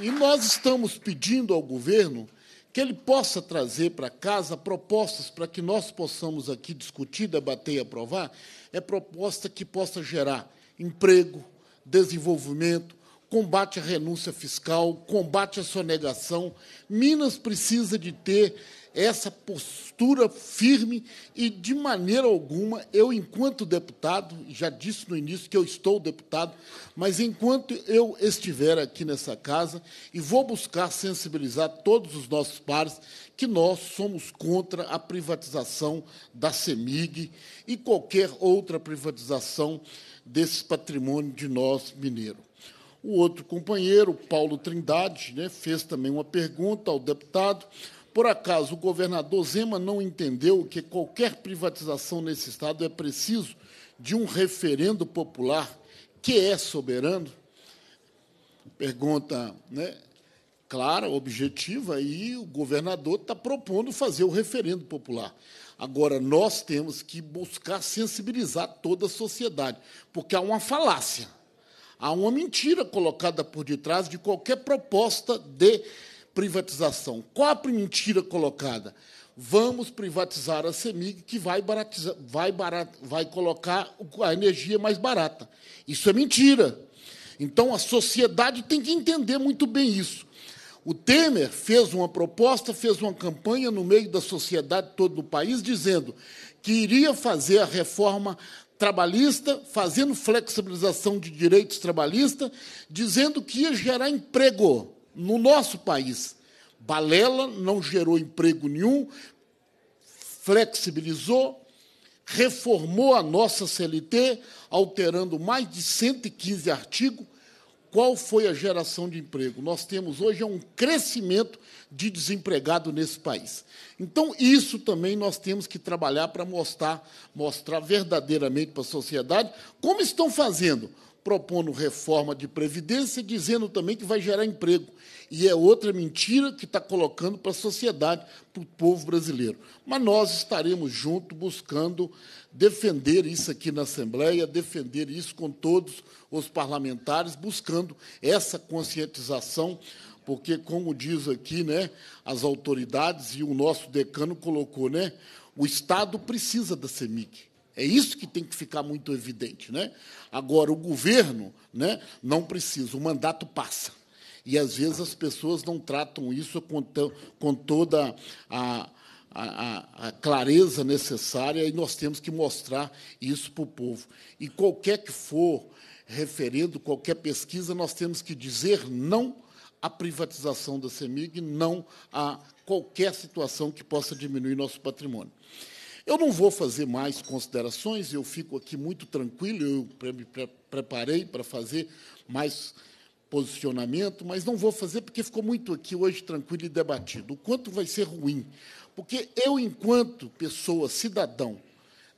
Speaker 2: E nós estamos pedindo ao governo que ele possa trazer para casa propostas para que nós possamos aqui discutir, debater e aprovar, é proposta que possa gerar emprego, desenvolvimento, combate à renúncia fiscal, combate à sonegação. Minas precisa de ter essa postura firme e, de maneira alguma, eu, enquanto deputado, já disse no início que eu estou deputado, mas enquanto eu estiver aqui nessa casa e vou buscar sensibilizar todos os nossos pares que nós somos contra a privatização da CEMIG e qualquer outra privatização desse patrimônio de nós mineiro. O outro companheiro, Paulo Trindade, né, fez também uma pergunta ao deputado por acaso o governador Zema não entendeu que qualquer privatização nesse Estado é preciso de um referendo popular que é soberano? Pergunta né, clara, objetiva, e o governador está propondo fazer o referendo popular. Agora, nós temos que buscar sensibilizar toda a sociedade, porque há uma falácia, há uma mentira colocada por detrás de qualquer proposta de privatização. Qual a mentira colocada? Vamos privatizar a CEMIG, que vai, baratizar, vai, barat, vai colocar a energia mais barata. Isso é mentira. Então, a sociedade tem que entender muito bem isso. O Temer fez uma proposta, fez uma campanha no meio da sociedade todo do país, dizendo que iria fazer a reforma trabalhista, fazendo flexibilização de direitos trabalhistas, dizendo que ia gerar emprego no nosso país. Balela não gerou emprego nenhum, flexibilizou, reformou a nossa CLT, alterando mais de 115 artigos. Qual foi a geração de emprego? Nós temos hoje um crescimento de desempregado nesse país. Então, isso também nós temos que trabalhar para mostrar, mostrar verdadeiramente para a sociedade como estão fazendo propondo reforma de previdência, dizendo também que vai gerar emprego. E é outra mentira que está colocando para a sociedade, para o povo brasileiro. Mas nós estaremos juntos buscando defender isso aqui na Assembleia, defender isso com todos os parlamentares, buscando essa conscientização, porque, como diz aqui, né, as autoridades e o nosso decano colocou, né, o Estado precisa da CEMIC. É isso que tem que ficar muito evidente. Né? Agora, o governo né, não precisa, o mandato passa. E, às vezes, as pessoas não tratam isso com, com toda a, a, a, clareza necessária, e nós temos que mostrar isso para o povo. E qualquer que for referendo, qualquer pesquisa, nós temos que dizer não à privatização da CEMIG, não a qualquer situação que possa diminuir nosso patrimônio. Eu não vou fazer mais considerações, eu fico aqui muito tranquilo, eu me preparei para fazer mais posicionamento, mas não vou fazer porque ficou muito aqui hoje tranquilo e debatido. O quanto vai ser ruim. Porque eu, enquanto pessoa, cidadão,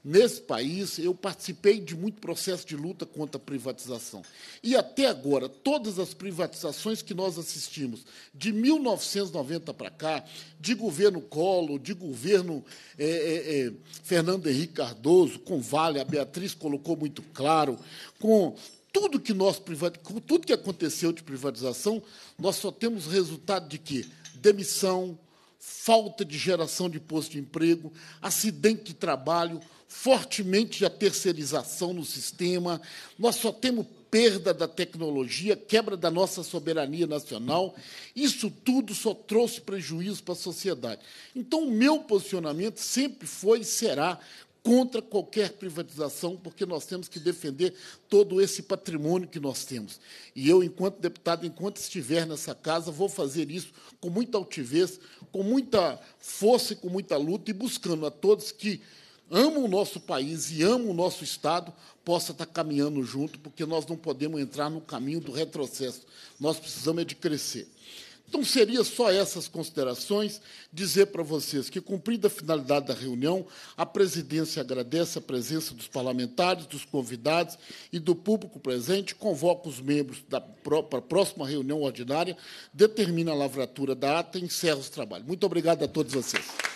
Speaker 2: Nesse país, eu participei de muito processo de luta contra a privatização. E até agora, todas as privatizações que nós assistimos, de 1990 para cá, de governo Collor, de governo é, é, é, Fernando Henrique Cardoso, com Vale, a Beatriz colocou muito claro, com tudo que nós com tudo que aconteceu de privatização, nós só temos resultado de quê? Demissão, falta de geração de posto de emprego, acidente de trabalho, fortemente a terceirização no sistema, nós só temos perda da tecnologia, quebra da nossa soberania nacional, isso tudo só trouxe prejuízo para a sociedade. Então, o meu posicionamento sempre foi e será contra qualquer privatização, porque nós temos que defender todo esse patrimônio que nós temos. E eu, enquanto deputado, enquanto estiver nessa casa, vou fazer isso com muita altivez, com muita força e com muita luta, e buscando a todos que amam o nosso país e amam o nosso Estado possa estar caminhando junto, porque nós não podemos entrar no caminho do retrocesso. Nós precisamos é de crescer. Então, seria só essas considerações. Dizer para vocês que, cumprida a finalidade da reunião, a presidência agradece a presença dos parlamentares, dos convidados e do público presente, convoca os membros para a próxima reunião ordinária, determina a lavratura da ata e encerra os trabalhos. Muito obrigado a todos vocês.